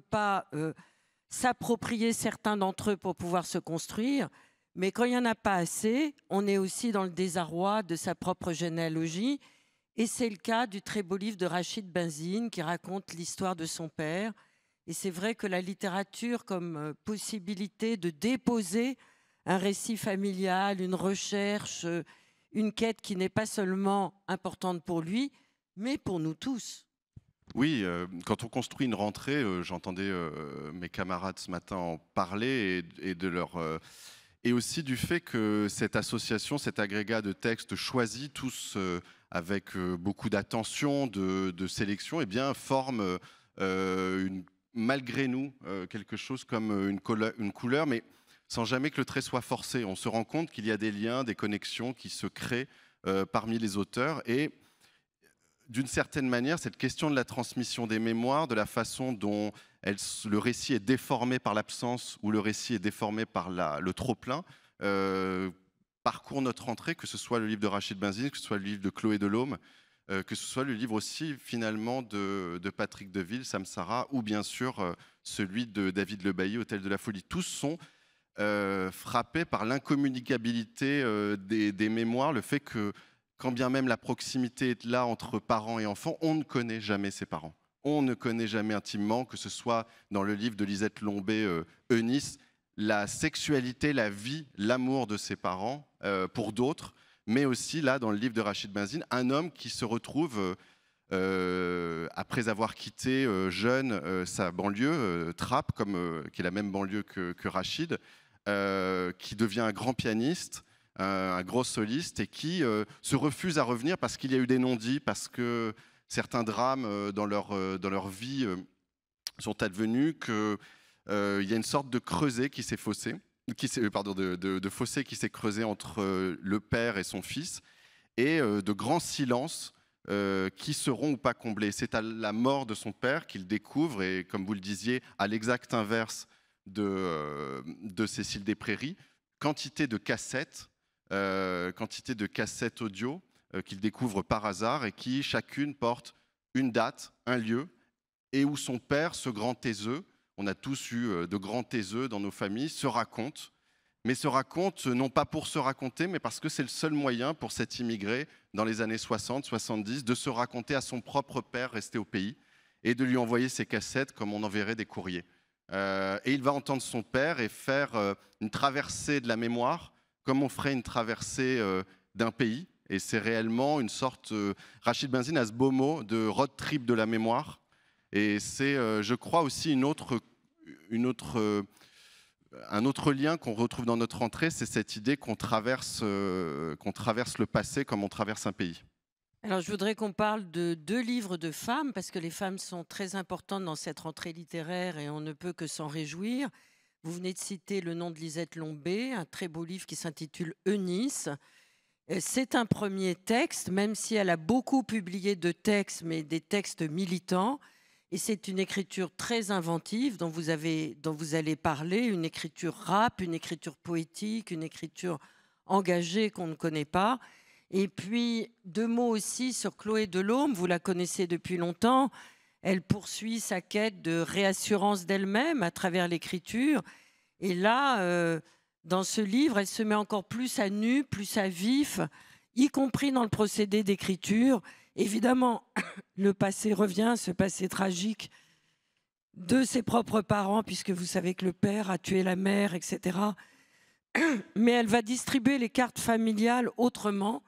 pas euh, s'approprier certains d'entre eux pour pouvoir se construire. Mais quand il n'y en a pas assez, on est aussi dans le désarroi de sa propre généalogie et c'est le cas du très beau livre de Rachid Benzine qui raconte l'histoire de son père. Et c'est vrai que la littérature, comme euh, possibilité de déposer un récit familial, une recherche, euh, une quête qui n'est pas seulement importante pour lui, mais pour nous tous. Oui, euh, quand on construit une rentrée, j'entendais mes camarades ce matin en parler et, de leur et aussi du fait que cette association, cet agrégat de textes choisit tous avec euh, beaucoup d'attention, de, sélection, et eh bien, forme euh, une, malgré nous euh, quelque chose comme une, couleur, une couleur, mais sans jamais que le trait soit forcé. On se rend compte qu'il y a des liens, des connexions qui se créent parmi les auteurs. Et d'une certaine manière, cette question de la transmission des mémoires, de la façon dont elle, le récit est déformé par l'absence ou le récit est déformé par la, le trop-plein, parcours notre entrée, que ce soit le livre de Rachid Benzine, que ce soit le livre de Chloé Delhomme, euh, que ce soit le livre aussi finalement de, Patrick Deville, Samsara, ou bien sûr euh, celui de David Le Hôtel de la Folie. Tous sont euh, frappés par l'incommunicabilité des, des, mémoires, le fait que quand bien même la proximité est là entre parents et enfants, on ne connaît jamais ses parents. On ne connaît jamais intimement, que ce soit dans le livre de Lisette Lombé, Eunice, la sexualité, la vie, l'amour de ses parents euh, pour d'autres, mais aussi là dans le livre de Rachid Benzine, un homme qui se retrouve euh, euh, après avoir quitté jeune sa banlieue, trappe qui est la même banlieue que, Rachid, qui devient un grand pianiste, un gros soliste et qui se refuse à revenir parce qu'il y a eu des non-dits, parce que certains drames dans leur, dans leur vie sont advenus, que euh, il y a une sorte de creuset qui s'est faussé, qui euh, pardon, de, fossé qui s'est creusé entre euh, le père et son fils, et de grands silences qui seront ou pas comblés. C'est à la mort de son père qu'il découvre, et comme vous le disiez, à l'exact inverse de, de Cécile des Prairies, quantité de cassettes, quantité de cassettes audio qu'il découvre par hasard et qui chacune porte une date, un lieu, et où son père, ce grand taiseux, on a tous eu euh, de grands taiseux dans nos familles, se racontent, mais se racontent non pas pour se raconter, mais parce que c'est le seul moyen pour cet immigré dans les années 60, 70 de se raconter à son propre père resté au pays et de lui envoyer ses cassettes comme on enverrait des courriers. Euh, et il va entendre son père et faire euh, une traversée de la mémoire comme on ferait une traversée d'un pays. Et c'est réellement une sorte, Rachid Benzine a ce beau mot de road trip de la mémoire, et c'est, euh, je crois, aussi une autre, une autre, euh, un autre lien qu'on retrouve dans notre entrée. c'est cette idée qu'on traverse, euh, qu'on traverse le passé comme on traverse un pays. Alors, je voudrais qu'on parle de deux livres de femmes, parce que les femmes sont très importantes dans cette rentrée littéraire et on ne peut que s'en réjouir. Vous venez de citer le nom de Lisette Lombé, un très beau livre qui s'intitule Eunice. C'est un premier texte, même si elle a beaucoup publié de textes, mais des textes militants. Et c'est une écriture très inventive dont vous, avez, dont vous allez parler, une écriture rap, une écriture poétique, une écriture engagée qu'on ne connaît pas. Et puis, deux mots aussi sur Chloé Delhomme, vous la connaissez depuis longtemps. Elle poursuit sa quête de réassurance d'elle-même à travers l'écriture. Et là, euh, dans ce livre, elle se met encore plus à nu, plus à vif, y compris dans le procédé d'écriture. Évidemment, le passé revient, ce passé tragique de ses propres parents, puisque vous savez que le père a tué la mère, etc. Mais elle va distribuer les cartes familiales autrement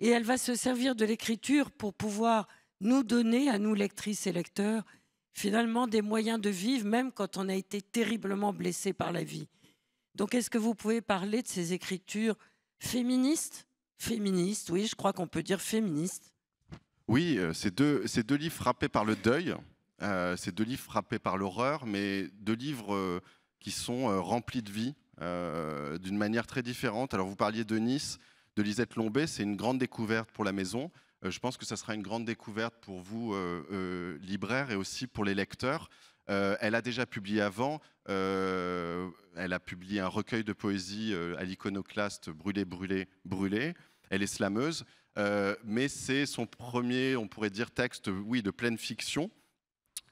et elle va se servir de l'écriture pour pouvoir nous donner, à nous lectrices et lecteurs, finalement des moyens de vivre, même quand on a été terriblement blessé par la vie. Donc est-ce que vous pouvez parler de ces écritures féministes Féministes, oui, je crois qu'on peut dire féministes oui, euh, ces deux, livres frappés par le deuil, euh, ces deux livres frappés par l'horreur, mais deux livres euh, qui sont remplis de vie d'une manière très différente. Alors vous parliez de Nice, de Lisette Lombé, c'est une grande découverte pour la maison. je pense que ça sera une grande découverte pour vous, libraires, et aussi pour les lecteurs. elle a déjà publié avant, elle a publié un recueil de poésie à l'iconoclaste Brûlé, brûlé, brûlé. Elle est slameuse. Euh, mais c'est son premier, on pourrait dire, texte, oui, de pleine fiction,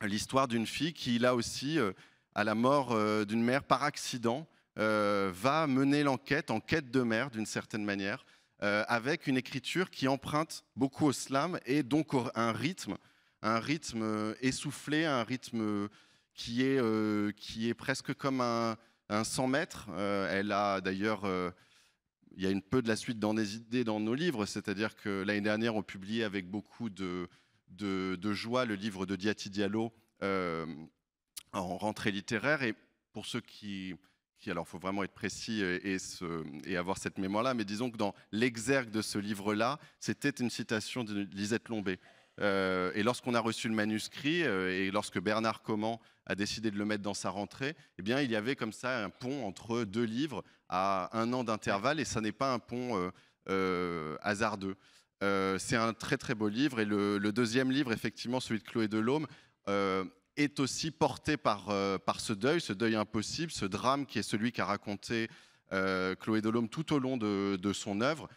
l'histoire d'une fille qui, là aussi, euh, à la mort euh, d'une mère par accident, va mener l'enquête en quête de mère, d'une certaine manière, avec une écriture qui emprunte beaucoup au slam et donc un rythme, un rythme essoufflé, un rythme qui est, qui est presque comme un, un 100 mètres. elle a d'ailleurs il y a une peu de la suite dans idées dans nos livres, c'est-à-dire que l'année dernière, on publiait avec beaucoup de, joie le livre de Diati Diallo euh, en rentrée littéraire. Et pour ceux qui, alors alors faut vraiment être précis et, avoir cette mémoire-là, mais disons que dans l'exergue de ce livre-là, c'était une citation de Lisette Lombé. Euh, et lorsqu'on a reçu le manuscrit, euh, et lorsque Bernard Comment a décidé de le mettre dans sa rentrée, eh bien, il y avait comme ça un pont entre deux livres à un an d'intervalle, et ça n'est pas un pont euh, euh, hasardeux. Euh, c'est un très très beau livre, et le, deuxième livre, effectivement, celui de Chloé Delhomme, est aussi porté par, par ce deuil, ce deuil impossible, ce drame qui est celui qu'a raconté Chloé Delhomme tout au long de, son œuvre,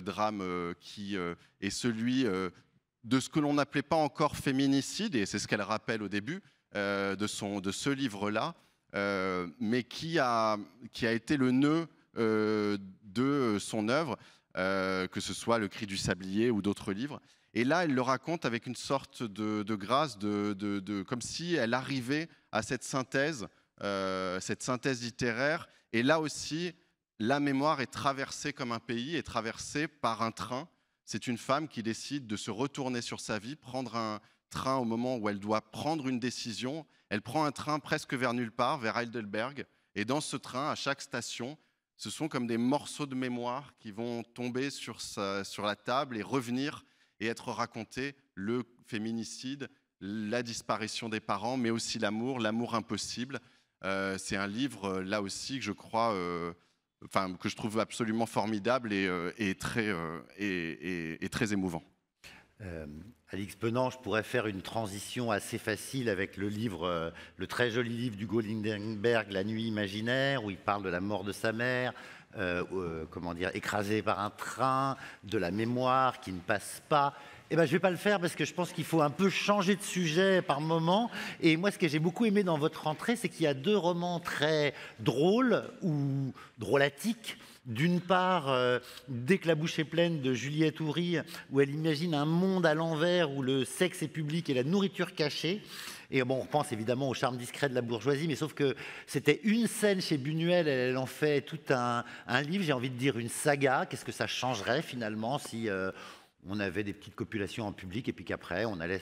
drame qui est celui de ce que l'on n'appelait pas encore féminicide, et c'est ce qu'elle rappelle au début, euh, de, son, de ce livre-là, euh, mais qui a, qui a été le nœud euh, de son œuvre, que ce soit Le cri du sablier ou d'autres livres. Et là, elle le raconte avec une sorte de, grâce, de, comme si elle arrivait à cette synthèse, cette synthèse littéraire. Et là aussi, la mémoire est traversée comme un pays, est traversée par un train. C'est une femme qui décide de se retourner sur sa vie, prendre un, train au moment où elle doit prendre une décision. Elle prend un train presque vers nulle part, vers Heidelberg. Et dans ce train, à chaque station, ce sont comme des morceaux de mémoire qui vont tomber sur, sur la table et revenir et être racontés. Le féminicide, la disparition des parents, mais aussi l'amour, l'amour impossible. Euh, c'est un livre, euh, là aussi, que je crois, euh, enfin, que je trouve absolument formidable et, et très, et, très émouvant. Alix je pourrais faire une transition assez facile avec euh, le très joli livre d'Hugo Lindenberg, La nuit imaginaire, où il parle de la mort de sa mère, euh, euh comment dire, écrasé par un train, de la mémoire qui ne passe pas. Eh ben, je ne vais pas le faire parce que je pense qu'il faut un peu changer de sujet par moment. Et moi, ce que j'ai beaucoup aimé dans votre entrée, c'est qu'il y a deux romans très drôles ou drôlatiques d'une part, euh, Dès que la bouche est pleine de Juliette Houry, où elle imagine un monde à l'envers où le sexe est public et la nourriture cachée. Et bon, on pense évidemment au charme discret de la bourgeoisie, mais sauf que c'était une scène chez Buñuel, elle en fait tout un, livre, j'ai envie de dire une saga. Qu'est-ce que ça changerait finalement si euh, on avait des petites copulations en public et puis qu'après on allait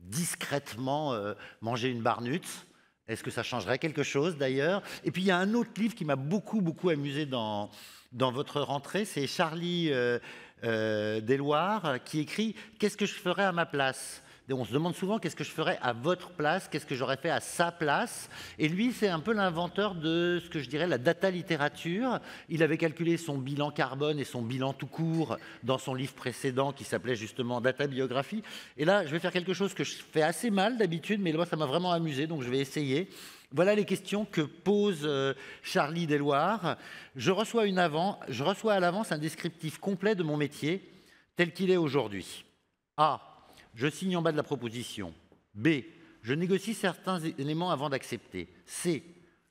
discrètement euh, manger une barnute est-ce que ça changerait quelque chose d'ailleurs Et puis il y a un autre livre qui m'a beaucoup beaucoup amusé dans, dans votre rentrée, c'est Charlie euh, euh Deloire qui écrit Qu'est-ce que je ferais à ma place et on se demande souvent qu'est-ce que je ferais à votre place, qu'est-ce que j'aurais fait à sa place. Et lui, c'est un peu l'inventeur de ce que je dirais la data littérature. Il avait calculé son bilan carbone et son bilan tout court dans son livre précédent qui s'appelait justement Data Biographie. Et là, je vais faire quelque chose que je fais assez mal d'habitude, mais là, ça m'a vraiment amusé, donc je vais essayer. Voilà les questions que pose euh, Charlie Deloire. Je reçois, je reçois à l'avance un descriptif complet de mon métier tel qu'il est aujourd'hui. A. Je signe en bas de la proposition. B. Je négocie certains éléments avant d'accepter. C.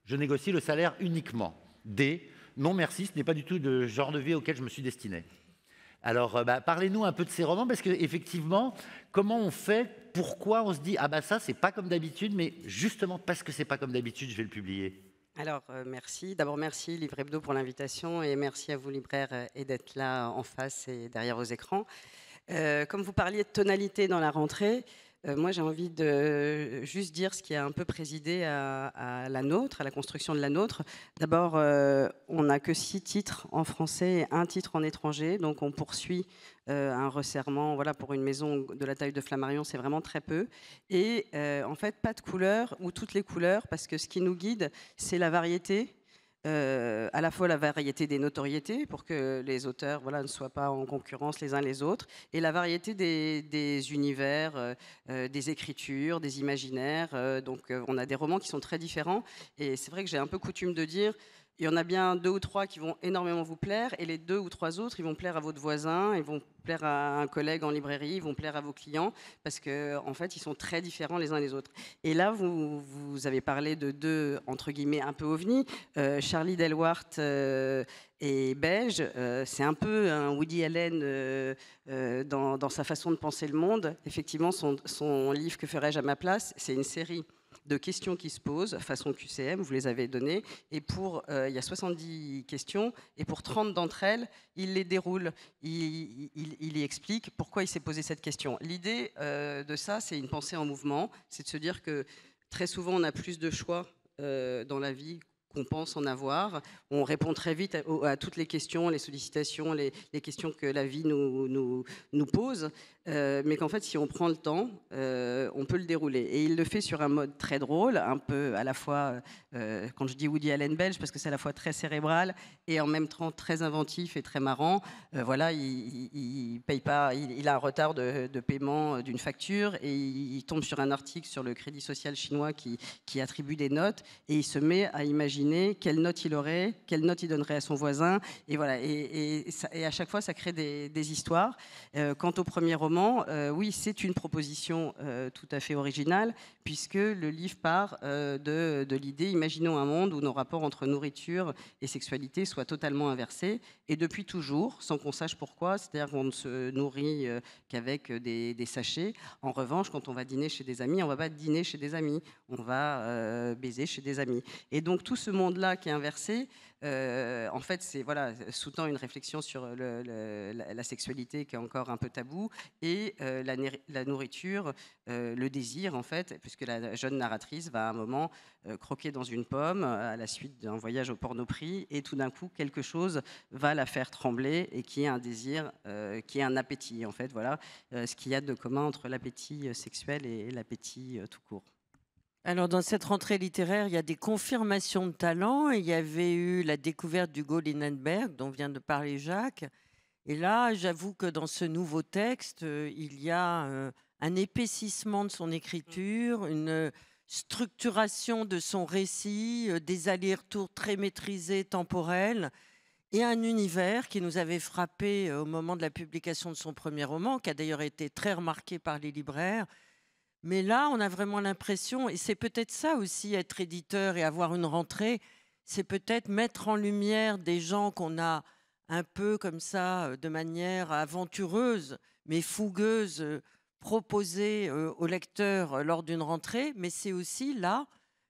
Je négocie le salaire uniquement. D. Non, merci, ce n'est pas du tout le genre de vie auquel je me suis destiné. Alors, euh, bah, parlez-nous un peu de ces romans, parce que effectivement, comment on fait Pourquoi on se dit, ah bah ça, c'est pas comme d'habitude, mais justement parce que c'est pas comme d'habitude, je vais le publier alors, euh, merci. D'abord, merci Livre Hebdo pour l'invitation et merci à vous, libraires, euh, et d'être là en face et derrière vos écrans. comme vous parliez de tonalité dans la rentrée, euh, moi, j'ai envie de euh, juste dire ce qui a un peu présidé à, la nôtre, à la construction de la nôtre. D'abord, euh, on n'a que six titres en français et un titre en étranger, donc on poursuit un resserrement. Voilà, pour une maison de la taille de Flammarion, c'est vraiment très peu. Et en fait, pas de couleur ou toutes les couleurs, parce que ce qui nous guide, c'est la variété euh, à la fois la variété des notoriétés pour que les auteurs voilà, ne soient pas en concurrence les uns les autres et la variété des, univers, euh, euh, des écritures, des imaginaires. donc on a des romans qui sont très différents et c'est vrai que j'ai un peu coutume de dire il y en a bien deux ou trois qui vont énormément vous plaire, et les deux ou trois autres, ils vont plaire à votre voisin, ils vont plaire à un collègue en librairie, ils vont plaire à vos clients, parce qu'en en fait, ils sont très différents les uns des autres. Et là, vous, avez parlé de deux, entre guillemets, un peu ovnis. Euh, Charlie Delwart et euh, Beige, euh, c'est un peu un Woody Allen dans, sa façon de penser le monde. Effectivement, son, son livre Que ferais-je à ma place, c'est une série de questions qui se posent, façon QCM, vous les avez données, et pour, euh, il y a 70 questions, et pour 30 d'entre elles, il les déroule, il, il, y explique pourquoi il s'est posé cette question. L'idée euh, de ça, c'est une pensée en mouvement, c'est de se dire que très souvent, on a plus de choix euh, dans la vie qu'on pense en avoir. On répond très vite à, toutes les questions, les sollicitations, les, questions que la vie nous, nous, pose, euh, mais qu'en fait, si on prend le temps, euh, on peut le dérouler. Et il le fait sur un mode très drôle, un peu à la fois, euh, quand je dis Woody Allen belge, parce que c'est à la fois très cérébral et en même temps très inventif et très marrant. voilà, il, paye pas, il, a un retard de, paiement d'une facture et il, tombe sur un article sur le crédit social chinois qui, qui attribue des notes et il se met à imaginer quelle note il aurait, quelle note il donnerait à son voisin. Et voilà. Et, à chaque fois, ça crée des, histoires. Euh, quant au premier roman, euh, oui, c'est une proposition euh, tout à fait originale, puisque le livre part de, l'idée imaginons un monde où nos rapports entre nourriture et sexualité soient totalement inversés. Et depuis toujours, sans qu'on sache pourquoi, c'est-à-dire qu'on ne se nourrit qu'avec des, des, sachets. En revanche, quand on va dîner chez des amis, on ne va pas dîner chez des amis, on va baiser chez des amis. Et donc tout ce monde-là qui est inversé, euh, en fait, c'est voilà, sous-tend une réflexion sur la, sexualité qui est encore un peu tabou et euh, la, nourriture, euh, le désir en fait, puisque la jeune narratrice va à un moment croquer dans une pomme à la suite d'un voyage au porno-prix et tout d'un coup quelque chose va la faire trembler et qui est un désir, qui est un appétit en fait, voilà, ce qu'il y a de commun entre l'appétit sexuel et l'appétit tout court. Alors, dans cette rentrée littéraire, il y a des confirmations de talent. Il y avait eu la découverte d'Hugo Linenberg, dont vient de parler Jacques. Et là, j'avoue que dans ce nouveau texte, euh, il y a euh, un épaississement de son écriture, mm. une structuration de son récit, euh, des allers-retours très maîtrisés, temporels, et un univers qui nous avait frappé au moment de la publication de son premier roman, qui a d'ailleurs été très remarqué par les libraires, mais là, on a vraiment l'impression, et c'est peut-être ça aussi, être éditeur et avoir une rentrée, c'est peut-être mettre en lumière des gens qu'on a un peu comme ça, euh, de manière aventureuse, mais fougueuse, euh, proposée euh, au lecteur lors d'une rentrée, mais c'est aussi là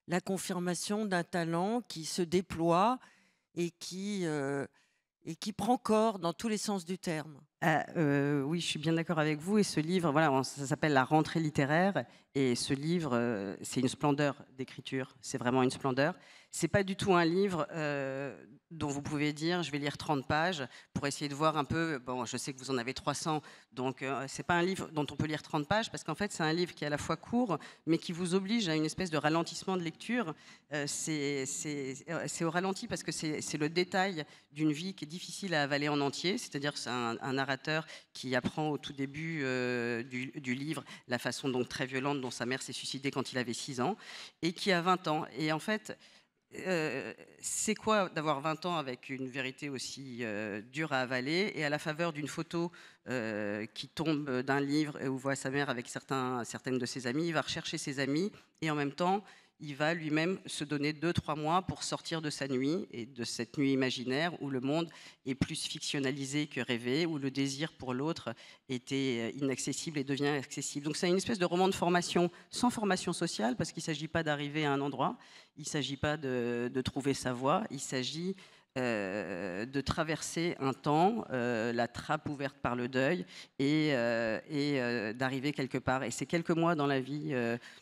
la confirmation d'un talent qui se déploie et qui, et qui prend corps dans tous les sens du terme. Ah, euh, oui, je suis bien d'accord avec vous. Et ce livre, voilà, ça s'appelle La rentrée littéraire. Et ce livre, euh, c'est une splendeur d'écriture. C'est vraiment une splendeur. C'est pas du tout un livre euh, dont vous pouvez dire je vais lire 30 pages pour essayer de voir un peu. Bon, je sais que vous en avez 300, donc ce euh, c'est pas un livre dont on peut lire 30 pages parce qu'en fait c'est un livre qui est à la fois court mais qui vous oblige à une espèce de ralentissement de lecture. Euh, c'est au ralenti parce que c'est le détail d'une vie qui est difficile à avaler en entier, c'est-à-dire c'est un, narrateur qui apprend au tout début du, livre la façon donc très violente dont sa mère s'est suicidée quand il avait 6 ans et qui a 20 ans. Et en fait, euh, c'est quoi d'avoir 20 ans avec une vérité aussi euh, dure à avaler et à la faveur d'une photo euh, qui tombe d'un livre et où voit sa mère avec certains, certaines de ses amies, il va rechercher ses amis et en même temps il va lui-même se donner deux, trois mois pour sortir de sa nuit et de cette nuit imaginaire où le monde est plus fictionalisé que rêvé, où le désir pour l'autre était euh, inaccessible et devient accessible. Donc c'est une espèce de roman de formation sans formation sociale parce qu'il ne s'agit pas d'arriver à un endroit, il ne s'agit pas de trouver sa voie, il s'agit euh, de traverser un temps euh, la trappe ouverte par le deuil et, euh, d'arriver quelque part. Et ces quelques mois dans la vie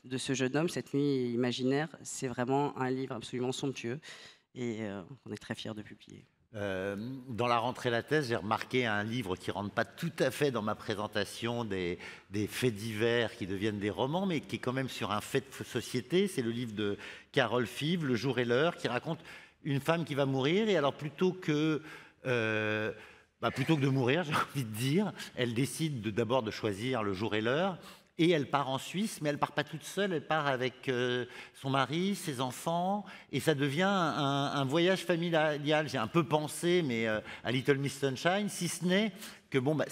de ce jeune homme, cette nuit imaginaire, c'est vraiment un livre absolument somptueux et on est très fiers de publier. dans la rentrée la thèse, j'ai remarqué un livre qui rentre pas tout à fait dans ma présentation des, des faits divers qui deviennent des romans, mais qui est quand même sur un fait de société. C'est le livre de Carole Five, Le jour et l'heure, qui raconte une femme qui va mourir, et alors plutôt que, euh, bah, plutôt que de mourir, j'ai envie de dire, elle décide d'abord de, choisir le jour et l'heure, et elle part en Suisse, mais elle part pas toute seule, elle part avec euh, son mari, ses enfants, et ça devient un, voyage familial. J'ai un peu pensé, mais euh, à Little Miss Sunshine, si ce n'est que bon, bah,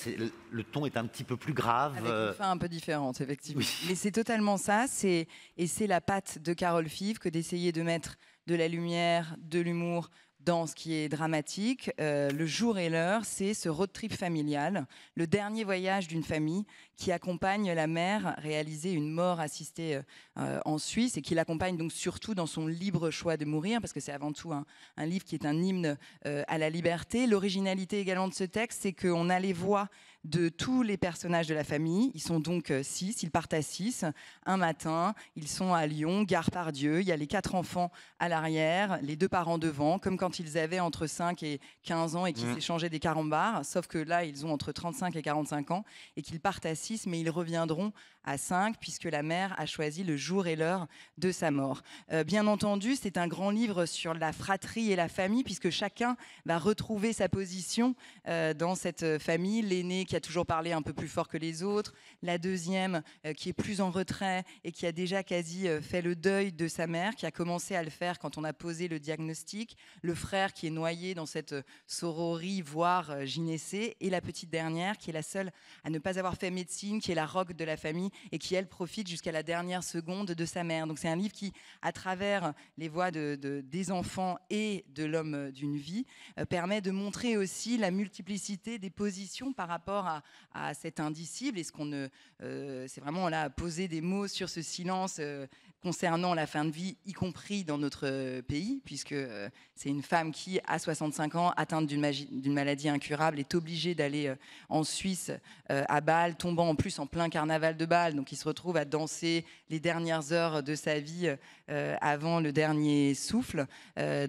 le ton est un petit peu plus grave. Avec une fin un peu différente, effectivement. Mais c'est totalement ça, et c'est la patte de Carole Five que d'essayer de mettre de la lumière, de l'humour dans ce qui est dramatique. Euh, le jour et l'heure, c'est ce road trip familial, le dernier voyage d'une famille qui accompagne la mère réaliser une mort assistée euh, euh, en Suisse et qui l'accompagne donc surtout dans son libre choix de mourir, parce que c'est avant tout un, livre qui est un hymne euh, à la liberté. L'originalité également de ce texte, c'est qu'on a les voix de tous les personnages de la famille. Ils sont donc six, ils partent à six. Un matin, ils sont à Lyon, gare par Dieu. Il y a les quatre enfants à l'arrière, les deux parents devant, comme quand ils avaient entre 5 et 15 ans et qu'ils mmh. échangeaient des carambars, sauf que là, ils ont entre 35 et 45 ans et qu'ils partent à six mais ils reviendront à 5, puisque la mère a choisi le jour et l'heure de sa mort. Euh, bien entendu, c'est un grand livre sur la fratrie et la famille, puisque chacun va retrouver sa position euh, dans cette famille. L'aîné qui a toujours parlé un peu plus fort que les autres, la deuxième euh, qui est plus en retrait et qui a déjà quasi fait le deuil de sa mère, qui a commencé à le faire quand on a posé le diagnostic, le frère qui est noyé dans cette sororie, voire gynécée, et la petite dernière qui est la seule à ne pas avoir fait médecine, qui est la roque de la famille et qui, elle, profite jusqu'à la dernière seconde de sa mère. Donc c'est un livre qui, à travers les voix de, des enfants et de l'homme d'une vie, euh, permet de montrer aussi la multiplicité des positions par rapport à, à cet indicible. Est-ce qu'on ne... Euh, c'est vraiment là poser des mots sur ce silence euh, concernant la fin de vie, y compris dans notre euh, pays, puisque euh, c'est une femme qui, à 65 ans, atteinte d'une maladie incurable, est obligée d'aller euh, en Suisse à Bâle, tombant en plus en plein carnaval de Bâle, donc il se retrouve à danser les dernières heures de sa vie avant le dernier souffle.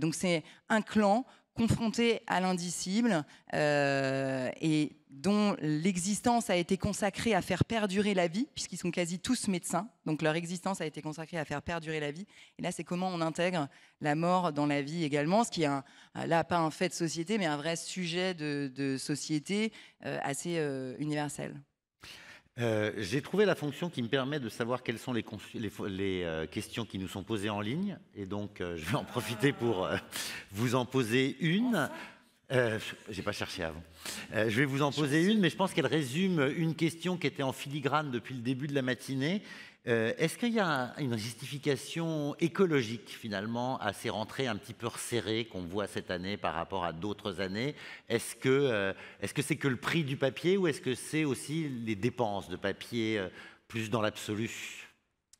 donc c'est un clan confronté à l'indicible et dont l'existence a été consacrée à faire perdurer la vie, puisqu'ils sont quasi tous médecins, donc leur existence a été consacrée à faire perdurer la vie. Et là, c'est comment on intègre la mort dans la vie également, ce qui est là pas un fait de société, mais un vrai sujet de, société euh, assez euh, universel. Euh, j'ai trouvé la fonction qui me permet de savoir quelles sont les, questions qui nous sont posées en ligne. Et donc, je vais en profiter pour vous en poser une. Euh, J'ai pas cherché avant. Euh, je vais vous en poser une, mais je pense qu'elle résume une question qui était en filigrane depuis le début de la matinée. Euh, est-ce qu'il y a une justification écologique finalement à ces rentrées un petit peu resserrées qu'on voit cette année par rapport à d'autres années Est-ce que euh, c'est -ce que, que le prix du papier ou est-ce que c'est aussi les dépenses de papier plus dans l'absolu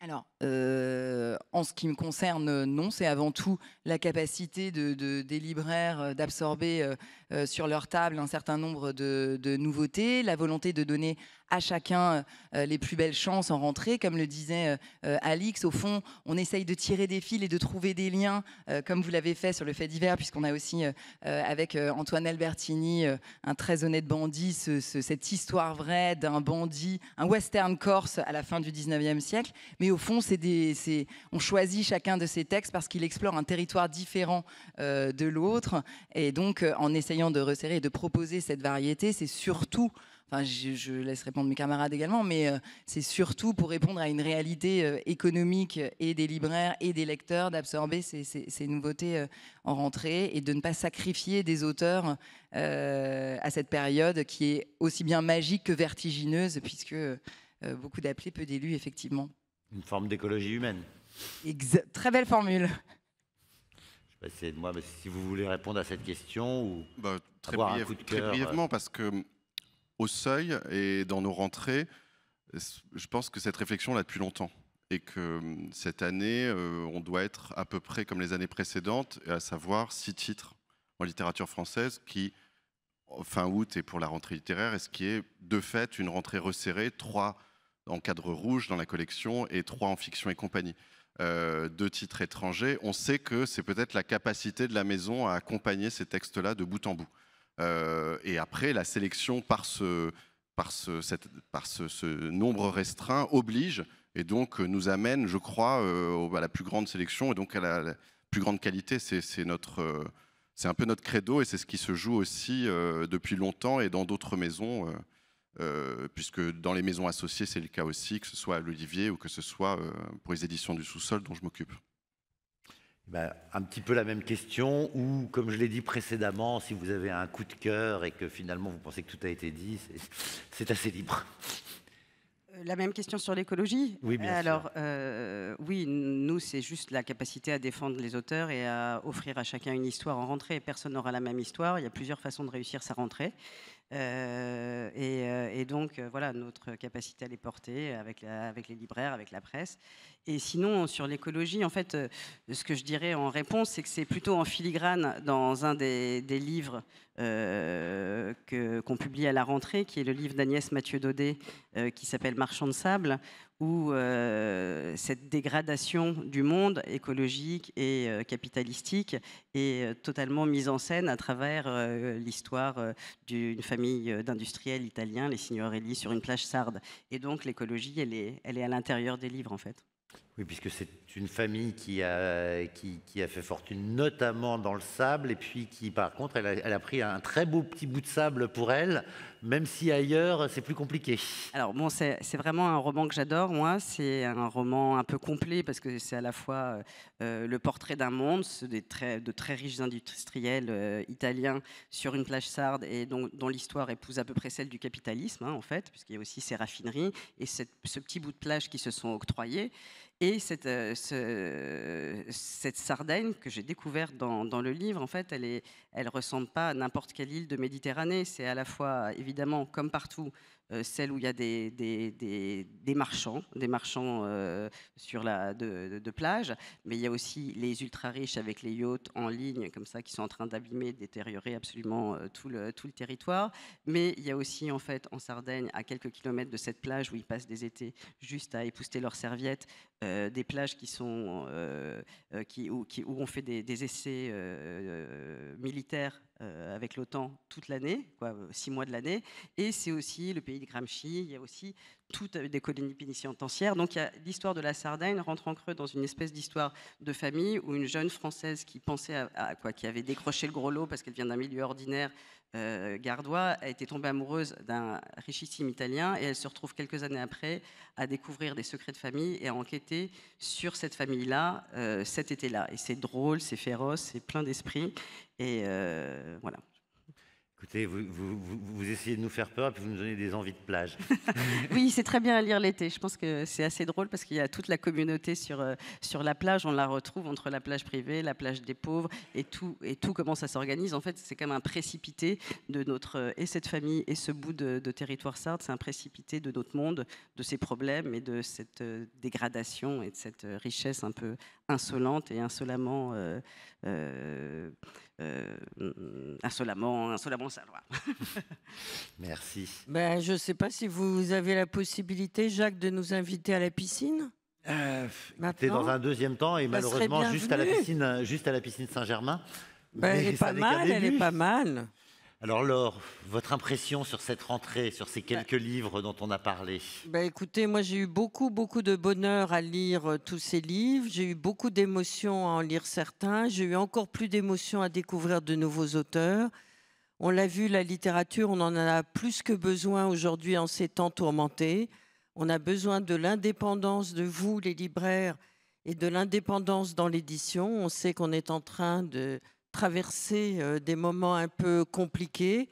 Alors, euh, en ce qui me concerne, non. C'est avant tout la capacité de, des libraires euh, d'absorber euh, sur leur table un certain nombre de, nouveautés, la volonté de donner à chacun les plus belles chances en rentrée. Comme le disait Alix, au fond, on essaye de tirer des fils et de trouver des liens, comme vous l'avez fait sur le fait divers, puisqu'on a aussi avec Antoine Albertini, un très honnête bandit, cette histoire vraie d'un bandit, un western corse à la fin du 19e siècle. Mais au fond, on choisit chacun de ces textes parce qu'il explore un territoire différent euh, de l'autre. Et donc, euh, en essayant de resserrer et de proposer cette variété, c'est surtout Enfin, je, laisse répondre mes camarades également, mais euh, c'est surtout pour répondre à une réalité économique et des libraires et des lecteurs d'absorber ces, nouveautés en rentrée et de ne pas sacrifier des auteurs à cette période qui est aussi bien magique que vertigineuse, puisque beaucoup d'appelés, peu d'élus, effectivement. Une forme d'écologie humaine. très belle formule. Je vais essayer de moi, mais si vous voulez répondre à cette question ou bah, très, brièvement, euh. parce que au seuil et dans nos rentrées, je pense que cette réflexion là depuis longtemps et que cette année, euh, on doit être à peu près comme les années précédentes, à savoir six titres en littérature française qui, fin août et pour la rentrée littéraire, est ce qui est de fait une rentrée resserrée, trois en cadre rouge dans la collection et trois en fiction et compagnie. Euh, deux titres étrangers, on sait que c'est peut-être la capacité de la maison à accompagner ces textes-là de bout en bout. Euh, et après, la sélection par ce, par ce, par ce, nombre restreint oblige et donc euh, nous amène, je crois, à la plus grande sélection et donc à la, plus grande qualité. C'est notre c'est un peu notre credo et c'est ce qui se joue aussi depuis longtemps et dans d'autres maisons euh, puisque dans les maisons associées, c'est le cas aussi, que ce soit à l'Olivier ou que ce soit euh, pour les éditions du sous-sol dont je m'occupe. Eh ben, un petit peu la même question, ou comme je l'ai dit précédemment, si vous avez un coup de cœur et que finalement vous pensez que tout a été dit, c'est assez libre. Euh, la même question sur l'écologie. Oui, bien Alors, sûr. Euh, oui, nous, c'est juste la capacité à défendre les auteurs et à offrir à chacun une histoire en rentrée. Personne n'aura la même histoire. Il y a plusieurs façons de réussir sa rentrée. Euh, euh, et, donc, euh, voilà, notre capacité à les porter avec, les libraires, avec la presse. Et sinon, sur l'écologie, en fait, ce que je dirais en réponse, c'est que c'est plutôt en filigrane dans un des livres euh, qu'on publie à la rentrée, qui est le livre d'Agnès Mathieu Daudet, euh, qui s'appelle Marchand de sable, où euh, cette dégradation du monde écologique et capitalistique est totalement mise en scène à travers l'histoire d'une famille d'industriels italiens, les Signorelli, sur une plage sarde. Et donc l'écologie, elle est, elle est à l'intérieur des livres, en fait puisque c'est une famille qui a, qui, a fait fortune notamment dans le sable, et puis qui, par contre, elle a, pris un très beau petit bout de sable pour elle, même si ailleurs, c'est plus compliqué. Alors, bon, c'est vraiment un roman que j'adore, moi. C'est un roman un peu complet, parce que c'est à la fois euh, euh, le portrait d'un monde, de très riches industriels euh, italiens sur une plage sarde, et dont, dont l'histoire épouse à peu près celle du capitalisme, hein, en fait, puisqu'il y a aussi ces raffineries et ce petit bout de plage qui se sont octroyés. Et cette, euh, cette Sardaigne que j'ai découverte dans, le livre, en fait, elle ne elle ressemble pas à n'importe quelle île de Méditerranée. C'est à la fois, évidemment, comme partout, euh, celle où il y a des, des, marchands, des marchands euh, sur la, de, plage, mais il y a aussi les ultra-riches avec les yachts en ligne, comme ça, qui sont en train d'abîmer, détériorer absolument euh, tout le, tout le territoire. Mais il y a aussi, en fait, en Sardaigne, à quelques kilomètres de cette plage où ils passent des étés juste à épouster leurs serviettes, des plages qui sont, qui, où, où on fait des, essais militaires euh, avec l'OTAN toute l'année, quoi, euh, six mois de l'année. Et c'est aussi le pays de Gramsci, il y a aussi toutes euh, des colonies pénitentiaires. Donc l'histoire de la Sardaigne rentre en creux dans une espèce d'histoire de famille où une jeune Française qui pensait à quoi, qui avait décroché le gros lot parce qu'elle vient d'un milieu ordinaire, euh, gardois a été tombée amoureuse d'un richissime italien et elle se retrouve quelques années après à découvrir des secrets de famille et à enquêter sur cette famille-là euh, cet été-là. Et c'est drôle, c'est féroce, c'est plein d'esprit. Et euh, voilà. Écoutez, vous, vous, essayez de nous faire peur, puis vous nous donnez des envies de plage. oui, c'est très bien à lire l'été. Je pense que c'est assez drôle parce qu'il y a toute la communauté sur, euh, sur la plage. On la retrouve entre la plage privée, la plage des pauvres et tout, et tout comment ça s'organise. En fait, c'est comme un précipité de notre, euh, et cette famille et ce bout de, territoire sarde, c'est un précipité de notre monde, de ses problèmes et de cette euh, dégradation et de cette richesse un peu insolente et insolemment euh, mm, mm, mm. insolemment, insolemment ça. Merci. Ben, je ne sais pas si vous avez la possibilité, Jacques, de nous inviter à la piscine. Euh, c'est dans un deuxième temps et malheureusement juste à la piscine, juste à la piscine Saint-Germain. Ben, elle est pas mal, elle est pas mal. Alors Laure, votre impression sur cette rentrée, sur ces quelques bah, livres dont on a parlé bah Écoutez, moi j'ai eu beaucoup, beaucoup de bonheur à lire euh, tous ces livres. J'ai eu beaucoup d'émotions à en lire certains. J'ai eu encore plus d'émotions à découvrir de nouveaux auteurs. On l'a vu, la littérature, on en a plus que besoin aujourd'hui en ces temps tourmentés. On a besoin de l'indépendance de vous, les libraires, et de l'indépendance dans l'édition. On sait qu'on est en train de traversé euh, des moments un peu compliqués.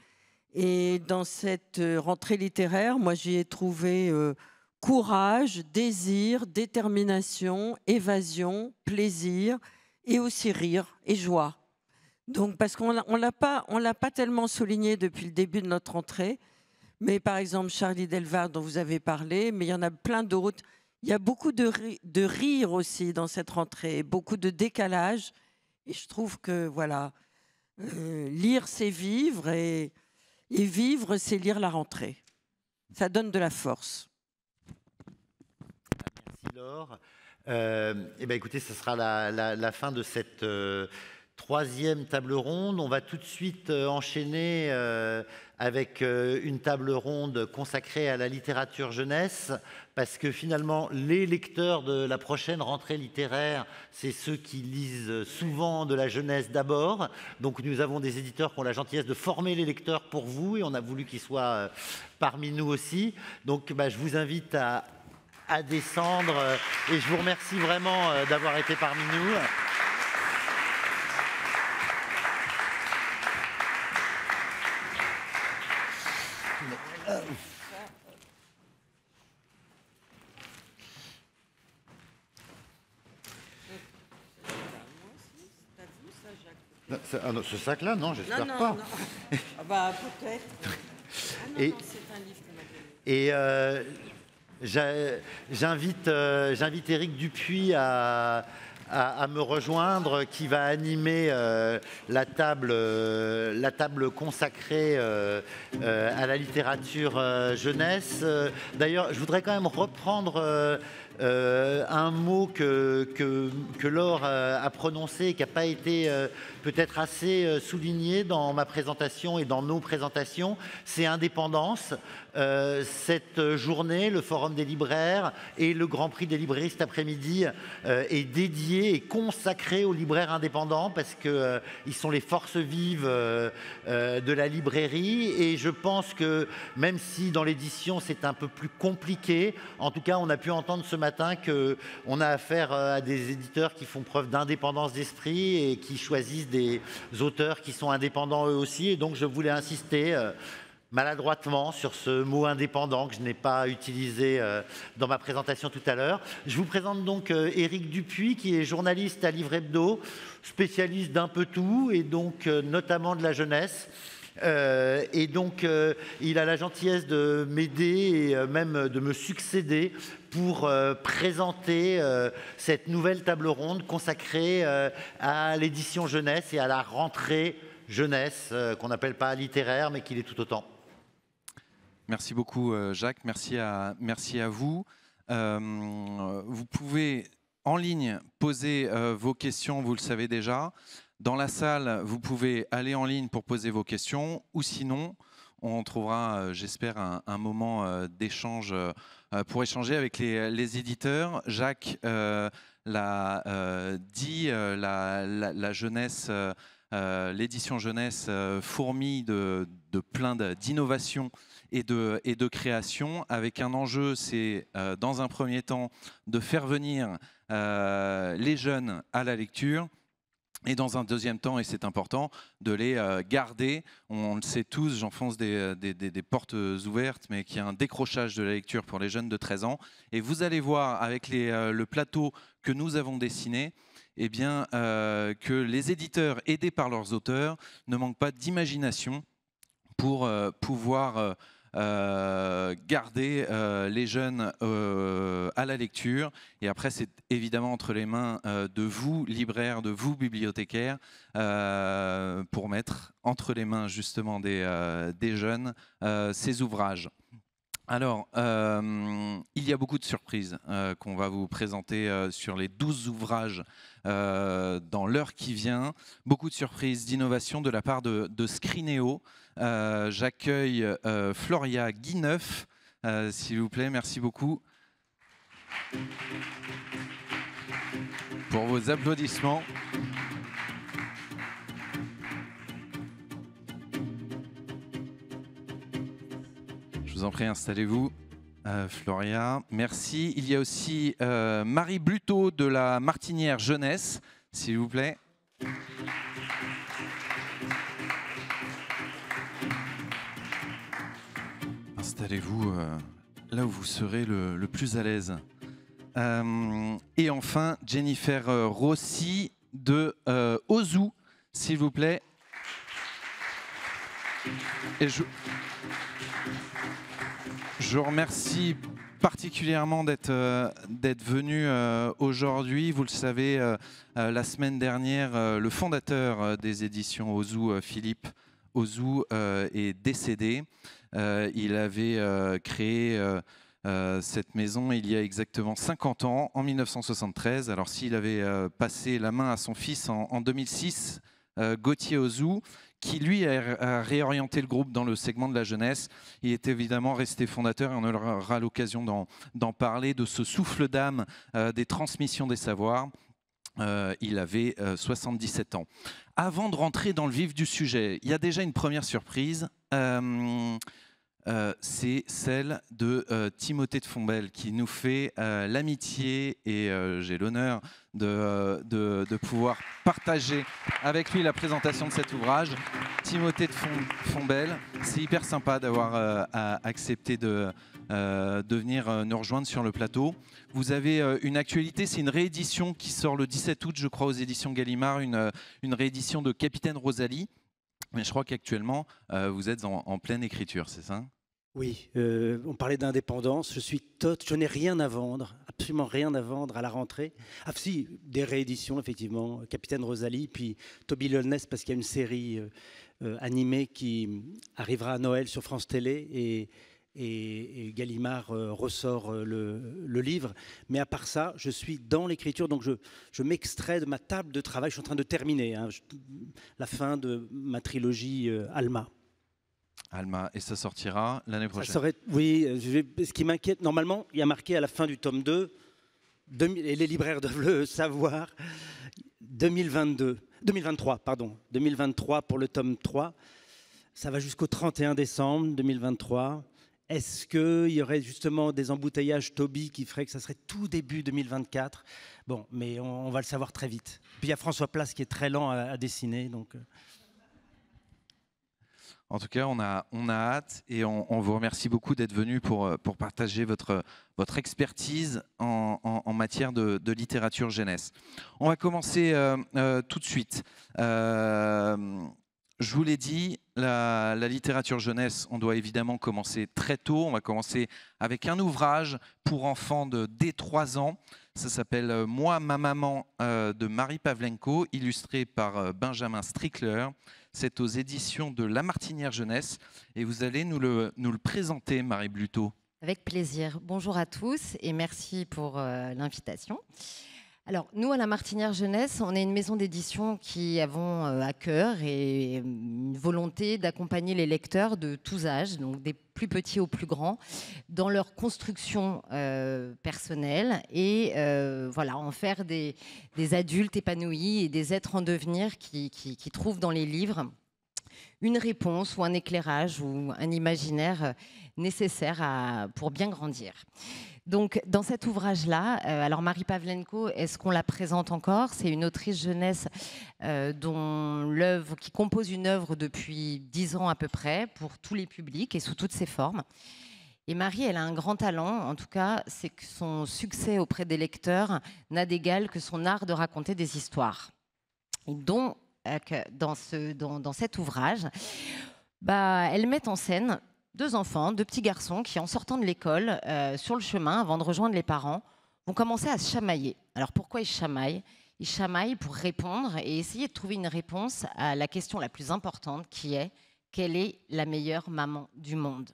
Et dans cette euh, rentrée littéraire, moi, j'y ai trouvé euh, courage, désir, détermination, évasion, plaisir et aussi rire et joie. Donc, parce qu'on ne l'a pas, tellement souligné depuis le début de notre rentrée mais par exemple Charlie Delvar dont vous avez parlé, mais il y en a plein d'autres. Il y a beaucoup de, de rire aussi dans cette rentrée, beaucoup de décalage et je trouve que, voilà, euh, lire, c'est vivre, et, vivre, c'est lire la rentrée. Ça donne de la force. Merci Laure. Euh, eh bien, écoutez, ce sera la, fin de cette euh, troisième table ronde. On va tout de suite enchaîner avec euh, une table ronde consacrée à la littérature jeunesse, parce que finalement, les lecteurs de la prochaine rentrée littéraire, c'est ceux qui lisent souvent de la jeunesse d'abord. Donc nous avons des éditeurs qui ont la gentillesse de former les lecteurs pour vous, et on a voulu qu'ils soient euh, parmi nous aussi. Donc bah, je vous invite à, à descendre, euh, et je vous remercie vraiment d'avoir été parmi nous. c'est- ah ce sac-là, non, j'espère non, pas. non. Ah bah peut-être. Ah non, Et- non, c'est un livre m'a donné. Et euh, j'invite, euh, j'invite Éric Dupuis à, à, me rejoindre, qui va animer euh, euh, la, table, consacrée euh, à la littérature jeunesse. D'ailleurs, je voudrais quand même reprendre un mot que, que, que Laure a prononcé et qui n'a pas été peut-être assez souligné dans ma présentation et dans nos présentations, c'est indépendance. Euh, cette journée, le Forum des libraires et le Grand Prix des librairies cet après-midi euh, est dédié et consacré aux libraires indépendants parce qu'ils euh, sont les forces vives de la librairie. Et je pense que même si dans l'édition c'est un peu plus compliqué, en tout cas on a pu entendre ce matin qu'on a affaire à des éditeurs qui font preuve d'indépendance d'esprit et qui choisissent des auteurs qui sont indépendants eux aussi. Et donc je voulais insister maladroitement sur ce mot indépendant que je n'ai pas utilisé euh, dans ma présentation tout à l'heure. Je vous présente donc euh, Éric Dupuis, qui est journaliste à Livre Hebdo, spécialiste d'un peu tout, et donc euh, notamment de la jeunesse. et donc, il a la gentillesse de m'aider et même de me succéder pour présenter cette nouvelle table ronde consacrée à l'édition jeunesse et à la rentrée jeunesse, qu'on n'appelle pas littéraire, mais qu'il est tout autant. Merci beaucoup, euh, Jacques. Merci à, merci à vous. Euh, vous pouvez en ligne poser euh, vos questions, vous le savez déjà. Dans la salle, vous pouvez aller en ligne pour poser vos questions ou sinon, on trouvera, j'espère, un, moment d'échange pour échanger avec les, éditeurs. Jacques l'a dit, la, jeunesse, l'édition jeunesse fourmille de plein d'innovations et de, et de création, avec un enjeu, c'est euh, dans un premier temps de faire venir euh, les jeunes à la lecture. Et dans un deuxième temps, et c'est important, de les euh, garder. On, le sait tous, j'enfonce des, portes ouvertes, mais qu'il y a un décrochage de la lecture pour les jeunes de 13 ans. Et vous allez voir avec le plateau que nous avons dessiné, eh bien, que les éditeurs, aidés par leurs auteurs, ne manquent pas d'imagination pour pouvoir euh, garder euh, les jeunes euh, à la lecture. Et après, c'est évidemment entre les mains de vous, libraires, de vous, bibliothécaires, pour mettre entre les mains justement des, des jeunes ces ouvrages. Alors, il y a beaucoup de surprises qu'on va vous présenter sur les 12 ouvrages dans l'heure qui vient. Beaucoup de surprises, d'innovation de la part de, de Scrineo. Euh, j'accueille euh, Floria Guineuf, euh, s'il vous plaît, merci beaucoup pour vos applaudissements. Je vous en prie, installez-vous. Floria, merci. Il y a aussi Marie Bluteau de la Martinière Jeunesse, s'il vous plaît. allez vous euh, là où vous serez le, plus à l'aise. Euh, et enfin, Jennifer euh, Rossi de Ozou, s'il vous plaît. Et je, je remercie particulièrement d'être d'être venu aujourd'hui. Vous le savez, la semaine dernière, le fondateur des éditions Ozu, Philippe Ozu, est décédé. Euh, il avait euh, créé euh, cette maison il y a exactement 50 ans, en 1973. Alors s'il avait passé la main à son fils en, 2006, Gauthier Ozou, qui lui a, réorienté le groupe dans le segment de la jeunesse. Il est évidemment resté fondateur et on aura l'occasion d'en parler, de ce souffle d'âme des transmissions des savoirs. Euh, il avait 77 euh, ans. Avant de rentrer dans le vif du sujet, il y a déjà une première surprise. Euh, c'est celle de Timothée de Fombelle qui nous fait l'amitié et j'ai l'honneur de, de, de, pouvoir partager avec lui la présentation de cet ouvrage. Timothée de Fombelle, c'est hyper sympa d'avoir accepté de, euh, de venir euh, nous rejoindre sur le plateau. Vous avez euh, une actualité, c'est une réédition qui sort le 17 août, je crois, aux éditions Gallimard, une, une réédition de Capitaine Rosalie. Mais je crois qu'actuellement, vous êtes en, pleine écriture, c'est ça oui, on parlait d'indépendance. Je suis tot, je n'ai rien à vendre, absolument rien à vendre à la rentrée. Ah si, des rééditions effectivement, Capitaine Rosalie, puis Toby Lulness, parce qu'il y a une série animée qui arrivera à Noël sur France Télé et et, Gallimard euh, ressort euh, le, livre. Mais à part ça, je suis dans l'écriture, donc je, je m'extrais de ma table de travail. Je suis en train de terminer hein, la fin de ma trilogie euh, Alma. Alma, et ça sortira l'année prochaine. Ça oui, ce qui m'inquiète, normalement, il y a marqué à la fin du tome 2, et les libraires doivent le savoir, 2022, 2023, pardon, 2023 pour le tome 3. Ça va jusqu'au 31 décembre 2023. Est-ce qu'il y aurait justement des embouteillages Toby qui ferait que ça serait tout début 2024 Bon, mais on, va le savoir très vite. Puis il y a François Place qui est très lent à, dessiner. Donc... Euh. En tout cas, on a, on a hâte et on, vous remercie beaucoup d'être venu pour, euh, pour partager votre, votre expertise en, matière de, littérature jeunesse. On va commencer euh, tout de suite. je vous l'ai dit, la, littérature jeunesse, on doit évidemment commencer très tôt. On va commencer avec un ouvrage pour enfants de, dès 3 ans. Ça s'appelle euh, Moi, ma maman euh, de Marie Pavlenko, illustré par euh, Benjamin Strickler. C'est aux éditions de La Martinière Jeunesse. Et vous allez nous le, nous le présenter, Marie Bluteau. Avec plaisir. Bonjour à tous et merci pour l'invitation alors, nous, à la Martinière Jeunesse, on est une maison d'édition qui avons euh, à cœur et euh, une volonté d'accompagner les lecteurs de tous âges, donc des plus petits aux plus grands, dans leur construction euh, personnelle et voilà, en faire des, adultes épanouis et des êtres en devenir qui, trouvent dans les livres une réponse ou un éclairage ou un imaginaire nécessaire pour bien grandir. Donc, dans cet ouvrage-là, euh, alors Marie Pavlenko, est-ce qu'on la présente encore C'est une autrice jeunesse euh, dont l'œuvre, qui compose une œuvre depuis dix ans à peu près, pour tous les publics et sous toutes ses formes. Et Marie, elle a un grand talent, en tout cas, c'est que son succès auprès des lecteurs n'a d'égal que son art de raconter des histoires. Et dont, euh, dans, ce, dans, dans cet ouvrage, bah, elle met en scène deux enfants, deux petits garçons qui, en sortant de l'école, euh, sur le chemin, avant de rejoindre les parents, vont commencer à chamailler. Alors pourquoi ils chamaillent Ils chamaillent pour répondre et essayer de trouver une réponse à la question la plus importante qui est quelle est la meilleure maman du monde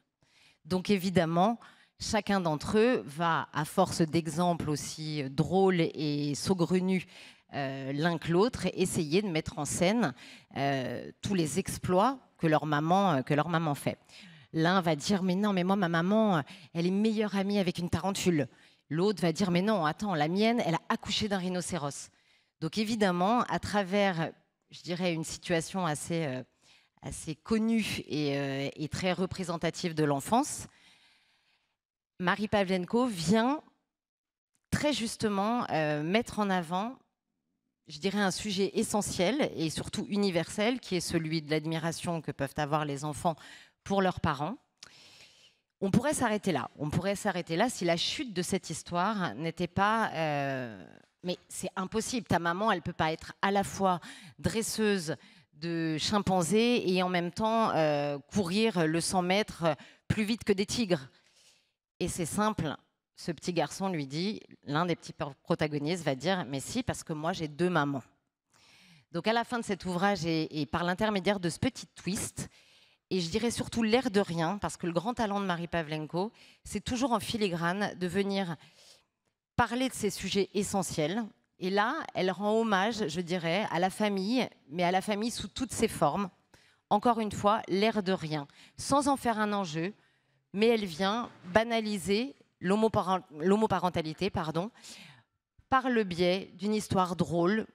Donc évidemment, chacun d'entre eux va, à force d'exemples aussi drôles et saugrenus, euh, l'un que l'autre, essayer de mettre en scène euh, tous les exploits que leur maman fait. L'un va dire mais non, mais moi ma maman, elle est meilleure amie avec une tarentule. L'autre va dire mais non, attends, la mienne, elle a accouché d'un rhinocéros. Donc évidemment, à travers, je dirais, une situation assez, euh, assez connue euh, et, très représentative de l'enfance, Marie Pavlenko vient très justement euh, mettre en avant, je dirais, un sujet essentiel et surtout universel, qui est celui de l'admiration que peuvent avoir les enfants pour leurs parents. On pourrait s'arrêter là. On pourrait s'arrêter là si la chute de cette histoire n'était pas... Euh, mais c'est impossible. Ta maman, elle ne peut pas être à la fois dresseuse de chimpanzés et en même temps euh, courir le 100 mètres plus vite que des tigres. Et c'est simple. Ce petit garçon lui dit, l'un des petits protagonistes va dire, mais si, parce que moi j'ai deux mamans. Donc à la fin de cet ouvrage et par l'intermédiaire de ce petit twist, et je dirais surtout l'air de rien, parce que le grand talent de Marie Pavlenko, c'est toujours en filigrane de venir parler de ces sujets essentiels. Et là, elle rend hommage, je dirais, à la famille, mais à la famille sous toutes ses formes. Encore une fois, l'air de rien, sans en faire un enjeu, mais elle vient banaliser l'homoparentalité pardon, par le biais d'une histoire drôle,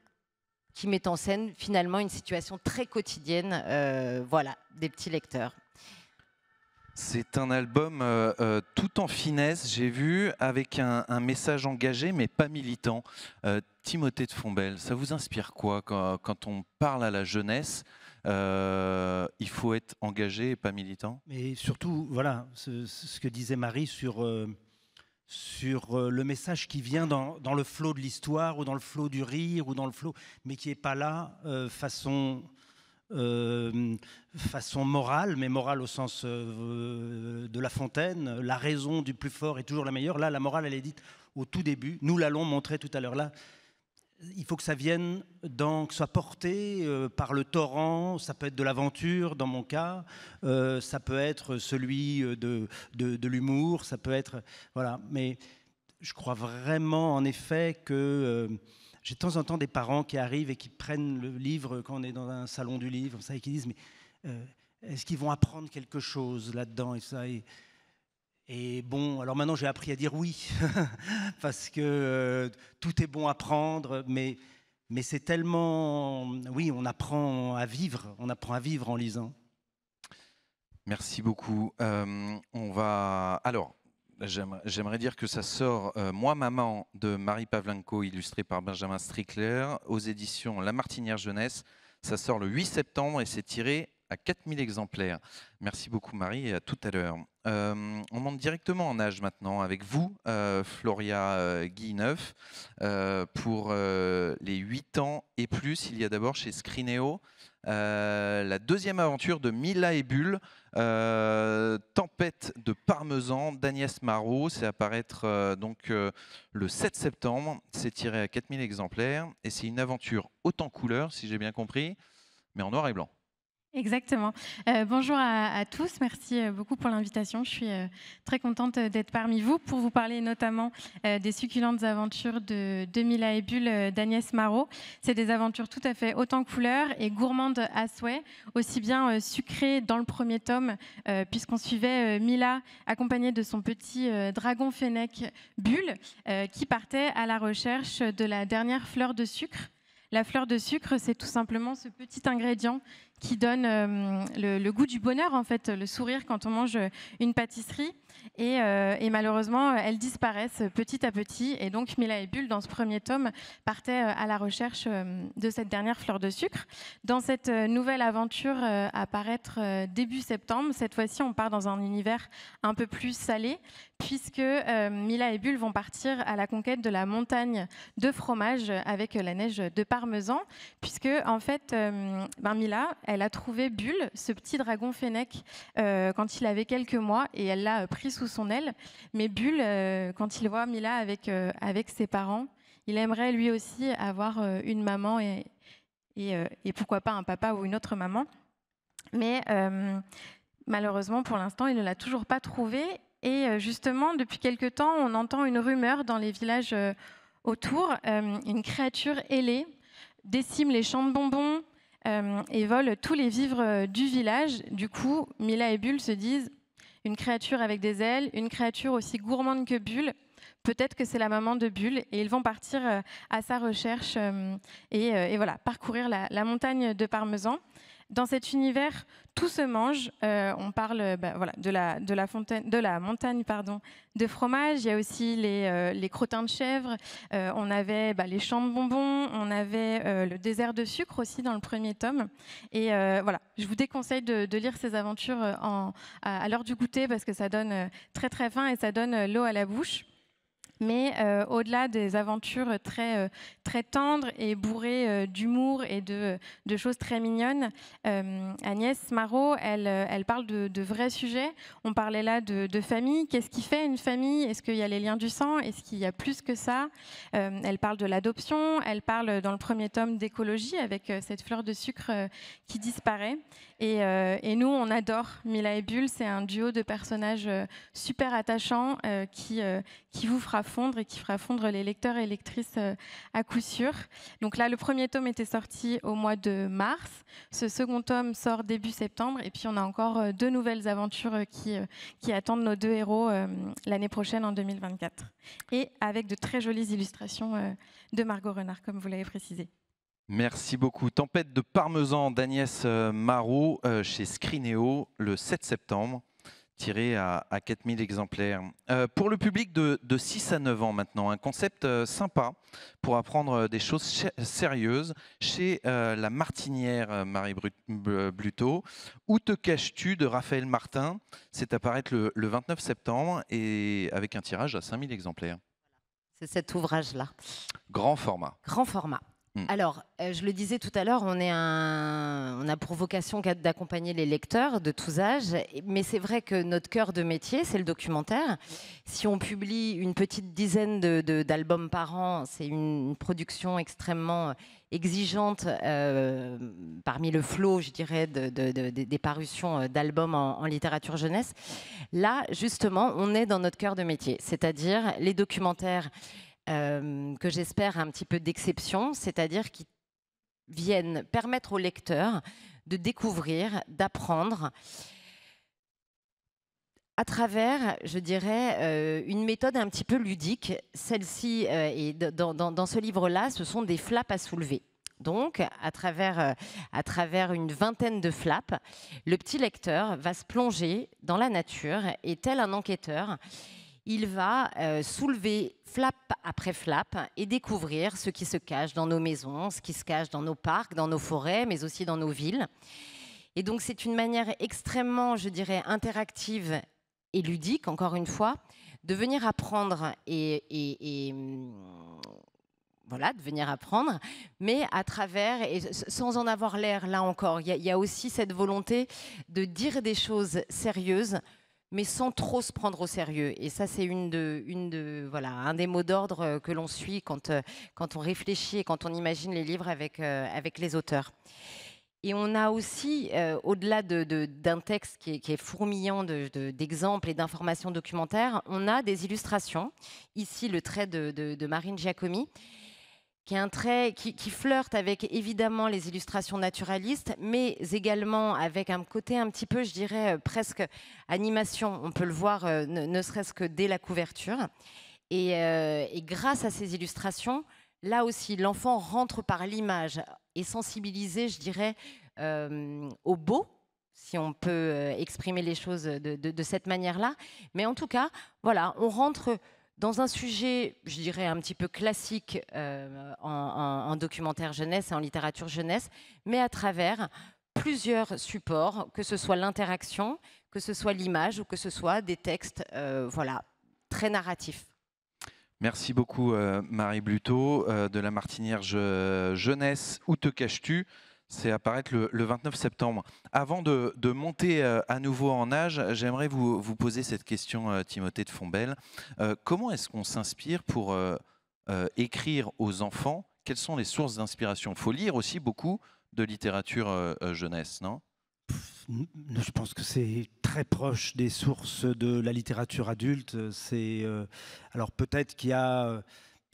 qui met en scène finalement une situation très quotidienne euh, voilà, des petits lecteurs. C'est un album euh, euh, tout en finesse, j'ai vu, avec un, message engagé mais pas militant. Timothée de Fombelle, ça vous inspire quoi quand, on parle à la jeunesse il faut être engagé et pas militant. Mais surtout, voilà, ce, que disait Marie sur sur euh, le message qui vient dans, le flot de l'histoire ou dans le flot du rire ou dans le flot, mais qui n'est pas là euh, façon, euh, façon morale, mais morale au sens de La Fontaine. La raison du plus fort est toujours la meilleure. Là, la morale, elle est dite au tout début. Nous l'allons montrer tout à l'heure. Là, il faut que ça vienne, donc soit porté euh, par le torrent. Ça peut être de l'aventure, dans mon cas. Euh, ça peut être celui euh, de, de, l'humour. Ça peut être. Voilà. Mais je crois vraiment, en effet, que. j'ai de temps en temps des parents qui arrivent et qui prennent le livre quand on est dans un salon du livre, comme ça, et qui disent Mais est-ce qu'ils vont apprendre quelque chose là-dedans et, ça, et bon, alors maintenant j'ai appris à dire oui, parce que euh, tout est bon à prendre, mais, mais c'est tellement... Oui, on apprend à vivre, on apprend à vivre en lisant. Merci beaucoup. Euh, on va... Alors, j'aimerais dire que ça sort euh, Moi, maman de Marie Pavlenko, illustré par Benjamin Strickler, aux éditions La Martinière Jeunesse. Ça sort le 8 septembre et c'est tiré à 4000 exemplaires. Merci beaucoup Marie et à tout à l'heure. Euh, on monte directement en âge maintenant avec vous, euh, Floria euh, Guilleneuf. pour les 8 ans et plus, il y a d'abord chez Scrineo la deuxième aventure de Mila et Bulle, Tempête de Parmesan d'Agnès Marot. C'est apparaître donc le 7 septembre. C'est tiré à 4000 exemplaires et c'est une aventure autant couleur, si j'ai bien compris, mais en noir et blanc. Exactement. Euh, bonjour à, tous, merci euh, beaucoup pour l'invitation. Je suis euh, très contente d'être parmi vous pour vous parler notamment des succulentes aventures de 2000 et Bulle d'Agnès Marot. C'est des aventures tout à fait autant couleur couleurs et gourmandes à souhait, aussi bien sucrées dans le premier tome, puisqu'on suivait Mila accompagnée de son petit dragon fennec Bulle, qui partait à la recherche de la dernière fleur de sucre. La fleur de sucre, c'est tout simplement ce petit ingrédient qui donne euh, le, goût du bonheur, en fait, le sourire quand on mange une pâtisserie. Euh, et, malheureusement, elles disparaissent petit à petit. Et donc, Mila et Bulle, dans ce premier tome, partaient euh, à la recherche euh, de cette dernière fleur de sucre. Dans cette nouvelle aventure à paraître début septembre, cette fois-ci, on part dans un univers un peu plus salé, puisque Mila et Bulle vont partir à la conquête de la montagne de fromage avec la neige de parmesan, puisque en fait, ben, Mila, elle a trouvé Bulle, ce petit dragon fennec, quand il avait quelques mois, et elle l'a pris sous son aile. Mais Bulle, euh, quand il voit Mila avec, euh, avec ses parents, il aimerait lui aussi avoir euh, une maman et, et, pourquoi pas un papa ou une autre maman. Mais malheureusement, pour l'instant, il ne l'a toujours pas trouvé. Et justement, depuis quelque temps, on entend une rumeur dans les villages autour. une créature ailée décime les champs de bonbons et vole tous les vivres du village. Du coup, Mila et Bulle se disent une créature avec des ailes, une créature aussi gourmande que Bulle. Peut-être que c'est la maman de Bulle et ils vont partir euh, à sa recherche euh, euh, et, voilà, parcourir la montagne de Parmesan. Dans cet univers, tout se mange. Euh, on parle euh, bah, voilà, de, la, de, la fontaine, de la montagne pardon, de fromage. Il y a aussi les, euh, crottins de chèvre. on avait bah, les champs de bonbons. On avait le désert de sucre aussi dans le premier tome. Et voilà, je vous déconseille de, lire ces aventures à l'heure du goûter parce que ça donne très très faim et ça donne l'eau à la bouche. Mais euh, au-delà des aventures très, euh, très tendres et bourrées euh, d'humour et de, choses très mignonnes, Agnès Marot, elle, elle parle de, vrais sujets. On parlait là de, famille. Qu'est-ce qui fait une famille Est-ce qu'il y a les liens du sang Est-ce qu'il y a plus que ça Elle parle de l'adoption. Elle parle dans le premier tome d'écologie avec cette fleur de sucre qui disparaît. Et, nous, on adore Mila et Bulle. C'est un duo de personnages super attachants qui, qui vous fera fondre et qui fera fondre les lecteurs et lectrices euh, à coup sûr. Donc là, le premier tome était sorti au mois de mars. Ce second tome sort début septembre. Et puis, on a encore euh, deux nouvelles aventures euh, qui, qui attendent nos deux héros l'année prochaine, en 2024. Et avec de très jolies illustrations de Margot Renard, comme vous l'avez précisé. Merci beaucoup. Tempête de Parmesan d'Agnès Marot chez Scrineo le 7 septembre tiré à, 4000 exemplaires. Euh, pour le public de, 6 à 9 ans maintenant, un concept euh, sympa pour apprendre euh, des choses sérieuses chez La Martinière, Marie Bluteau. Où te caches-tu de Raphaël Martin C'est apparaître le, le, 29 septembre et avec un tirage à 5000 exemplaires. C'est cet ouvrage-là. Grand format. Grand format. Mm. Alors, euh, je le disais tout à l'heure, on, est a pour vocation d'accompagner les lecteurs de tous âges, mais c'est vrai que notre cœur de métier, c'est le documentaire. Si on publie une petite dizaine d'albums par an, c'est une production extrêmement euh, exigeante euh, parmi le flot, je dirais, des parutions d'albums en littérature jeunesse. Là, justement, on est dans notre cœur de métier, c'est-à-dire les documentaires euh, que j'espère un petit peu d'exception, c'est-à-dire qui viennent permettre au lecteur de découvrir, d'apprendre à travers, je dirais, euh, une méthode un petit peu ludique. Celle-ci, euh, et dans, ce livre-là, ce sont des flaps à soulever. Donc, à travers, à travers une vingtaine de flaps, le petit lecteur va se plonger dans la nature et tel un enquêteur, il va euh, soulever flap après flap et découvrir ce qui se cache dans nos maisons, ce qui se cache dans nos parcs, dans nos forêts, mais aussi dans nos villes. Et donc c'est une manière extrêmement, je dirais, interactive et ludique, encore une fois, de venir apprendre et, mm, voilà, de venir apprendre, mais à travers, et sans en avoir l'air, là encore, il y, a aussi cette volonté de dire des choses sérieuses mais sans trop se prendre au sérieux. Et ça, c'est une de, une de, voilà, un des mots d'ordre euh, que l'on suit quand, euh, quand on réfléchit et quand on imagine les livres avec, euh, avec les auteurs. Et on a aussi, au-delà d'un de, texte qui est, fourmillant d'exemples et d'informations documentaires, on a des illustrations. Ici, le trait de Marine Giacomi qui est un trait qui, flirte avec évidemment les illustrations naturalistes, mais également avec un côté un petit peu, je dirais, euh, presque animation. On peut le voir euh, ne, serait-ce que dès la couverture. Euh, et, grâce à ces illustrations, là aussi, l'enfant rentre par l'image et sensibilisé, je dirais, au beau, si on peut exprimer les choses de cette manière-là. Mais en tout cas, voilà, on rentre dans un sujet, je dirais, un petit peu classique euh, en, documentaire jeunesse et en littérature jeunesse, mais à travers plusieurs supports, que ce soit l'interaction, que ce soit l'image ou que ce soit des textes euh, voilà, très narratifs. Merci beaucoup euh, Marie Bluteau de la Martinière Jeunesse. Où te caches-tu c'est apparaître le, le, 29 septembre. Avant de, monter euh, à nouveau en âge, j'aimerais vous, poser cette question, euh, Timothée de Fombelle. Euh, comment est-ce qu'on s'inspire pour écrire aux enfants Quelles sont les sources d'inspiration Il faut lire aussi beaucoup de littérature jeunesse, non je pense que c'est très proche des sources de la littérature adulte. C'est alors peut-être qu'il y a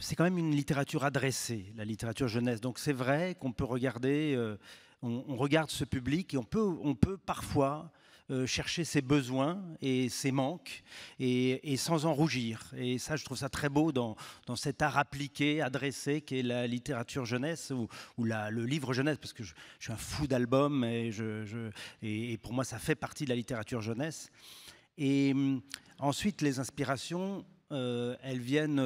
c'est quand même une littérature adressée, la littérature jeunesse. Donc c'est vrai qu'on peut regarder, euh, on, regarde ce public et on peut, on peut parfois euh, chercher ses besoins et ses manques et, sans en rougir. Et ça, je trouve ça très beau dans, dans cet art appliqué, adressé qu'est la littérature jeunesse ou, la, le livre jeunesse, parce que je, suis un fou d'albums et, je, et, pour moi, ça fait partie de la littérature jeunesse. Et hum, ensuite, les inspirations, euh, elles viennent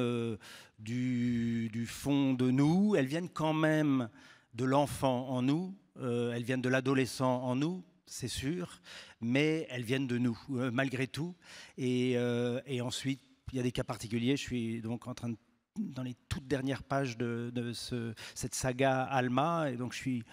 du, fond de nous, elles viennent quand même de l'enfant en nous, euh, elles viennent de l'adolescent en nous, c'est sûr, mais elles viennent de nous, euh, malgré tout. Euh, et, ensuite, il y a des cas particuliers, je suis donc en train de dans les toutes dernières pages de, cette saga Alma, et donc je suis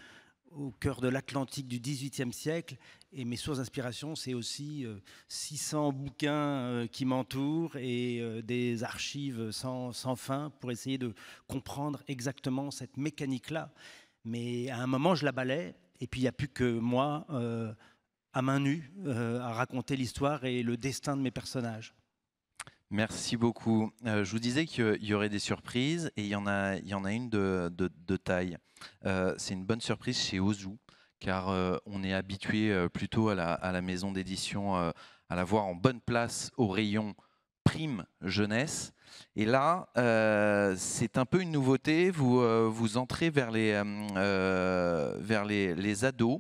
au cœur de l'Atlantique du XVIIIe siècle, et mes sources d'inspiration, c'est aussi 600 euh, bouquins euh, qui m'entourent et euh, des archives sans, fin pour essayer de comprendre exactement cette mécanique-là. Mais à un moment, je la balais, et puis il n'y a plus que moi, à main nue, à raconter l'histoire et le destin de mes personnages. Merci beaucoup. je vous disais qu'il y aurait des surprises, et il y en a, y en a une de, de taille. C'est une bonne surprise chez Ozu car euh, on est habitué euh, plutôt à la, maison d'édition euh, à la voir en bonne place au rayon prime jeunesse. Et là, c'est un peu une nouveauté. Vous, vous entrez vers les, vers les, les, ados.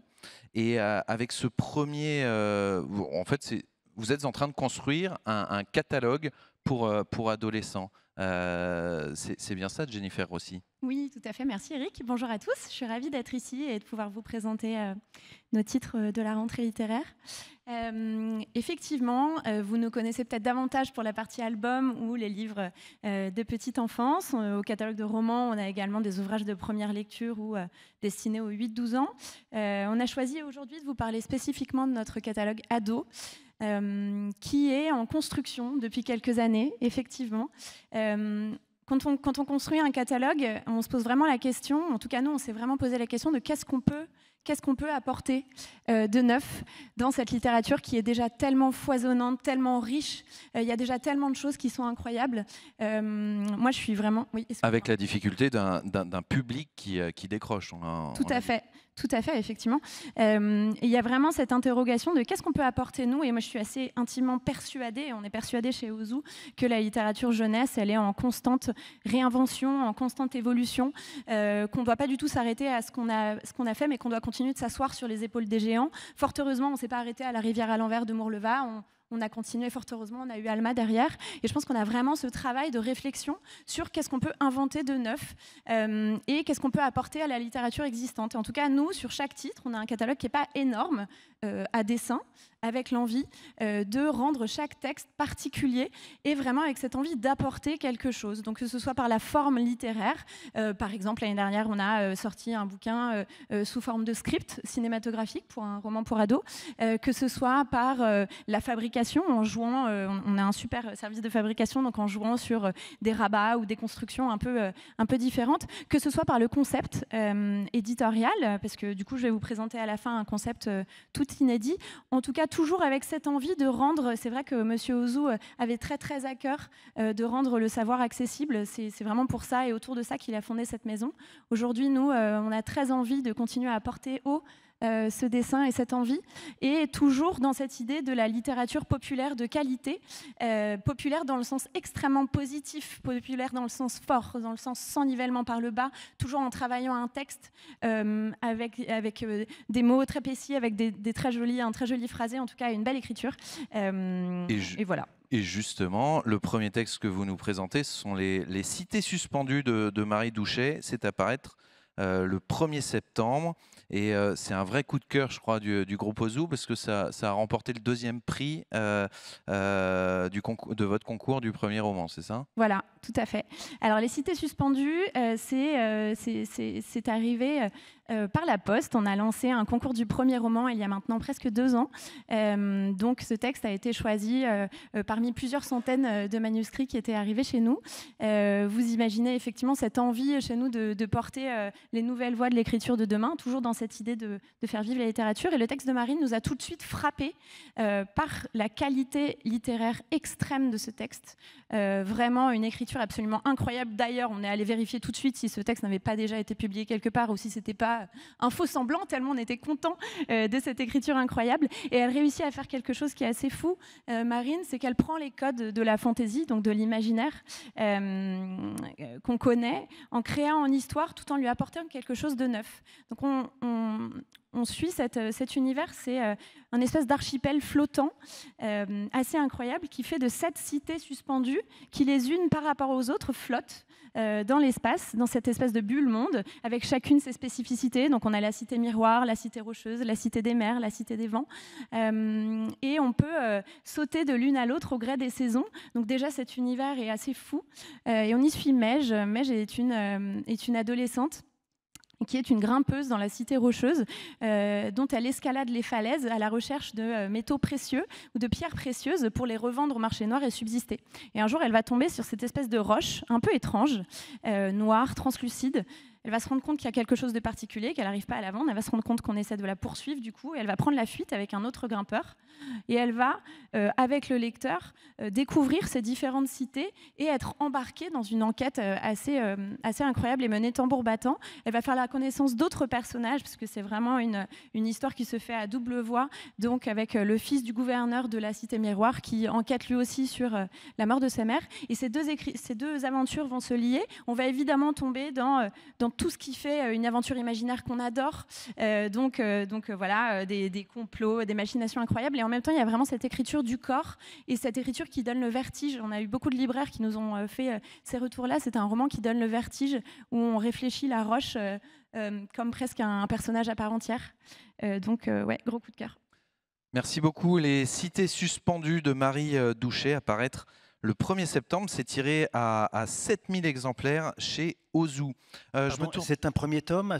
Et avec ce premier, en fait, vous êtes en train de construire un, un catalogue pour, pour adolescents. Euh, c'est bien ça, Jennifer Rossi Oui, tout à fait. Merci, Eric. Bonjour à tous. Je suis ravie d'être ici et de pouvoir vous présenter euh, nos titres euh, de la rentrée littéraire. effectivement, vous nous connaissez peut-être davantage pour la partie album ou les livres de petite enfance. Au catalogue de romans, on a également des ouvrages de première lecture ou destinés aux 8-12 ans. on a choisi aujourd'hui de vous parler spécifiquement de notre catalogue ado. Euh, qui est en construction depuis quelques années, effectivement. Euh, quand on, construit un catalogue, on se pose vraiment la question, en tout cas nous, on s'est vraiment posé la question de qu'est-ce qu'on peut, peut apporter euh, de neuf dans cette littérature qui est déjà tellement foisonnante, tellement riche. Il y a déjà tellement de choses qui sont incroyables. moi, je suis vraiment... Oui, Avec la difficulté d'un public qui, décroche. tout à fait. Tout à fait, effectivement. Euh, il y a vraiment cette interrogation de qu'est-ce qu'on peut apporter nous. Et moi, je suis assez intimement persuadée, on est persuadé chez Ozu, que la littérature jeunesse, elle est en constante réinvention, en constante évolution, euh, qu'on ne doit pas du tout s'arrêter à ce qu'on a, ce a fait, mais qu'on doit continuer de s'asseoir sur les épaules des géants. Fort heureusement, on ne s'est pas arrêté à la rivière à l'envers de Mourleva on a continué, fort heureusement, on a eu Alma derrière. Et je pense qu'on a vraiment ce travail de réflexion sur qu'est-ce qu'on peut inventer de neuf euh, et qu'est-ce qu'on peut apporter à la littérature existante. en tout cas, nous, sur chaque titre, on a un catalogue qui n'est pas énorme, euh, à dessein, avec l'envie euh, de rendre chaque texte particulier et vraiment avec cette envie d'apporter quelque chose. Donc que ce soit par la forme littéraire, euh, par exemple l'année dernière on a sorti un bouquin sous forme de script cinématographique pour un roman pour ados, que ce soit par la fabrication en jouant, on a un super service de fabrication donc en jouant sur des rabats ou des constructions un peu, un peu différentes, que ce soit par le concept éditorial, parce que du coup je vais vous présenter à la fin un concept tout inédit, en tout cas toujours avec cette envie de rendre, c'est vrai que Monsieur Ozu euh, avait très très à cœur euh, de rendre le savoir accessible, c'est vraiment pour ça et autour de ça qu'il a fondé cette maison. Aujourd'hui, nous, euh, on a très envie de continuer à porter haut euh, ce dessin et cette envie, et toujours dans cette idée de la littérature populaire de qualité, euh, populaire dans le sens extrêmement positif, populaire dans le sens fort, dans le sens sans nivellement par le bas, toujours en travaillant un texte euh, avec, avec des mots très précis, avec des, très jolis, un très joli phrasé, en tout cas une belle écriture. Et, voilà. Et justement, le premier texte que vous nous présentez, ce sont les, Cités suspendues de, Marie Douchet. C'est apparaître le 1er septembre. Et euh, c'est un vrai coup de cœur, je crois, du, euh, groupe Ozu, parce que ça, a remporté le deuxième prix euh, de votre concours du premier roman, c'est ça Voilà, tout à fait. Alors, Les Cités suspendues, c'est arrivé euh, par la Poste. On a lancé un concours du premier roman il y a maintenant presque deux ans. Euh, donc ce texte a été choisi euh, parmi plusieurs centaines de manuscrits qui étaient arrivés chez nous. vous imaginez effectivement cette envie chez nous de, porter les nouvelles voies de l'écriture de demain, toujours dans cette idée de, de, faire vivre la littérature. Et le texte de Marine nous a tout de suite frappé par la qualité littéraire extrême de ce texte. vraiment une écriture absolument incroyable. D'ailleurs, on est allé vérifier tout de suite si ce texte n'avait pas déjà été publié quelque part ou si c'était pas un faux semblant, tellement on était content euh, de cette écriture incroyable. Et elle réussit à faire quelque chose qui est assez fou, euh, Marine, c'est qu'elle prend les codes de la fantaisie, donc de l'imaginaire euh, qu'on connaît, en créant en histoire tout en lui apportant quelque chose de neuf. Donc on, on suit euh, cet univers. C'est euh, un espèce d'archipel flottant, euh, assez incroyable, qui fait de sept cités suspendues, qui les unes par rapport aux autres flottent dans l'espace, dans cette espèce de bulle monde, avec chacune ses spécificités. Donc on a la cité miroir, la cité rocheuse, la cité des mers, la cité des vents. et on peut sauter de l'une à l'autre au gré des saisons. Donc déjà cet univers est assez fou. et on y suit Mej. Mej est une, est une adolescente qui est une grimpeuse dans la cité rocheuse, euh, dont elle escalade les falaises à la recherche de euh, métaux précieux ou de pierres précieuses pour les revendre au marché noir et subsister. Et un jour, elle va tomber sur cette espèce de roche un peu étrange, euh, noire, translucide, elle va se rendre compte qu'il y a quelque chose de particulier, qu'elle n'arrive pas à la Elle va se rendre compte qu'on essaie de la poursuivre, du coup. Et elle va prendre la fuite avec un autre grimpeur. Et elle va, euh, avec le lecteur, euh, découvrir ces différentes cités et être embarquée dans une enquête euh, assez, assez incroyable et menée tambour battant. Elle va faire la connaissance d'autres personnages, parce que c'est vraiment une, une histoire qui se fait à double voix. Donc, avec le fils du gouverneur de la cité miroir, qui enquête lui aussi sur la mort de sa mère. Et ces deux, ces deux aventures vont se lier. On va évidemment tomber dans, dans tout ce qui fait euh, une aventure imaginaire qu'on adore. Euh, donc, euh, donc voilà, des, des, complots, des machinations incroyables. Et en même temps, il y a vraiment cette écriture du corps et cette écriture qui donne le vertige. On a eu beaucoup de libraires qui nous ont fait ces retours-là. C'est un roman qui donne le vertige, où on réfléchit la roche comme presque un personnage à part entière. donc, ouais, gros coup de cœur. Merci beaucoup. Les cités suspendues de Marie Doucher à paraître le 1er septembre, c'est tiré à, 7000 exemplaires chez Ozu. Euh, c'est un premier tome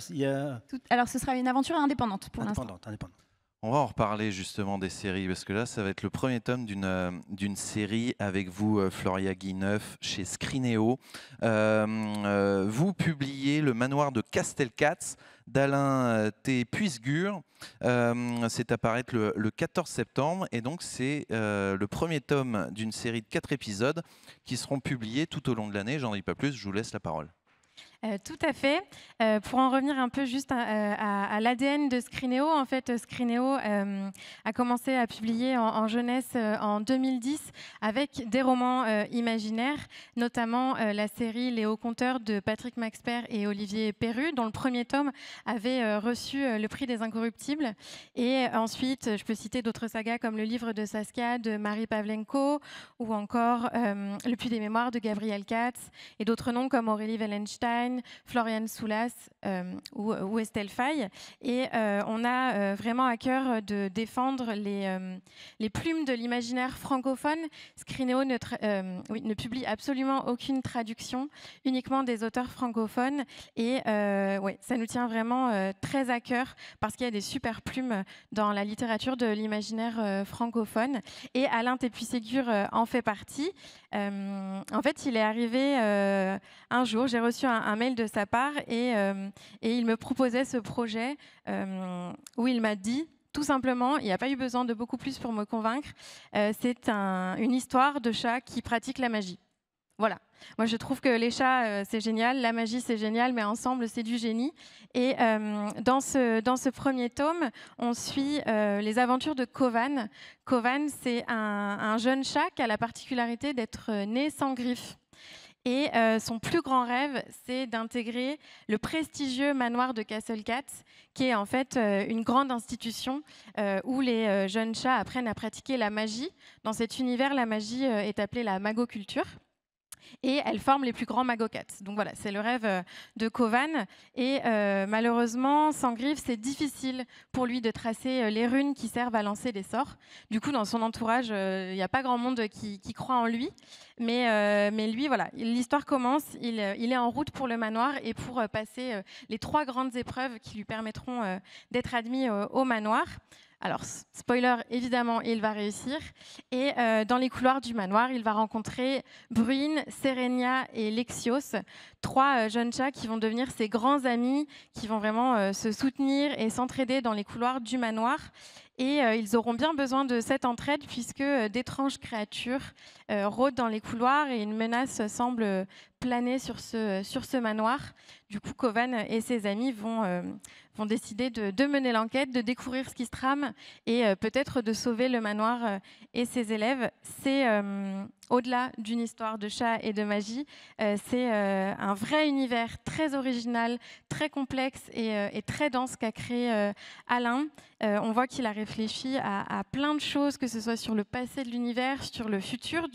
Alors, ce sera une aventure indépendante pour l'instant. Indépendante, indépendante. On va en reparler justement des séries, parce que là, ça va être le premier tome d'une euh, série avec vous, euh, Floria Guineuf, chez Scrineo. Euh, vous publiez Le Manoir de Castelcatz d'Alain T. Puisgur. c'est apparaître le, le, 14 septembre, et donc c'est le premier tome d'une série de quatre épisodes qui seront publiés tout au long de l'année. J'en dis pas plus, je vous laisse la parole. Euh, tout à fait. Euh, pour en revenir un peu juste à, l'ADN de Scrineo, en fait, Scrineo euh, a commencé à publier en, jeunesse en 2010 avec des romans imaginaires, notamment la série Les Hauts Compteurs de Patrick Maxpert et Olivier Perru, dont le premier tome avait reçu le prix des Incorruptibles. Et ensuite, je peux citer d'autres sagas comme Le Livre de Saskia de Marie Pavlenko ou encore Le Puits des Mémoires de Gabriel Katz et d'autres noms comme Aurélie Wellenstein. Florian Soulas euh, euh, ou, Estelle Faye. Et euh, on a vraiment à cœur de défendre les, plumes de l'imaginaire francophone. Scrineo ne, publie absolument aucune traduction, uniquement des auteurs francophones. Et ça nous tient vraiment très à cœur parce qu'il y a des super plumes dans la littérature de l'imaginaire francophone. Et Alain tépuy en fait partie. en fait, il est arrivé un jour, j'ai reçu un, un de sa part euh, et, il me proposait ce projet euh, où il m'a dit tout simplement, il n'y a pas eu besoin de beaucoup plus pour me convaincre, euh, c'est une histoire de chat qui pratique la magie. Voilà. Moi, je trouve que les chats, c'est génial, la magie, c'est génial, mais ensemble, c'est du génie. Et dans, ce, dans ce premier tome, on suit les aventures de Kovan. Kovan, c'est un, un jeune chat qui a la particularité d'être né sans griffes. Et euh, son plus grand rêve, c'est d'intégrer le prestigieux manoir de Castle Cat, qui est en fait euh, une grande institution euh, où les jeunes chats apprennent à pratiquer la magie. Dans cet univers, la magie est appelée la magoculture et elle forme les plus grands Magokats, Donc voilà, c'est le rêve euh, de Kovan. Et euh, malheureusement, sans griffe, c'est difficile pour lui de tracer euh, les runes qui servent à lancer des sorts. Du coup, dans son entourage, il n'y a pas grand monde qui, croit en lui. Mais, lui, voilà, l'histoire commence, il, est en route pour le manoir et pour passer les trois grandes épreuves qui lui permettront d'être admis au manoir. Alors, spoiler, évidemment, il va réussir. Et euh, dans les couloirs du manoir, il va rencontrer Bruine, Serenia et Lexios, trois euh, jeunes chats qui vont devenir ses grands amis, qui vont vraiment euh, se soutenir et s'entraider dans les couloirs du manoir. Et ils auront bien besoin de cette entraide puisque d'étranges créatures rôdent dans les couloirs et une menace semble planer sur ce, sur ce manoir. Du coup, Covan et ses amis vont vont décider de, mener l'enquête, de découvrir ce qui se trame et euh, peut-être de sauver le manoir euh, et ses élèves. C'est euh, au-delà d'une histoire de chat et de magie, c'est un vrai univers très original, très complexe et, très dense qu'a créé Alain. on voit qu'il a réfléchi à, plein de choses, que ce soit sur le passé de l'univers, sur le futur.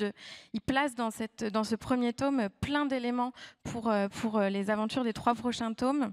il place dans, ce premier tome plein d'éléments pour les aventures des trois prochains tomes.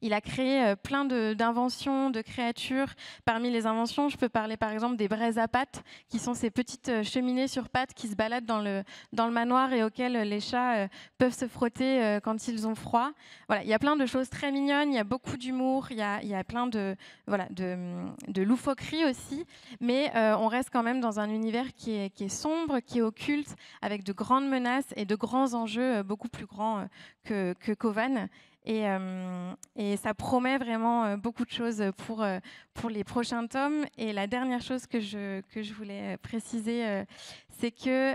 Il a créé euh, plein d'inventions, de, créatures. Parmi les inventions, je peux parler par exemple des braises à pattes, qui sont ces petites euh, cheminées sur pattes qui se baladent dans le, dans le manoir et auxquelles les chats euh, peuvent se frotter quand ils ont froid. Voilà, il y a plein de choses très mignonnes, il y a beaucoup d'humour, il, il, y a plein de, voilà, de, loufoquerie aussi, mais on reste quand même dans un univers qui est, qui est, sombre, qui est occulte, avec de grandes menaces et de grands enjeux beaucoup plus grands que, que et, euh, et, ça promet vraiment euh, beaucoup de choses pour, euh, pour les prochains tomes. Et la dernière chose que je, que je voulais préciser, c'est que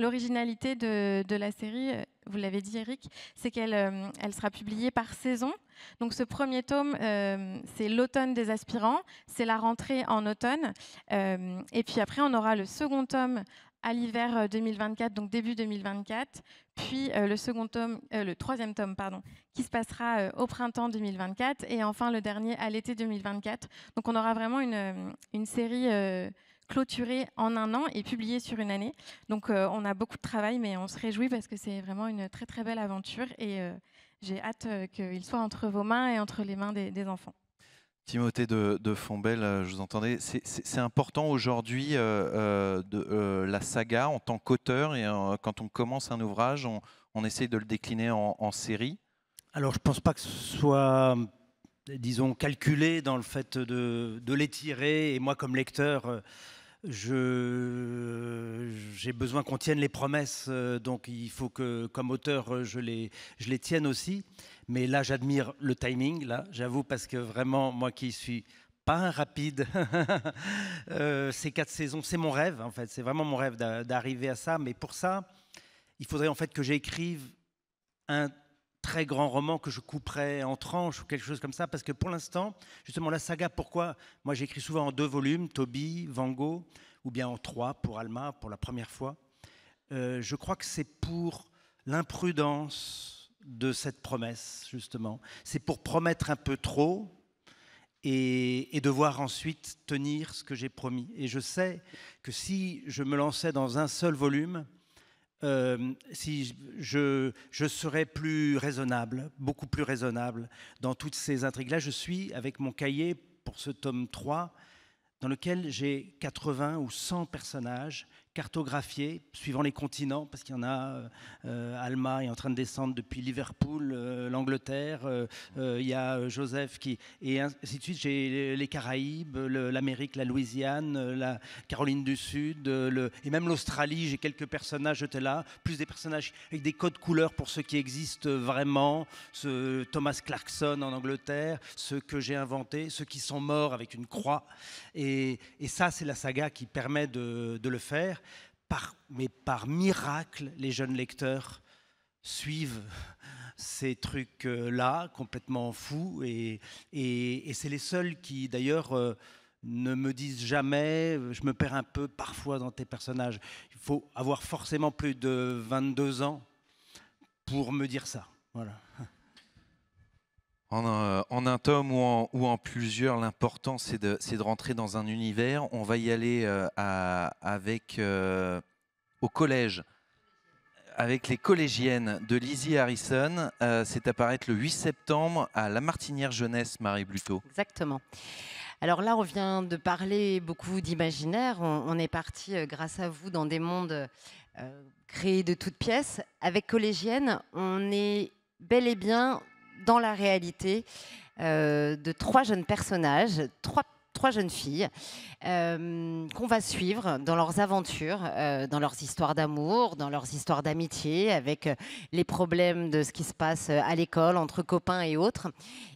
l'originalité de, de, la série, vous l'avez dit Eric, c'est qu'elle elle sera publiée par saison. Donc ce premier tome, c'est l'automne des aspirants, c'est la rentrée en automne. et puis après, on aura le second tome à l'hiver 2024, euh, donc début 2024, puis euh, le second tome, euh, le troisième tome, pardon, qui se passera au printemps 2024, et enfin le dernier à l'été 2024. Donc on aura vraiment une, série clôturée en un an et publiée sur une année. Donc on a beaucoup de travail, mais on se réjouit parce que c'est vraiment une très très belle aventure et j'ai hâte qu'il soit entre vos mains et entre les mains des enfants. Timothée de, de, euh, je vous entendais. C'est important aujourd'hui euh, euh, la saga en tant qu'auteur et quand on commence un ouvrage, on, essaye de le décliner en, série. Alors je ne pense pas que ce soit, disons, calculé dans le fait de, l'étirer. Et moi, comme lecteur, j'ai besoin qu'on tienne les promesses. Donc il faut que, comme auteur, je les, je les tienne aussi. Mais là, j'admire le timing, là, j'avoue, parce que vraiment, moi qui suis pas un rapide, euh, ces quatre saisons, c'est mon rêve, en fait. C'est vraiment mon rêve d'arriver à ça. Mais pour ça, il faudrait en fait que j'écrive un très grand roman que je couperais en tranches ou quelque chose comme ça, parce que pour l'instant, justement, la saga, pourquoi Moi, j'écris souvent en deux volumes, Toby, Van Gogh, ou bien en trois pour Alma, pour la première fois. Euh, je crois que c'est pour l'imprudence, de cette promesse, justement. C'est pour promettre un peu trop et, devoir ensuite tenir ce que j'ai promis. Et je sais que si je me lançais dans un seul volume, euh, si je, je, serais plus raisonnable, beaucoup plus raisonnable dans toutes ces intrigues-là. Je suis avec mon cahier pour ce tome 3, dans lequel j'ai 80 ou 100 personnages cartographier suivant les continents, parce qu'il y en a, euh, euh, Alma est en train de descendre depuis Liverpool, euh, l'Angleterre, il y a Joseph qui... Et ainsi de suite, j'ai les Caraïbes, l'Amérique, la Louisiane, la Caroline du Sud, le, et même l'Australie, j'ai quelques personnages jetés là, plus des personnages avec des codes couleurs pour ceux qui existent vraiment, ce Thomas Clarkson en Angleterre, ceux que j'ai inventés, ceux qui sont morts avec une croix. Et, ça, c'est la saga qui permet de, de le faire mais par miracle, les jeunes lecteurs suivent ces trucs-là, complètement fous. Et, c'est les seuls qui, d'ailleurs, euh, ne me disent jamais, je me perds un peu parfois dans tes personnages. Il faut avoir forcément plus de 22 ans pour me dire ça. Voilà. Euh, en un, tome ou en, plusieurs, l'important c'est de, rentrer dans un univers. On va y aller euh, avec euh, au collège, avec les collégiennes de Lizzie Harrison. c'est apparaître le 8 septembre à La Martinière Jeunesse, Marie Bluteau. Exactement. Alors là, on vient de parler beaucoup d'imaginaire. On, est parti, grâce à vous, dans des mondes créés de toutes pièces. Avec collégiennes, on est bel et bien dans la réalité euh, de trois jeunes personnages, trois, trois jeunes filles euh, qu'on va suivre dans leurs aventures, euh, dans leurs histoires d'amour, dans leurs histoires d'amitié, avec les problèmes de ce qui se passe à l'école, entre copains et autres.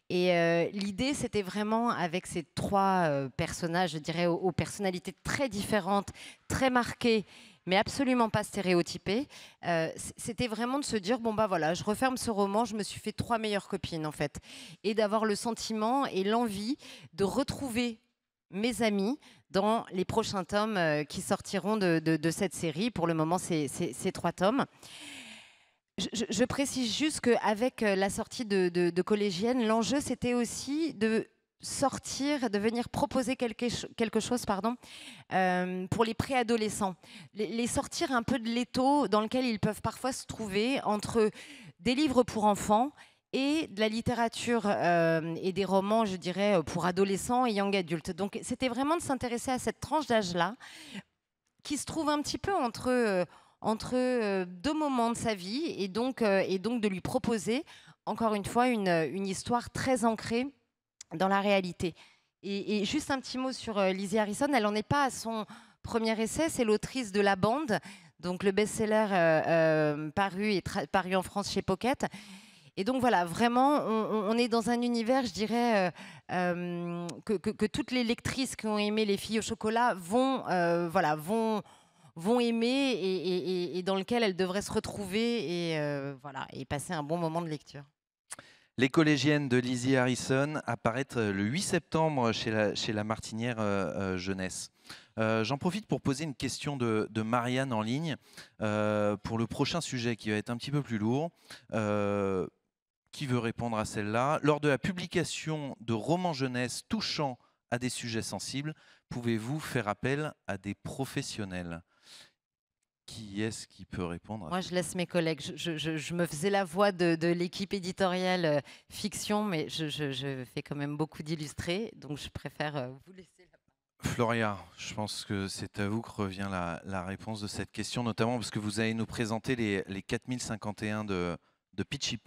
Et l'idée, c'était vraiment avec ces trois personnages, je dirais, aux personnalités très différentes, très marquées mais absolument pas stéréotypé. Euh, c'était vraiment de se dire bon bah voilà, je referme ce roman, je me suis fait trois meilleures copines en fait, et d'avoir le sentiment et l'envie de retrouver mes amis dans les prochains tomes euh, qui sortiront de, cette série. Pour le moment, c'est trois tomes. Je, précise juste qu'avec euh, la sortie de, de Collégienne, l'enjeu, c'était aussi de sortir, de venir proposer quelque, quelque chose pardon, euh, pour les préadolescents. Les, les, sortir un peu de l'étau dans lequel ils peuvent parfois se trouver entre des livres pour enfants et de la littérature euh, et des romans, je dirais, pour adolescents et young adultes. Donc c'était vraiment de s'intéresser à cette tranche d'âge-là qui se trouve un petit peu entre... Euh, entre deux moments de sa vie et donc, et donc de lui proposer, encore une fois, une, une histoire très ancrée dans la réalité. Et, juste un petit mot sur euh, Lizzie Harrison, elle n'en est pas à son premier essai, c'est l'autrice de La Bande, donc le best-seller euh, euh, paru, paru en France chez Pocket. Et donc voilà, vraiment, on, est dans un univers, je dirais, que, toutes les lectrices qui ont aimé Les filles au chocolat vont, voilà, vont, vont aimer et, dans lequel elles devraient se retrouver et, voilà, et passer un bon moment de lecture. Les collégiennes de Lizzie Harrison apparaissent euh, le 8 septembre chez la, Martinière euh, euh, Jeunesse. J'en profite pour poser une question de, Marianne en ligne pour le prochain sujet qui va être un petit peu plus lourd. qui veut répondre à celle-là Lors de la publication de romans jeunesse touchant à des sujets sensibles, pouvez-vous faire appel à des professionnels qui est-ce qui peut répondre Moi, je laisse mes collègues. Je, me faisais la voix de, l'équipe éditoriale euh, fiction, mais je, fais quand même beaucoup d'illustrés, donc je préfère euh, vous laisser la parole. Floria, je pense que c'est à vous que revient la, réponse de cette question, notamment parce que vous allez nous présenter les, 4051 de, de Pitchy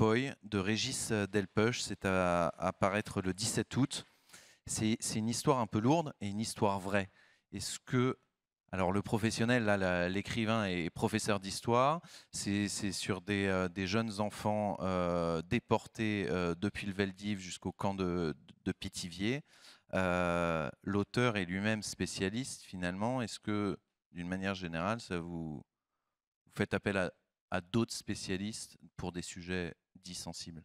de Régis Delpeuch. C'est à, à apparaître le 17 août. C'est une histoire un peu lourde et une histoire vraie. Est-ce que alors le professionnel, l'écrivain est professeur d'histoire. C'est, sur euh, des, jeunes enfants euh, déportés euh, depuis le Veldiv jusqu'au camp de, de Pithiviers. L'auteur est lui-même spécialiste finalement. Est-ce que, d'une manière générale, ça vous, faites appel à, à d'autres spécialistes pour des sujets dits sensibles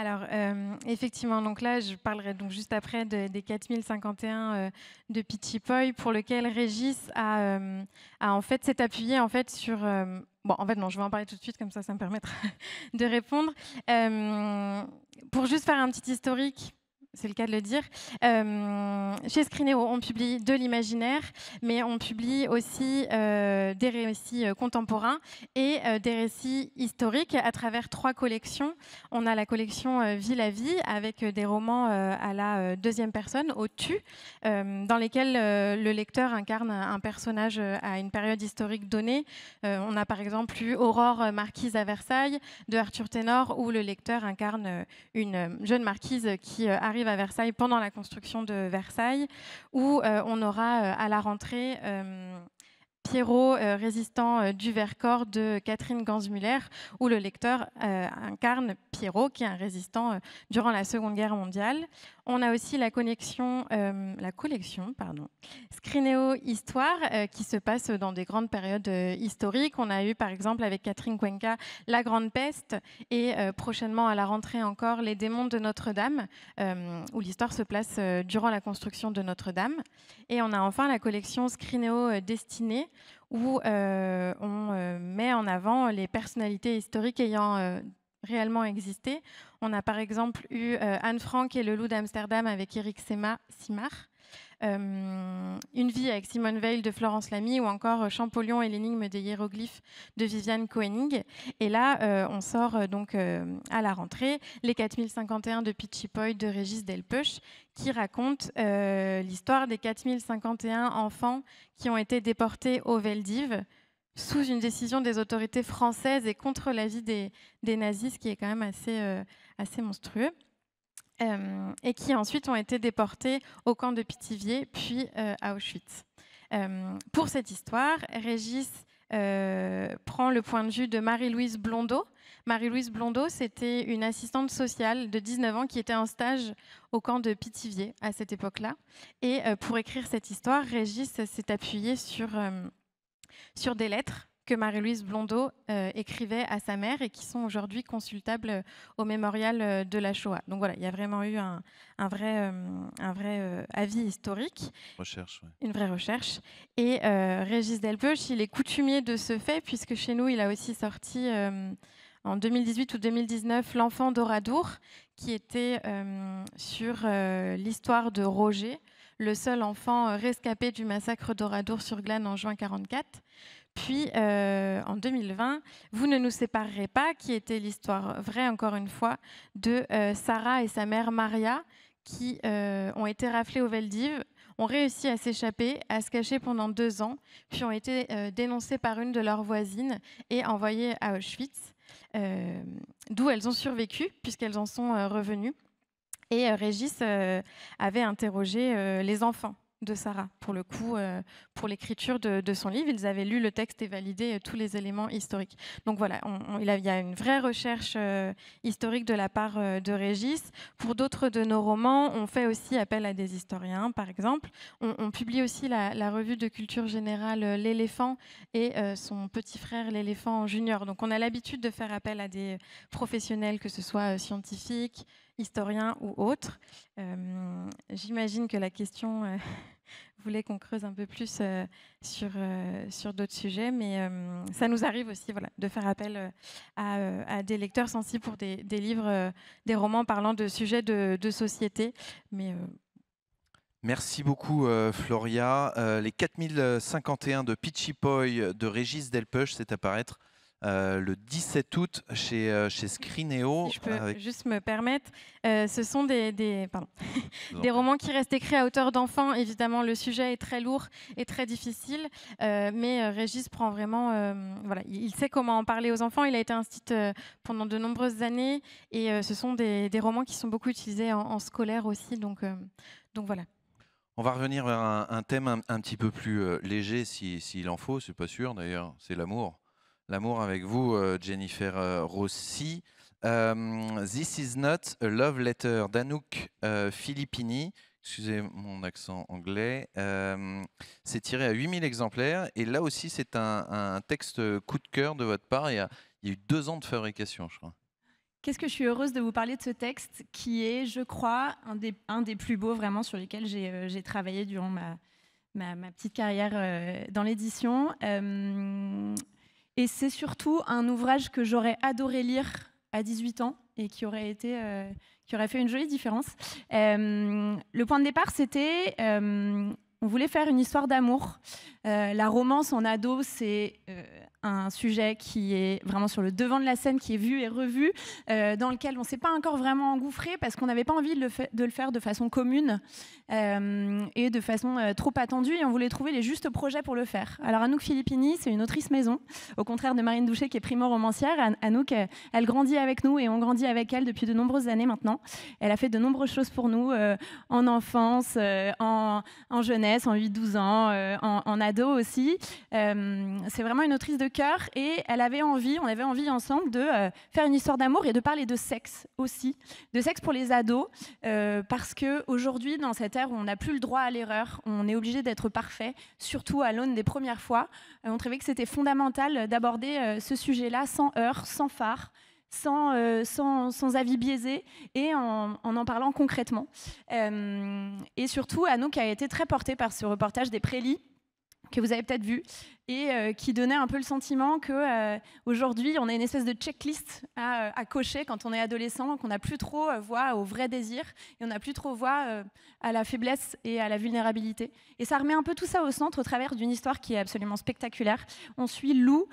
alors, euh, effectivement, donc là, je parlerai donc juste après des 4051 euh, de Pichipoy, pour lequel Régis euh, a, en fait s'est appuyé en fait sur. bon, en fait, non, je vais en parler tout de suite, comme ça, ça me permettra de répondre. pour juste faire un petit historique c'est le cas de le dire. Euh, chez Scrineo, on publie de l'imaginaire, mais on publie aussi euh, des récits euh, contemporains et des récits historiques à travers trois collections. On a la collection Vie à vie avec des romans à la deuxième personne, au tu, dans lesquels le lecteur incarne un personnage à une période historique donnée. on a par exemple eu Aurore Marquise à Versailles de Arthur Ténor, où le lecteur incarne une jeune marquise qui arrive à Versailles pendant la construction de Versailles, où euh, on aura euh, à la rentrée euh, Pierrot, euh, résistant euh, du Vercors de Catherine Gansmuller, où le lecteur euh, incarne Pierrot, qui est un résistant durant la Seconde Guerre mondiale. On a aussi la, connexion, la collection pardon, Scrinéo Histoire, qui se passe dans des grandes périodes historiques. On a eu par exemple avec Catherine Cuenca La Grande Peste et prochainement à la rentrée encore Les démons de Notre-Dame, où l'histoire se place durant la construction de Notre-Dame. Et on a enfin la collection Scrinéo Destinée, où euh, on euh, met en avant les personnalités historiques ayant euh, réellement existé. On a par exemple eu Anne Frank et le loup d'Amsterdam avec Eric Sema, Simard. Euh, une vie avec Simone Veil de Florence Lamy ou encore Champollion et l'énigme des hiéroglyphes de Viviane Koenig. Et là, euh, on sort euh, donc à la rentrée Les 4051 de Pitchy Poy de Régis Delpeuch qui raconte l'histoire des 4051 enfants qui ont été déportés aux Veldives sous une décision des autorités françaises et contre l'avis des, nazis, ce qui est quand même assez, assez monstrueux. Euh, et qui ensuite ont été déportés au camp de Pithiviers, puis euh, à Auschwitz. Euh, pour cette histoire, Régis prend le point de vue de Marie-Louise Blondeau. Marie-Louise Blondeau, c'était une assistante sociale de 19 ans qui était en stage au camp de Pithiviers à cette époque-là. Et pour écrire cette histoire, Régis s'est appuyé sur, sur des lettres que Marie-Louise Blondeau euh, écrivait à sa mère et qui sont aujourd'hui consultables euh, au mémorial euh, de la Shoah. Donc voilà, il y a vraiment eu un, vrai, un vrai avis historique. Une vraie recherche. Et Régis Delpeuch, il est coutumier de ce fait, puisque chez nous, il a aussi sorti en 2018 ou 2019 L'enfant d'Oradour, qui était sur l'histoire de Roger, le seul enfant rescapé du massacre d'Oradour sur Glane en juin 1944. Puis euh, en 2020, Vous ne nous séparerez pas, qui était l'histoire vraie encore une fois de euh, Sarah et sa mère Maria, qui euh, ont été raflées aux Veldives, ont réussi à s'échapper, à se cacher pendant deux ans, puis ont été dénoncées par une de leurs voisines et envoyées à Auschwitz, d'où elles ont survécu puisqu'elles en sont revenues. Et Régis avait interrogé les enfants de Sarah, pour le coup, euh, pour l'écriture de, son livre. Ils avaient lu le texte et validé euh, tous les éléments historiques. Donc voilà, il y a une vraie recherche euh, historique de la part de Régis. Pour d'autres de nos romans, on fait aussi appel à des historiens, par exemple. On, publie aussi la, la, revue de culture générale L'éléphant et son petit frère L'éléphant junior. Donc on a l'habitude de faire appel à des professionnels, que ce soit scientifiques, historien ou autre. Euh, j'imagine que la question euh, voulait qu'on creuse un peu plus euh, sur, sur d'autres sujets, mais ça nous arrive aussi voilà, de faire appel à, des lecteurs sensibles pour des, livres, des romans parlant de sujets de, société. Mais, Merci beaucoup Floria. les 4051 de Pitchy Poi de Régis Delpeuch, c'est à paraître euh, le 17 août chez, euh, chez Scrineo. je peux juste me permettre, euh, ce sont des, des, romans qui restent écrits à hauteur d'enfant. Évidemment, le sujet est très lourd et très difficile, mais Régis prend vraiment. voilà, il sait comment en parler aux enfants. Il a été un site pendant de nombreuses années et ce sont des, romans qui sont beaucoup utilisés en, scolaire aussi. Donc, donc voilà. On va revenir vers un, thème un, petit peu plus léger s'il si, en faut, c'est pas sûr d'ailleurs, c'est l'amour l'amour avec vous, euh, Jennifer euh, Rossi. Euh, This is not a love letter d'Anouk Filippini. Excusez mon accent anglais. c'est tiré à 8000 exemplaires. Et là aussi, c'est un, texte coup de cœur de votre part. Il y, a, eu deux ans de fabrication, je crois. Qu'est-ce que je suis heureuse de vous parler de ce texte qui est, je crois, un des, un des plus beaux vraiment sur lesquels j'ai travaillé durant ma, ma, petite carrière dans l'édition. Et c'est surtout un ouvrage que j'aurais adoré lire à 18 ans et qui aurait, été, euh, qui aurait fait une jolie différence. Euh, le point de départ, c'était... Euh, on voulait faire une histoire d'amour. la romance en ado, c'est un sujet qui est vraiment sur le devant de la scène, qui est vu et revu, euh, dans lequel on ne s'est pas encore vraiment engouffré parce qu'on n'avait pas envie de le, de le, faire de façon commune euh, et de façon euh, trop attendue et on voulait trouver les justes projets pour le faire. Alors Anouk Filippini, c'est une autrice maison, au contraire de Marine Doucher qui est primo-romancière. Anouk, elle grandit avec nous et on grandit avec elle depuis de nombreuses années maintenant. Elle a fait de nombreuses choses pour nous en enfance, en, jeunesse, en 8-12 ans, en, en, ado aussi. c'est vraiment une autrice de cœur et elle avait envie, on avait envie ensemble de euh, faire une histoire d'amour et de parler de sexe aussi, de sexe pour les ados, euh, parce que aujourd'hui, dans cette ère où on n'a plus le droit à l'erreur, on est obligé d'être parfait, surtout à l'aune des premières fois, euh, on trouvait que c'était fondamental d'aborder ce sujet-là sans heurts, sans phare. Sans, sans, avis biaisé et en en, parlant concrètement. et surtout, Anouk a été très portée par ce reportage des Prélis que vous avez peut-être vu, et euh, qui donnait un peu le sentiment que euh, aujourd'hui on a une espèce de checklist euh, à, cocher quand on est adolescent, qu'on n'a plus trop voix au vrai désir et on n'a plus trop voix à la faiblesse et à la vulnérabilité. Et ça remet un peu tout ça au centre au travers d'une histoire qui est absolument spectaculaire. On suit Lou.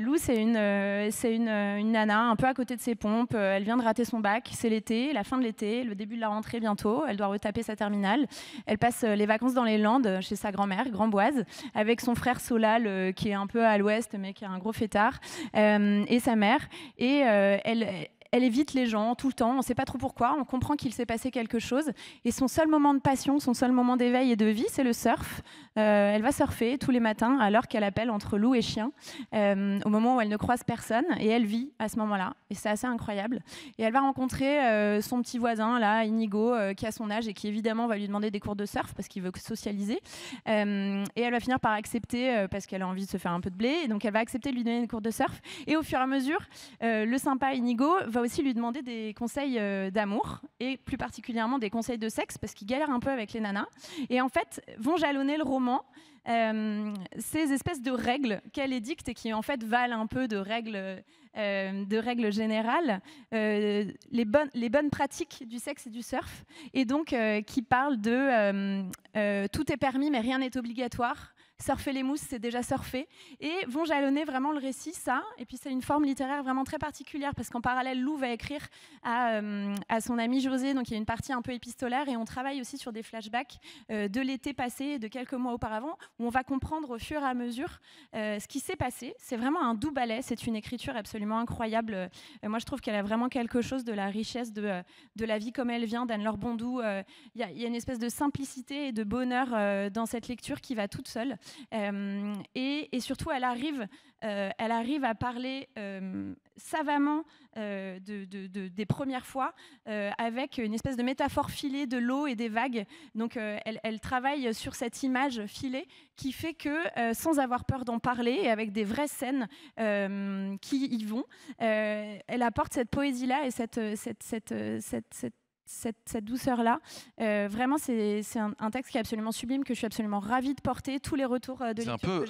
Lou, c'est une, c'est une, une, nana un peu à côté de ses pompes. Elle vient de rater son bac. C'est l'été, la fin de l'été, le début de la rentrée bientôt. Elle doit retaper sa terminale. Elle passe les vacances dans les Landes chez sa grand-mère, Grandboise, avec son frère Solal euh, qui est un peu à l'ouest, mais qui est un gros fêtard, euh, et sa mère. Et euh, elle, elle évite les gens tout le temps, on ne sait pas trop pourquoi, on comprend qu'il s'est passé quelque chose. Et son seul moment de passion, son seul moment d'éveil et de vie, c'est le surf. Euh, elle va surfer tous les matins à l'heure qu'elle appelle entre loup et chien, euh, au moment où elle ne croise personne, et elle vit à ce moment-là. Et c'est assez incroyable. Et elle va rencontrer euh, son petit voisin, là, Inigo, qui a son âge et qui évidemment va lui demander des cours de surf parce qu'il veut socialiser. et elle va finir par accepter, parce qu'elle a envie de se faire un peu de blé, et donc elle va accepter de lui donner des cours de surf. Et au fur et à mesure, le sympa Inigo va aussi lui demander des conseils euh, d'amour et plus particulièrement des conseils de sexe parce qu'il galère un peu avec les nanas. Et en fait, vont jalonner le roman euh, ces espèces de règles qu'elle édicte et qui en fait valent un peu de règles, euh, de règles générales, les, bonnes, les bonnes pratiques du sexe et du surf, et donc qui parle de tout est permis mais rien n'est obligatoire, surfer les mousses, c'est déjà surfer, et vont jalonner vraiment le récit, ça. Et puis c'est une forme littéraire vraiment très particulière, parce qu'en parallèle, Lou va écrire à, euh, son ami José, donc il y a une partie un peu épistolaire, et on travaille aussi sur des flashbacks euh, de l'été passé et de quelques mois auparavant, où on va comprendre au fur et à mesure euh, ce qui s'est passé. C'est vraiment un doux ballet, c'est une écriture absolument incroyable. moi, je trouve qu'elle a vraiment quelque chose de la richesse de, la vie comme elle vient d'Anne-Laure Bondou. Il y, a une espèce de simplicité et de bonheur dans cette lecture qui va toute seule. Euh, et, surtout, elle arrive, euh, elle arrive à parler euh, savamment de, de, des premières fois avec une espèce de métaphore filée de l'eau et des vagues. Donc, elle, travaille sur cette image filée qui fait que, sans avoir peur d'en parler et avec des vraies scènes qui y vont, elle apporte cette poésie-là et cette cette, douceur-là. Euh, vraiment, c'est un, texte qui est absolument sublime, que je suis absolument ravie de porter. Tous les retours euh, de un peu,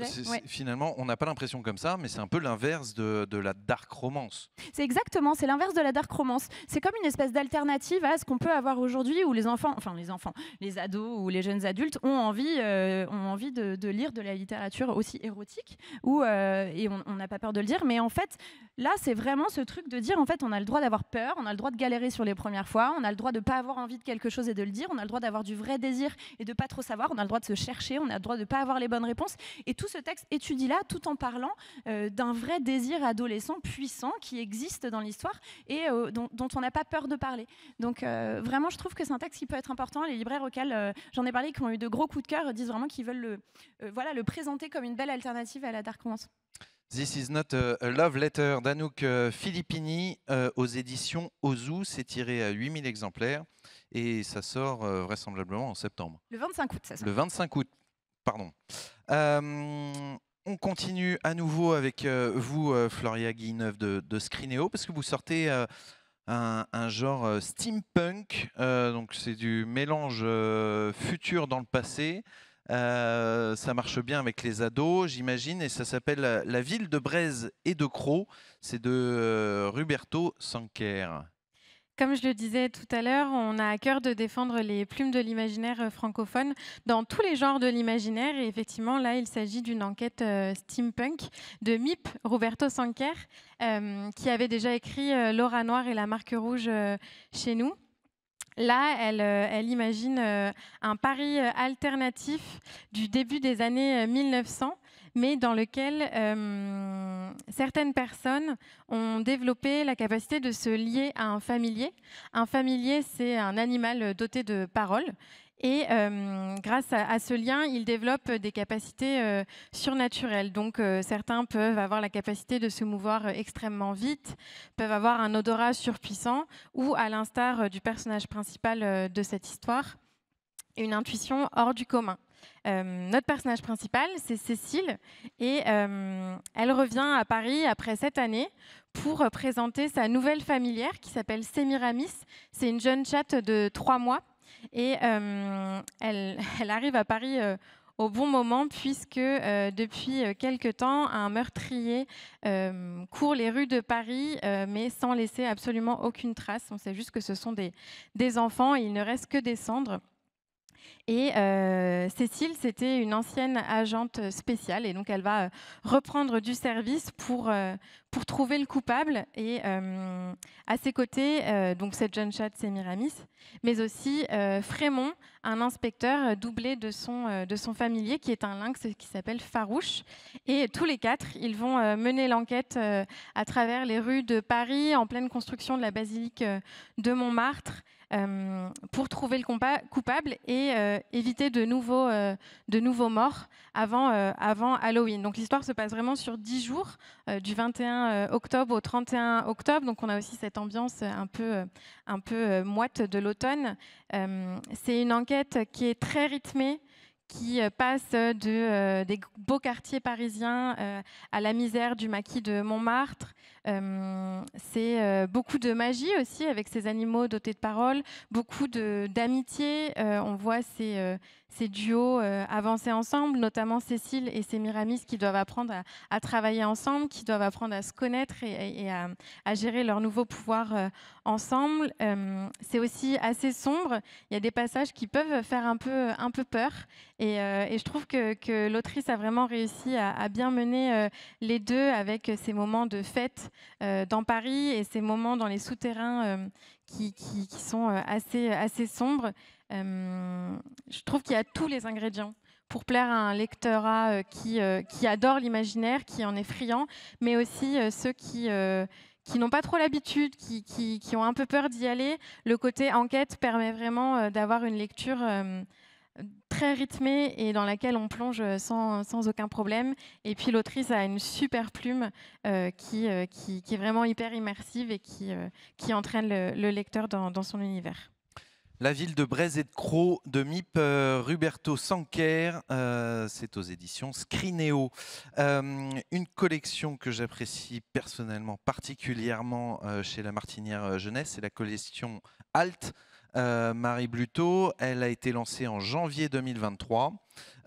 Finalement, on n'a pas l'impression comme ça, mais c'est un peu l'inverse de, la dark romance. C'est exactement, c'est l'inverse de la dark romance. C'est comme une espèce d'alternative à ce qu'on peut avoir aujourd'hui où les enfants, enfin les enfants, les ados ou les jeunes adultes ont envie, euh, ont envie de, lire de la littérature aussi érotique, où, et on n'a pas peur de le dire, mais en fait, là, c'est vraiment ce truc de dire, en fait, on a le droit d'avoir peur, on a le droit de galérer sur les premières fois, on a le droit de ne pas avoir envie de quelque chose et de le dire, on a le droit d'avoir du vrai désir et de ne pas trop savoir, on a le droit de se chercher, on a le droit de ne pas avoir les bonnes réponses. Et tout ce texte étudie là, tout en parlant euh, d'un vrai désir adolescent puissant qui existe dans l'histoire et euh, dont, on n'a pas peur de parler. Donc euh, vraiment, je trouve que c'est un texte qui peut être important. Les libraires auxquels j'en ai parlé, qui ont eu de gros coups de cœur, disent vraiment qu'ils veulent le, voilà, le présenter comme une belle alternative à la Dark Romance. This is not a, love letter d'Anouk Filippini euh, euh, aux éditions Ozu. C'est tiré à 8000 exemplaires et ça sort euh, vraisemblablement en septembre. Le 25 août, ça sort. Le 25 août, pardon. on continue à nouveau avec vous, Floria Guilleneuve de, de parce que vous sortez un, un, genre steampunk. donc c'est du mélange futur dans le passé. Euh, ça marche bien avec les ados, j'imagine, et ça s'appelle La ville de Braise et de crocs », C'est de euh, Ruberto Sanquer. Comme je le disais tout à l'heure, on a à cœur de défendre les plumes de l'imaginaire euh, francophone dans tous les genres de l'imaginaire. Et effectivement, là, il s'agit d'une enquête steampunk de MIP, Roberto Sanquer, qui avait déjà écrit L'aura noire et la marque rouge chez nous. Là, elle, euh, imagine euh, un Paris euh, alternatif du début des années 1900 mais dans lequel certaines personnes ont développé la capacité de se lier à un familier. Un familier, c'est un animal doté de paroles et euh, grâce à, ce lien, ils développent des capacités euh, surnaturelles. Donc euh, certains peuvent avoir la capacité de se mouvoir extrêmement vite, peuvent avoir un odorat surpuissant ou, à l'instar du personnage principal de cette histoire, une intuition hors du commun. notre personnage principal, c'est Cécile, et elle revient à Paris après cette année pour présenter sa nouvelle familière qui s'appelle Semiramis. C'est une jeune chatte de trois mois et elle, arrive à Paris au bon moment puisque depuis quelque temps, un meurtrier court les rues de Paris mais sans laisser absolument aucune trace. On sait juste que ce sont des, des enfants et il ne reste que des cendres. Et euh, Cécile, c'était une ancienne agente spéciale, et donc elle va euh, reprendre du service euh, pour, trouver le coupable. Et à ses côtés, donc cette jeune chatte, c'est Miramis, mais aussi Frémont, un inspecteur doublé de son, de son familier, qui est un lynx qui s'appelle Farouche. Et tous les quatre, ils vont mener l'enquête à travers les rues de Paris, en pleine construction de la basilique de Montmartre. Euh, pour trouver le coupable et euh, éviter de nouveaux, euh, de nouveaux morts avant, avant Halloween. Donc l'histoire se passe vraiment sur 10 jours, du 21 octobre au 31 octobre. Donc on a aussi cette ambiance un peu, un peu moite de l'automne. C'est une enquête qui est très rythmée qui passe de, des beaux quartiers parisiens à la misère du maquis de Montmartre, euh, c'est euh, beaucoup de magie aussi avec ces animaux dotés de paroles, beaucoup d'amitié. Euh, on voit ces, ces duos avancer ensemble, notamment Cécile et Miramis qui doivent apprendre à, travailler ensemble, qui doivent apprendre à se connaître et, à, gérer leur nouveau pouvoir ensemble. c'est aussi assez sombre. Il y a des passages qui peuvent faire un peu, un peu peur. Et, je trouve que, que l'autrice a vraiment réussi à, à bien mener les deux avec ces moments de fête euh, dans Paris et ces moments dans les souterrains euh, qui, sont euh, assez, assez sombres, je trouve qu'il y a tous les ingrédients pour plaire à un lecteur qui, qui adore l'imaginaire, qui en est friand, mais aussi ceux qui, qui n'ont pas trop l'habitude, qui, qui, qui, ont un peu peur d'y aller. Le côté enquête permet vraiment d'avoir une lecture très rythmée et dans laquelle on plonge sans, sans aucun problème. Et puis l'autrice a une super plume euh, qui, euh, qui, qui, est vraiment hyper immersive et qui, euh, qui entraîne le, lecteur dans, son univers. La ville de Braise et de Croix de Mip Ruberto Sanquer, c'est aux éditions Scrinéo. une collection que j'apprécie personnellement particulièrement chez la Martinière Jeunesse, c'est la collection Alt euh, Marie Bluto, elle a été lancée en janvier 2023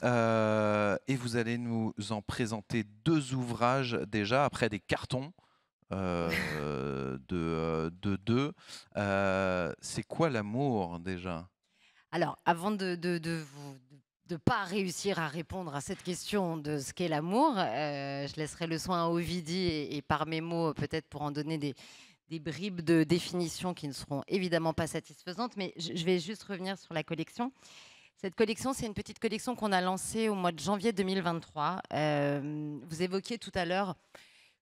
euh, et vous allez nous en présenter deux ouvrages déjà après des cartons euh, de, deux. C'est quoi l'amour déjà Alors, avant de, ne pas réussir à répondre à cette question de ce qu'est l'amour. je laisserai le soin à Ovidie et par mes mots, peut-être pour en donner des, des bribes de définitions qui ne seront évidemment pas satisfaisantes, mais je vais juste revenir sur la collection. Cette collection, c'est une petite collection qu'on a lancée au mois de janvier 2023. Euh, vous évoquiez tout à l'heure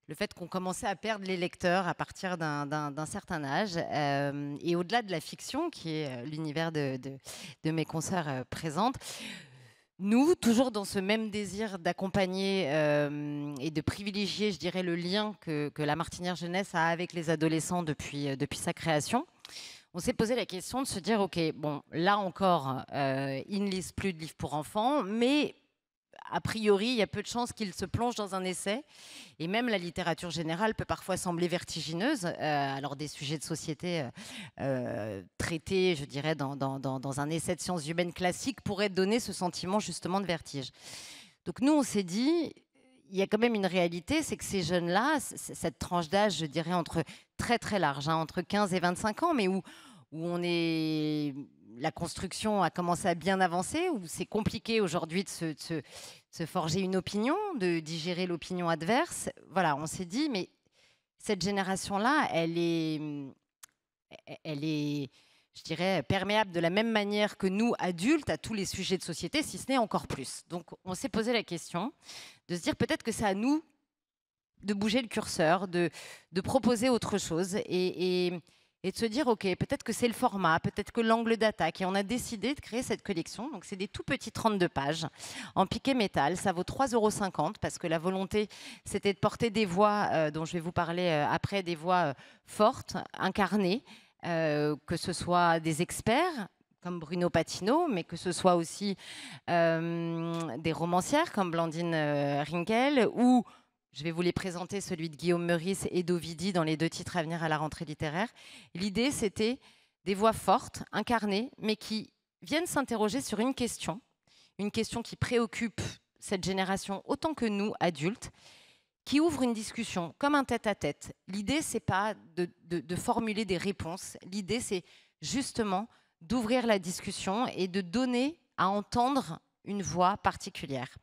le fait qu'on commençait à perdre les lecteurs à partir d'un certain âge. Euh, et au-delà de la fiction, qui est euh, l'univers de, mes concerts présentes, nous, toujours dans ce même désir d'accompagner euh, et de privilégier, je dirais, le lien que, la Martinière Jeunesse a avec les adolescents depuis, euh, depuis sa création, on s'est posé la question de se dire, OK, bon, là encore, euh, ils ne lisent plus de livres pour enfants, mais a priori, il y a peu de chances qu'il se plonge dans un essai. Et même la littérature générale peut parfois sembler vertigineuse. Euh, alors des sujets de société euh, euh, traités, je dirais, dans, un essai de sciences humaines classique pourraient donner ce sentiment justement de vertige. Donc nous, on s'est dit, il y a quand même une réalité, c'est que ces jeunes-là, cette tranche d'âge, je dirais, entre très très large, hein, entre 15 et 25 ans, mais où, où on est la construction a commencé à bien avancer ou c'est compliqué aujourd'hui de se, forger une opinion, de digérer l'opinion adverse Voilà, on s'est dit, mais cette génération-là, elle est, je dirais, perméable de la même manière que nous, adultes, à tous les sujets de société, si ce n'est encore plus. Donc, on s'est posé la question de se dire peut-être que c'est à nous de bouger le curseur, de, proposer autre chose. et et de se dire, OK, peut-être que c'est le format, peut-être que l'angle d'attaque. Et on a décidé de créer cette collection. Donc, c'est des tout petits 32 pages en piqué métal. Ça vaut 3,50 euros parce que la volonté, c'était de porter des voix euh, dont je vais vous parler euh, après, des voix euh, fortes, incarnées, que ce soit des experts, comme Bruno Patino, mais que ce soit aussi des romancières comme Blandine Rinkel ou je vais vous les présenter, celui de Guillaume Meurice et d'Ovidi dans les deux titres à venir à la rentrée littéraire. L'idée, c'était des voix fortes, incarnées, mais qui viennent s'interroger sur une question, une question qui préoccupe cette génération autant que nous, adultes, qui ouvre une discussion comme un tête-à-tête. L'idée, L'idée, c'est pas de formuler des réponses, l'idée, c'est justement d'ouvrir la discussion et de donner à entendre une voix particulière.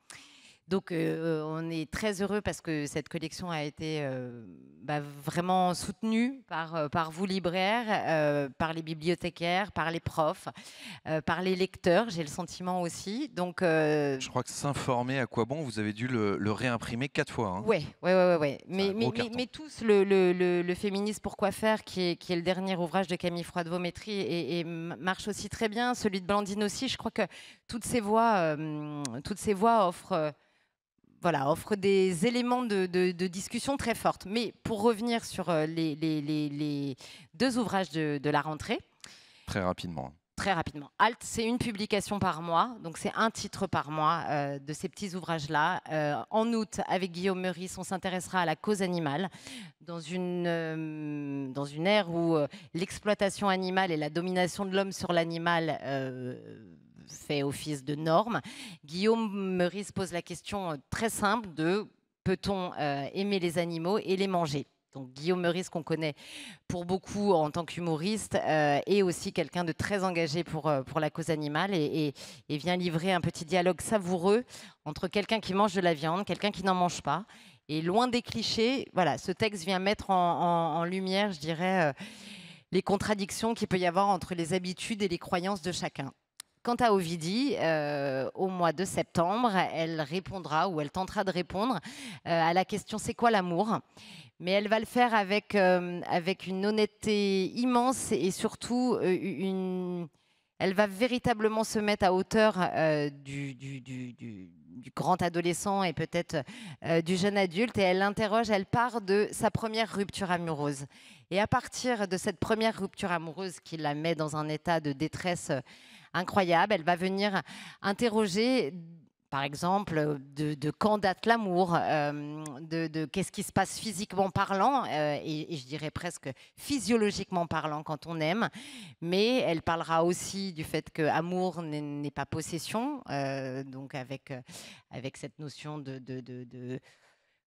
Donc euh, on est très heureux parce que cette collection a été euh, bah, vraiment soutenue par, euh, par vous libraires, par les bibliothécaires, par les profs, par les lecteurs, j'ai le sentiment aussi. Donc, Je crois que s'informer à quoi bon, vous avez dû le, réimprimer quatre fois. Oui, oui, oui. Mais, mais, mais, tous, le, le, le féminisme pourquoi faire, qui est, qui est, le dernier ouvrage de Camille Froide-Vométrie, et, et, marche aussi très bien. Celui de Blandine aussi, je crois que toutes ces voix, toutes ces voix offrent voilà, offre des éléments de, discussion très fortes. Mais pour revenir sur euh, les, deux ouvrages de, la rentrée. Très rapidement. Très rapidement. Alt, c'est une publication par mois, donc c'est un titre par mois euh, de ces petits ouvrages-là. Euh, en août, avec Guillaume Meurice, on s'intéressera à la cause animale, dans une, dans une ère où l'exploitation animale et la domination de l'homme sur l'animal fait office de norme. Guillaume Meurice pose la question euh, très simple de peut-on euh, aimer les animaux et les manger donc Guillaume Meurice qu'on connaît pour beaucoup en tant qu'humoriste euh, est aussi quelqu'un de très engagé pour, pour la cause animale et, vient livrer un petit dialogue savoureux entre quelqu'un qui mange de la viande, quelqu'un qui n'en mange pas. Et loin des clichés, voilà, ce texte vient mettre en, lumière, je dirais, les contradictions qu'il peut y avoir entre les habitudes et les croyances de chacun. Quant à Ovidie, euh, au mois de septembre, elle répondra ou elle tentera de répondre euh, à la question c'est quoi l'amour mais elle va le faire avec, euh, avec une honnêteté immense et surtout une, elle va véritablement se mettre à hauteur du, grand adolescent et peut-être du jeune adulte et elle interroge, elle part de sa première rupture amoureuse. Et à partir de cette première rupture amoureuse qui la met dans un état de détresse incroyable. Elle va venir interroger par exemple, de, quand date l'amour, euh, de, qu'est-ce qui se passe physiquement parlant, euh, et, je dirais presque physiologiquement parlant quand on aime. Mais elle parlera aussi du fait que amour n'est pas possession, euh, donc avec, avec cette notion de, de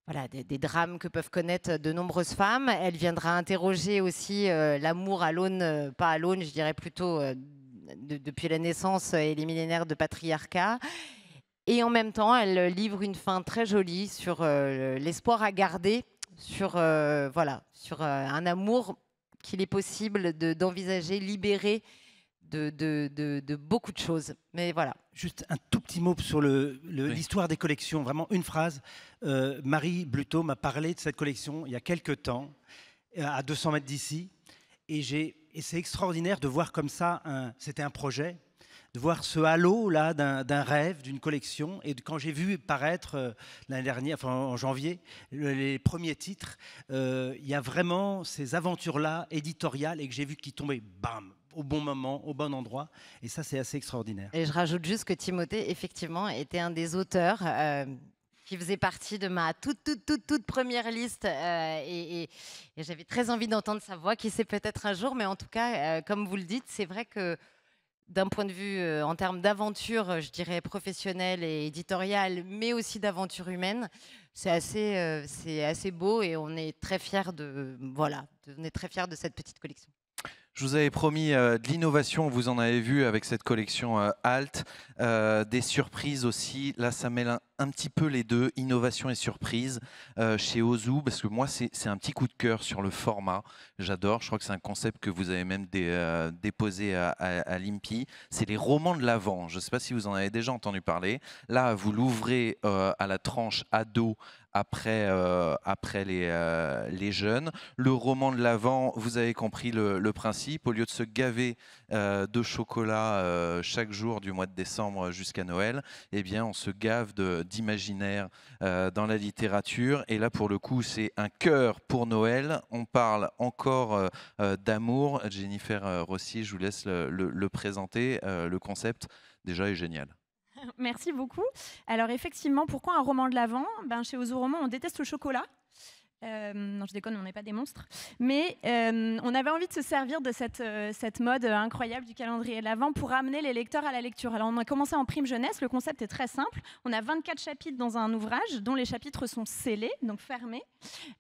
voilà, des, des, drames que peuvent connaître de nombreuses femmes. Elle viendra interroger aussi l'amour à l'aune, pas à l'aune, je dirais plutôt depuis la naissance et les millénaires de patriarcat. Et en même temps, elle euh, livre une fin très jolie sur euh, l'espoir à garder, sur, euh, voilà, sur un amour qu'il est possible d'envisager libéré de, de, de, beaucoup de choses. Mais voilà. Juste un tout petit mot sur l'histoire le, des collections, vraiment une phrase. Marie Bluto m'a parlé de cette collection il y a quelques temps, à 200 mètres d'ici. Et, et c'est extraordinaire de voir comme ça, c'était un projet, de voir ce halo là d'un rêve, d'une collection. Et quand j'ai vu paraître euh, l'année dernière, enfin en janvier, les premiers titres, euh, il y a vraiment ces aventures là éditoriales et que j'ai vu qui tombaient, bam, au bon moment, au bon endroit. Et ça, c'est assez extraordinaire. Et je rajoute juste que Timothée, effectivement, était un des auteurs. Euh, qui faisait partie de ma toute, toute, toute, toute première liste. Euh, et, j'avais très envie d'entendre sa voix, qui sait peut-être un jour, mais en tout cas, euh, comme vous le dites, c'est vrai que d'un point de vue, euh, en termes d'aventure, je dirais professionnelle et éditoriale, mais aussi d'aventure humaine, c'est assez, c'est assez beau et on est très fier de, voilà, on est très fiers de cette petite collection. Je vous avais promis euh, de l'innovation, vous en avez vu avec cette collection euh, Alt, euh, des surprises aussi. Là, ça mêle un, petit peu les deux, innovation et surprise, chez Ozu, parce que moi, c'est un petit coup de cœur sur le format. J'adore, je crois que c'est un concept que vous avez même déposé à, à l'IMPI. C'est les romans de l'avant. Je ne sais pas si vous en avez déjà entendu parler. Là, vous l'ouvrez à la tranche ado après, euh, après les, euh, les, jeunes. Le roman de l'Avent, vous avez compris le, principe. Au lieu de se gaver euh, de chocolat chaque jour du mois de décembre jusqu'à Noël, eh bien, on se gave d'imaginaire dans la littérature. Et là, pour le coup, c'est un cœur pour Noël. On parle encore d'amour. Jennifer Rossi, je vous laisse le présenter. le concept, déjà, est génial. Merci beaucoup. Alors effectivement, pourquoi un roman de l'avant ben, Chez Ozu Roman, on déteste le chocolat. Euh, non, je déconne, on n'est pas des monstres. Mais euh, on avait envie de se servir de cette, euh, cette mode incroyable du calendrier de l'Avent pour amener les lecteurs à la lecture. Alors, on a commencé en prime jeunesse. Le concept est très simple. On a 24 chapitres dans un ouvrage dont les chapitres sont scellés, donc fermés,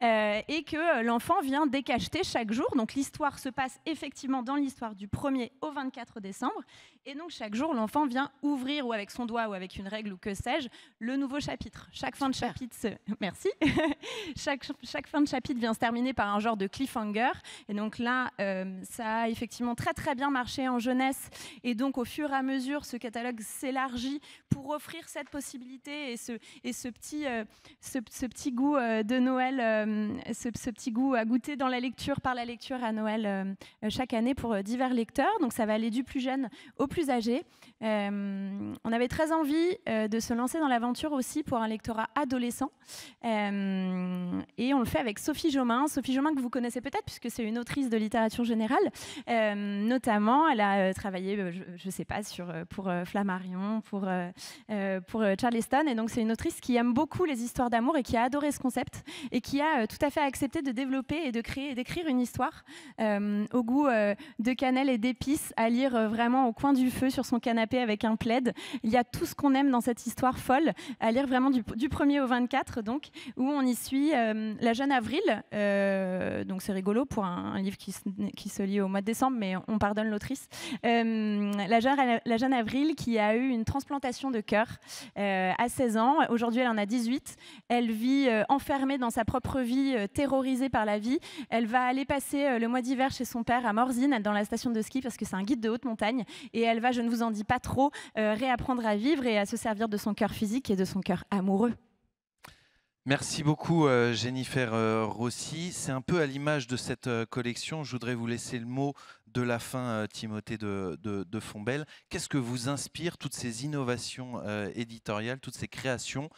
et que l'enfant vient décacheter chaque jour. Donc, l'histoire se passe effectivement dans l'histoire du 1er au 24 décembre. Et donc chaque jour, l'enfant vient ouvrir ou avec son doigt ou avec une règle ou que sais-je, le nouveau chapitre. Chaque fin de chapitre, merci. chaque, chaque, fin de chapitre vient se terminer par un genre de cliffhanger. Et donc là, euh, ça a effectivement très très bien marché en jeunesse. Et donc au fur et à mesure, ce catalogue s'élargit pour offrir cette possibilité et ce, et ce, petit, euh, ce, petit goût euh, de Noël, ce, ce, petit goût à goûter dans la lecture, par la lecture à Noël chaque année pour divers lecteurs. Donc ça va aller du plus jeune au plus âgés. Euh, on avait très envie euh, de se lancer dans l'aventure aussi pour un lectorat adolescent. Euh, et on le fait avec Sophie Jomain. Sophie Jomain que vous connaissez peut-être puisque c'est une autrice de littérature générale. notamment, elle a travaillé, je ne sais pas, sur, pour Flammarion, pour, pour Charleston. Et donc c'est une autrice qui aime beaucoup les histoires d'amour et qui a adoré ce concept et qui a tout à fait accepté de développer et de créer et d'écrire une histoire au goût de cannelle et d'épices à lire vraiment au coin du du feu sur son canapé avec un plaid. Il y a tout ce qu'on aime dans cette histoire folle, à lire vraiment du, premier 1er au 24, donc, où on y suit euh, la jeune Avril. Euh, donc c'est rigolo pour un, livre qui se, lit au mois de décembre, mais on pardonne l'autrice. Euh, la, jeune, Avril qui a eu une transplantation de cœur à 16 ans. Aujourd'hui, elle en a 18. Elle vit enfermée dans sa propre vie, terrorisée par la vie. Elle va aller passer le mois d'hiver chez son père à Morzine, dans la station de ski, parce que c'est un guide de haute montagne. Et elle va, je ne vous en dis pas trop, euh, réapprendre à vivre et à se servir de son cœur physique et de son cœur amoureux. Merci beaucoup, euh, Jennifer euh, Rossi. C'est un peu à l'image de cette collection. Je voudrais vous laisser le mot de la fin, Timothée de, de, de Fombelle. Qu'est-ce que vous inspire toutes ces innovations éditoriales, toutes ces créations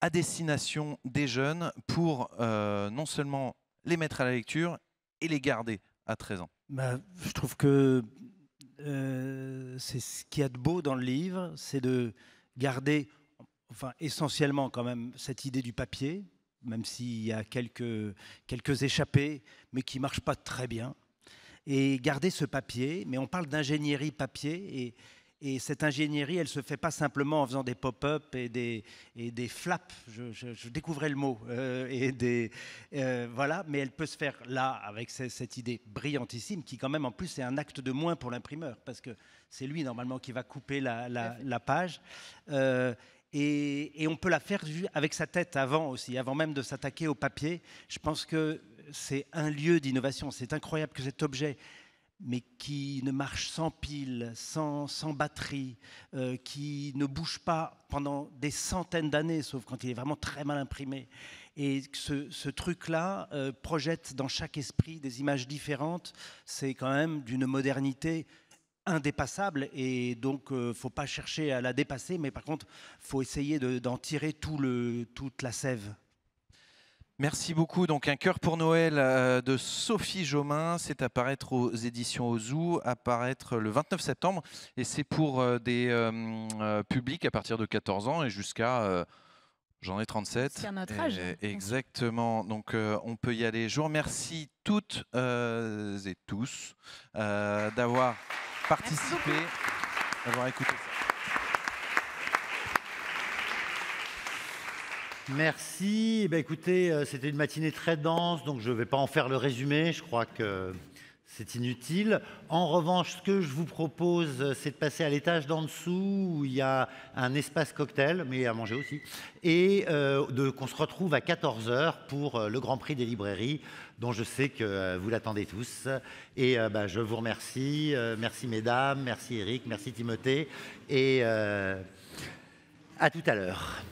à destination des jeunes pour non seulement les mettre à la lecture et les garder à 13 ans bah, Je trouve que euh, c'est ce qu'il y a de beau dans le livre, c'est de garder, enfin essentiellement quand même, cette idée du papier, même s'il y a quelques, quelques échappées, mais qui ne marchent pas très bien. Et garder ce papier, mais on parle d'ingénierie papier, et, et cette ingénierie, elle ne se fait pas simplement en faisant des pop-up et des, et des flaps, je, découvrais le mot, euh, et des, euh, voilà, mais elle peut se faire là, avec cette idée brillantissime, qui quand même en plus est un acte de moins pour l'imprimeur, parce que c'est lui normalement qui va couper la, la, page. Euh, et, et, on peut la faire avec sa tête avant aussi, avant même de s'attaquer au papier. Je pense que c'est un lieu d'innovation. C'est incroyable que cet objet mais qui ne marche sans pile, sans, sans batterie, euh, qui ne bouge pas pendant des centaines d'années, sauf quand il est vraiment très mal imprimé. Et ce, truc-là euh, projette dans chaque esprit des images différentes. C'est quand même d'une modernité indépassable et donc ne euh, faut pas chercher à la dépasser, mais par contre il faut essayer d'en tirer tout toute la sève. Merci beaucoup. Donc un cœur pour Noël euh, de Sophie Jomain, c'est apparaître aux éditions Ozu, Apparaître le 29 septembre, et c'est pour euh, des euh, publics à partir de 14 ans et jusqu'à... J'en ai 37. C'est notre âge. Hein, exactement. Donc, on peut y aller. Je vous remercie toutes et tous d'avoir participé, d'avoir écouté. Merci. Eh ben, écoutez, euh, c'était une matinée très dense, donc je ne vais pas en faire le résumé. Je crois que c'est inutile. En revanche, ce que je vous propose, euh, c'est de passer à l'étage d'en dessous où il y a un espace cocktail, mais à manger aussi, et euh, qu'on se retrouve à 14h pour le Grand Prix des librairies, dont je sais que vous l'attendez tous. Et bah, je vous remercie. merci mesdames, merci Eric, merci Timothée, et à tout à l'heure.